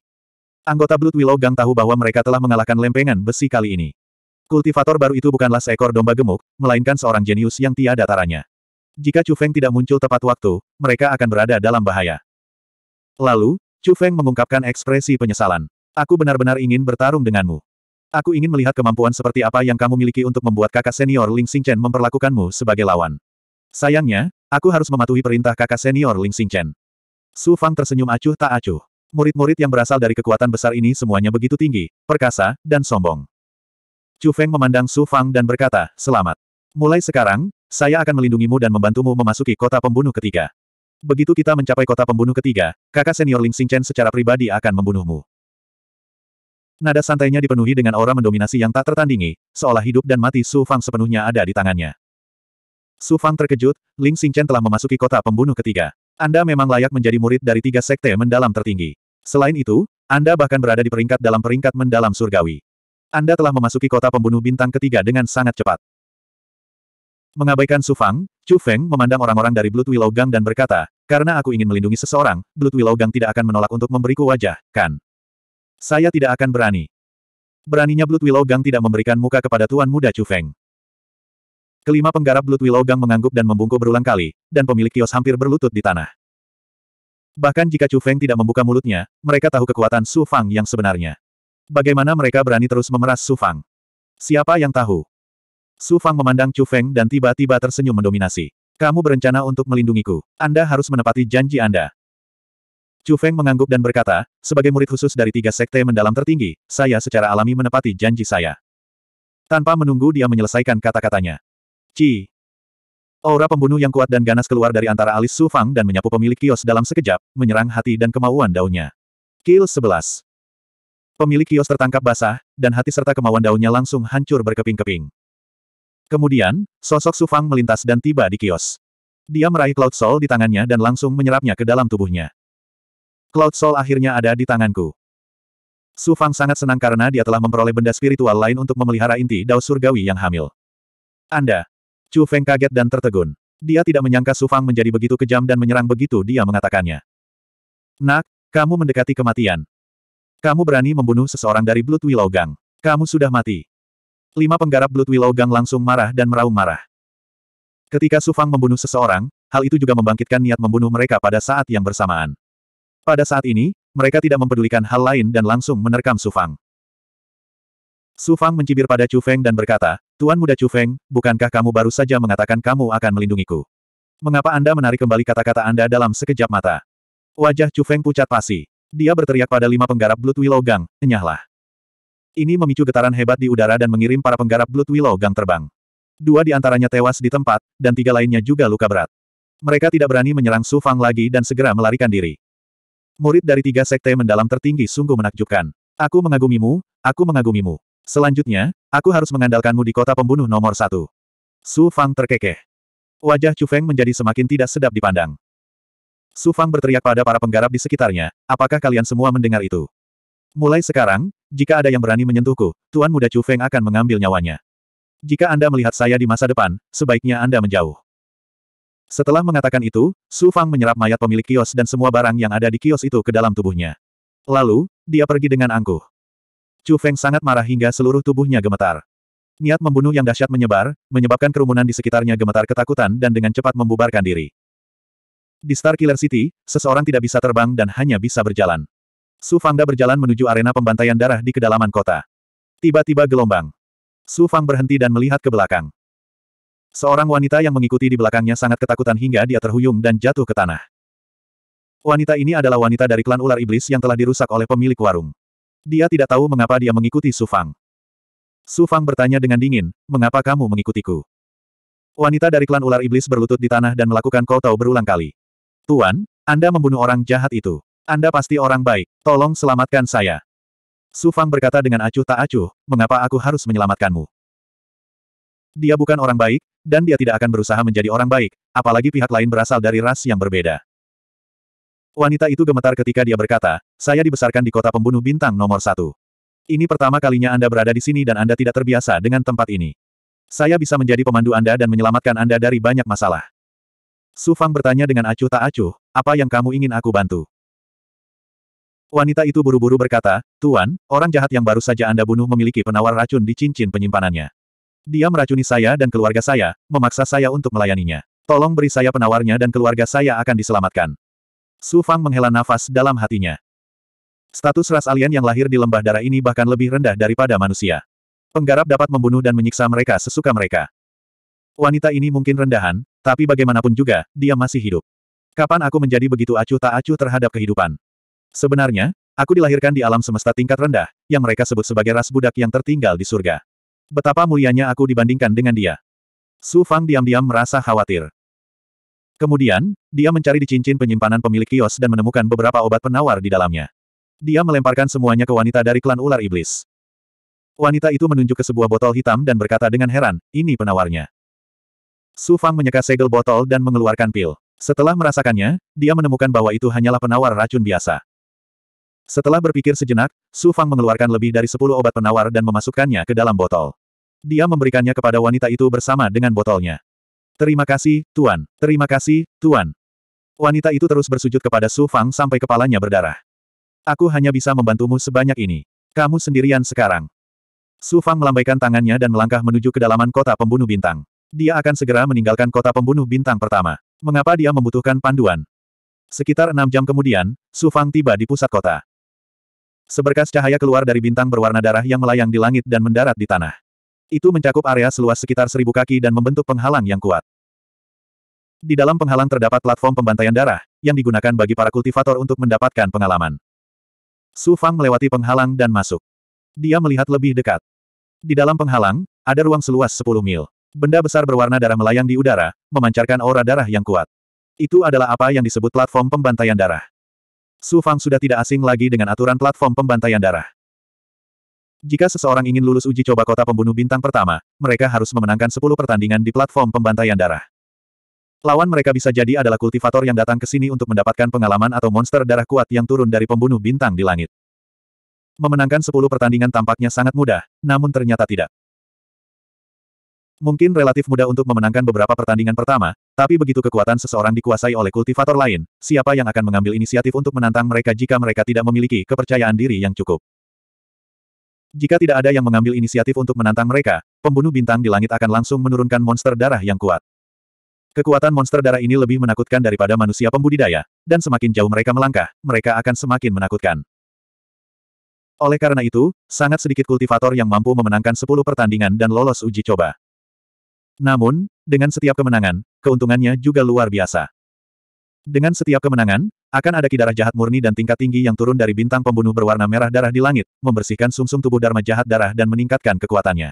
Anggota Blood Willow Gang tahu bahwa mereka telah mengalahkan lempengan besi kali ini. Kultivator baru itu bukanlah seekor domba gemuk, melainkan seorang jenius yang tiada taranya. Jika Chu Feng tidak muncul tepat waktu, mereka akan berada dalam bahaya. Lalu, Chu Feng mengungkapkan ekspresi penyesalan. Aku benar-benar ingin bertarung denganmu. Aku ingin melihat kemampuan seperti apa yang kamu miliki untuk membuat kakak senior Ling Xingchen memperlakukanmu sebagai lawan. Sayangnya, aku harus mematuhi perintah kakak senior Ling Xingchen. Su Fang tersenyum acuh tak acuh. Murid-murid yang berasal dari kekuatan besar ini semuanya begitu tinggi, perkasa, dan sombong. Chu Feng memandang Su Fang dan berkata, selamat. Mulai sekarang, saya akan melindungimu dan membantumu memasuki kota pembunuh ketiga. Begitu kita mencapai kota pembunuh ketiga, kakak senior Ling Xingchen secara pribadi akan membunuhmu. Nada santainya dipenuhi dengan aura mendominasi yang tak tertandingi, seolah hidup dan mati Su Fang sepenuhnya ada di tangannya. Su Fang terkejut, Ling Xingchen telah memasuki kota pembunuh ketiga. Anda memang layak menjadi murid dari tiga sekte mendalam tertinggi. Selain itu, Anda bahkan berada di peringkat dalam peringkat mendalam surgawi. Anda telah memasuki kota pembunuh bintang ketiga dengan sangat cepat. Mengabaikan Sufang, Chu Feng memandang orang-orang dari Blood Willow Gang dan berkata, karena aku ingin melindungi seseorang, Blood Willow Gang tidak akan menolak untuk memberiku wajah, kan? Saya tidak akan berani. Beraninya Blood Willow Gang tidak memberikan muka kepada Tuan Muda Chu Feng. Kelima penggarap Blood Willow Gang mengangguk dan membungkuk berulang kali, dan pemilik kios hampir berlutut di tanah. Bahkan jika Chu Feng tidak membuka mulutnya, mereka tahu kekuatan Su Fang yang sebenarnya. Bagaimana mereka berani terus memeras Su Fang? Siapa yang tahu? Su Fang memandang Chu Feng dan tiba-tiba tersenyum mendominasi. Kamu berencana untuk melindungiku. Anda harus menepati janji Anda. Chu Feng mengangguk dan berkata, sebagai murid khusus dari tiga sekte mendalam tertinggi, saya secara alami menepati janji saya. Tanpa menunggu dia menyelesaikan kata-katanya. Ci. Aura pembunuh yang kuat dan ganas keluar dari antara alis Su Fang dan menyapu pemilik kios dalam sekejap, menyerang hati dan kemauan daunnya. Kill 11. Pemilik kios tertangkap basah, dan hati serta kemauan daunnya langsung hancur berkeping-keping. Kemudian, sosok Sufang melintas dan tiba di kios. Dia meraih Cloud Soul di tangannya dan langsung menyerapnya ke dalam tubuhnya. Cloud Soul akhirnya ada di tanganku. Sufang sangat senang karena dia telah memperoleh benda spiritual lain untuk memelihara inti dao surgawi yang hamil. Anda. Chu Feng kaget dan tertegun. Dia tidak menyangka Sufang menjadi begitu kejam dan menyerang begitu dia mengatakannya. Nak, kamu mendekati kematian. Kamu berani membunuh seseorang dari Blood Willow Gang. Kamu sudah mati. Lima penggarap Blood Willow Gang langsung marah dan meraung marah. Ketika Sufang membunuh seseorang, hal itu juga membangkitkan niat membunuh mereka pada saat yang bersamaan. Pada saat ini, mereka tidak mempedulikan hal lain dan langsung menerkam Sufang. Sufang mencibir pada Chu Feng dan berkata, Tuan muda Chu Feng, bukankah kamu baru saja mengatakan kamu akan melindungiku? Mengapa Anda menarik kembali kata-kata Anda dalam sekejap mata? Wajah Chu Feng pucat pasi. Dia berteriak pada lima penggarap Blood Willow Gang, enyahlah. Ini memicu getaran hebat di udara dan mengirim para penggarap Blood Willow Gang terbang. Dua di antaranya tewas di tempat, dan tiga lainnya juga luka berat. Mereka tidak berani menyerang Su Fang lagi dan segera melarikan diri. Murid dari tiga sekte mendalam tertinggi sungguh menakjubkan. Aku mengagumimu, aku mengagumimu. Selanjutnya, aku harus mengandalkanmu di kota pembunuh nomor satu. Su Fang terkekeh. Wajah Chu Feng menjadi semakin tidak sedap dipandang. Su Fang berteriak pada para penggarap di sekitarnya, apakah kalian semua mendengar itu? Mulai sekarang, jika ada yang berani menyentuhku, Tuan Muda Chu Feng akan mengambil nyawanya. Jika Anda melihat saya di masa depan, sebaiknya Anda menjauh. Setelah mengatakan itu, Su Fang menyerap mayat pemilik kios dan semua barang yang ada di kios itu ke dalam tubuhnya. Lalu, dia pergi dengan angkuh. Chu Feng sangat marah hingga seluruh tubuhnya gemetar. Niat membunuh yang dahsyat menyebar, menyebabkan kerumunan di sekitarnya gemetar ketakutan dan dengan cepat membubarkan diri. Di Star Killer City, seseorang tidak bisa terbang dan hanya bisa berjalan. Su Fangda berjalan menuju arena pembantaian darah di kedalaman kota. Tiba-tiba gelombang. Su Fang berhenti dan melihat ke belakang. Seorang wanita yang mengikuti di belakangnya sangat ketakutan hingga dia terhuyung dan jatuh ke tanah. Wanita ini adalah wanita dari klan ular iblis yang telah dirusak oleh pemilik warung. Dia tidak tahu mengapa dia mengikuti Su Fang. Su Fang bertanya dengan dingin, mengapa kamu mengikutiku? Wanita dari klan ular iblis berlutut di tanah dan melakukan kau tahu berulang kali. Tuan, Anda membunuh orang jahat itu. Anda pasti orang baik, tolong selamatkan saya. Su Fang berkata dengan acuh tak acuh, mengapa aku harus menyelamatkanmu? Dia bukan orang baik, dan dia tidak akan berusaha menjadi orang baik, apalagi pihak lain berasal dari ras yang berbeda. Wanita itu gemetar ketika dia berkata, saya dibesarkan di kota pembunuh bintang nomor satu. Ini pertama kalinya Anda berada di sini dan Anda tidak terbiasa dengan tempat ini. Saya bisa menjadi pemandu Anda dan menyelamatkan Anda dari banyak masalah. Su Fang bertanya dengan acuh tak acuh, apa yang kamu ingin aku bantu? Wanita itu buru-buru berkata, Tuan, orang jahat yang baru saja Anda bunuh memiliki penawar racun di cincin penyimpanannya. Dia meracuni saya dan keluarga saya, memaksa saya untuk melayaninya. Tolong beri saya penawarnya dan keluarga saya akan diselamatkan. Su Fang menghela nafas dalam hatinya. Status ras alien yang lahir di lembah darah ini bahkan lebih rendah daripada manusia. Penggarap dapat membunuh dan menyiksa mereka sesuka mereka. Wanita ini mungkin rendahan, tapi bagaimanapun juga, dia masih hidup. Kapan aku menjadi begitu acuh tak acuh terhadap kehidupan? Sebenarnya, aku dilahirkan di alam semesta tingkat rendah, yang mereka sebut sebagai ras budak yang tertinggal di surga. Betapa mulianya aku dibandingkan dengan dia. Su Fang diam-diam merasa khawatir. Kemudian, dia mencari di cincin penyimpanan pemilik kios dan menemukan beberapa obat penawar di dalamnya. Dia melemparkan semuanya ke wanita dari klan ular iblis. Wanita itu menunjuk ke sebuah botol hitam dan berkata dengan heran, ini penawarnya. Su Fang menyeka segel botol dan mengeluarkan pil. Setelah merasakannya, dia menemukan bahwa itu hanyalah penawar racun biasa. Setelah berpikir sejenak, Su Fang mengeluarkan lebih dari sepuluh obat penawar dan memasukkannya ke dalam botol. Dia memberikannya kepada wanita itu bersama dengan botolnya. Terima kasih, Tuan. Terima kasih, Tuan. Wanita itu terus bersujud kepada Su Fang sampai kepalanya berdarah. Aku hanya bisa membantumu sebanyak ini. Kamu sendirian sekarang. Su Fang melambaikan tangannya dan melangkah menuju kedalaman kota pembunuh bintang. Dia akan segera meninggalkan kota pembunuh bintang pertama. Mengapa dia membutuhkan panduan? Sekitar enam jam kemudian, Su Fang tiba di pusat kota. Seberkas cahaya keluar dari bintang berwarna darah yang melayang di langit dan mendarat di tanah. Itu mencakup area seluas sekitar seribu kaki dan membentuk penghalang yang kuat. Di dalam penghalang terdapat platform pembantaian darah, yang digunakan bagi para kultivator untuk mendapatkan pengalaman. Su Fang melewati penghalang dan masuk. Dia melihat lebih dekat. Di dalam penghalang, ada ruang seluas 10 mil benda besar berwarna darah melayang di udara, memancarkan aura darah yang kuat. Itu adalah apa yang disebut platform pembantaian darah. Su Fang sudah tidak asing lagi dengan aturan platform pembantaian darah. Jika seseorang ingin lulus uji coba kota pembunuh bintang pertama, mereka harus memenangkan 10 pertandingan di platform pembantaian darah. Lawan mereka bisa jadi adalah kultivator yang datang ke sini untuk mendapatkan pengalaman atau monster darah kuat yang turun dari pembunuh bintang di langit. Memenangkan 10 pertandingan tampaknya sangat mudah, namun ternyata tidak. Mungkin relatif mudah untuk memenangkan beberapa pertandingan pertama, tapi begitu kekuatan seseorang dikuasai oleh kultivator lain, siapa yang akan mengambil inisiatif untuk menantang mereka jika mereka tidak memiliki kepercayaan diri yang cukup? Jika tidak ada yang mengambil inisiatif untuk menantang mereka, pembunuh bintang di langit akan langsung menurunkan monster darah yang kuat. Kekuatan monster darah ini lebih menakutkan daripada manusia pembudidaya, dan semakin jauh mereka melangkah, mereka akan semakin menakutkan. Oleh karena itu, sangat sedikit kultivator yang mampu memenangkan 10 pertandingan dan lolos uji coba. Namun, dengan setiap kemenangan, keuntungannya juga luar biasa. Dengan setiap kemenangan, akan ada kidarah jahat murni dan tingkat tinggi yang turun dari bintang pembunuh berwarna merah darah di langit, membersihkan sumsum -sum tubuh Dharma jahat darah dan meningkatkan kekuatannya.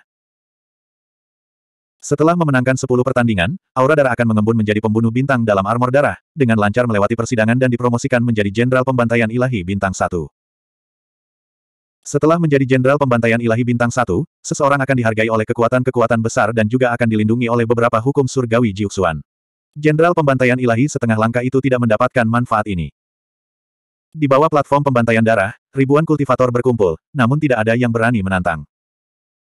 Setelah memenangkan 10 pertandingan, Aura Darah akan mengembun menjadi pembunuh bintang dalam armor darah, dengan lancar melewati persidangan dan dipromosikan menjadi Jenderal Pembantaian Ilahi Bintang 1. Setelah menjadi jenderal pembantaian ilahi bintang satu, seseorang akan dihargai oleh kekuatan-kekuatan besar dan juga akan dilindungi oleh beberapa hukum surgawi Jiuxuan. Jenderal pembantaian ilahi setengah langkah itu tidak mendapatkan manfaat ini. Di bawah platform pembantaian darah, ribuan kultivator berkumpul, namun tidak ada yang berani menantang.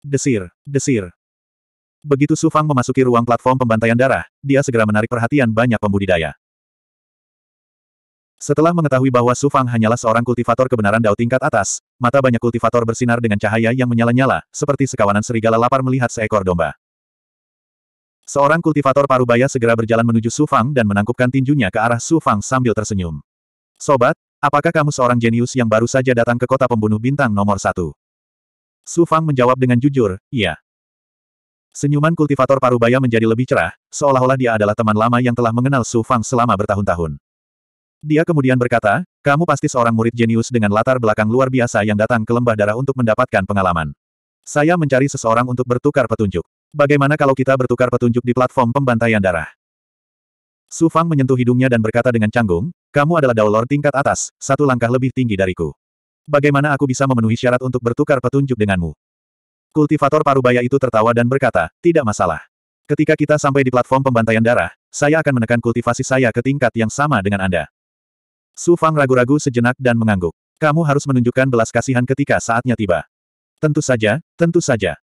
Desir, desir. Begitu Sufang memasuki ruang platform pembantaian darah, dia segera menarik perhatian banyak pembudidaya. Setelah mengetahui bahwa Su Fang hanyalah seorang kultivator kebenaran dao tingkat atas, mata banyak kultivator bersinar dengan cahaya yang menyala-nyala, seperti sekawanan serigala lapar melihat seekor domba. Seorang kultivator parubaya segera berjalan menuju Su Fang dan menangkupkan tinjunya ke arah Su Fang sambil tersenyum. Sobat, apakah kamu seorang jenius yang baru saja datang ke kota pembunuh bintang nomor satu? Su Fang menjawab dengan jujur, iya. Senyuman kultivator parubaya menjadi lebih cerah, seolah-olah dia adalah teman lama yang telah mengenal Su Fang selama bertahun-tahun. Dia kemudian berkata, kamu pasti seorang murid jenius dengan latar belakang luar biasa yang datang ke lembah darah untuk mendapatkan pengalaman. Saya mencari seseorang untuk bertukar petunjuk. Bagaimana kalau kita bertukar petunjuk di platform pembantaian darah? Su Fang menyentuh hidungnya dan berkata dengan canggung, kamu adalah daulor tingkat atas, satu langkah lebih tinggi dariku. Bagaimana aku bisa memenuhi syarat untuk bertukar petunjuk denganmu? Kultivator parubaya itu tertawa dan berkata, tidak masalah. Ketika kita sampai di platform pembantaian darah, saya akan menekan kultivasi saya ke tingkat yang sama dengan Anda. Su Fang ragu-ragu sejenak dan mengangguk. Kamu harus menunjukkan belas kasihan ketika saatnya tiba. Tentu saja, tentu saja.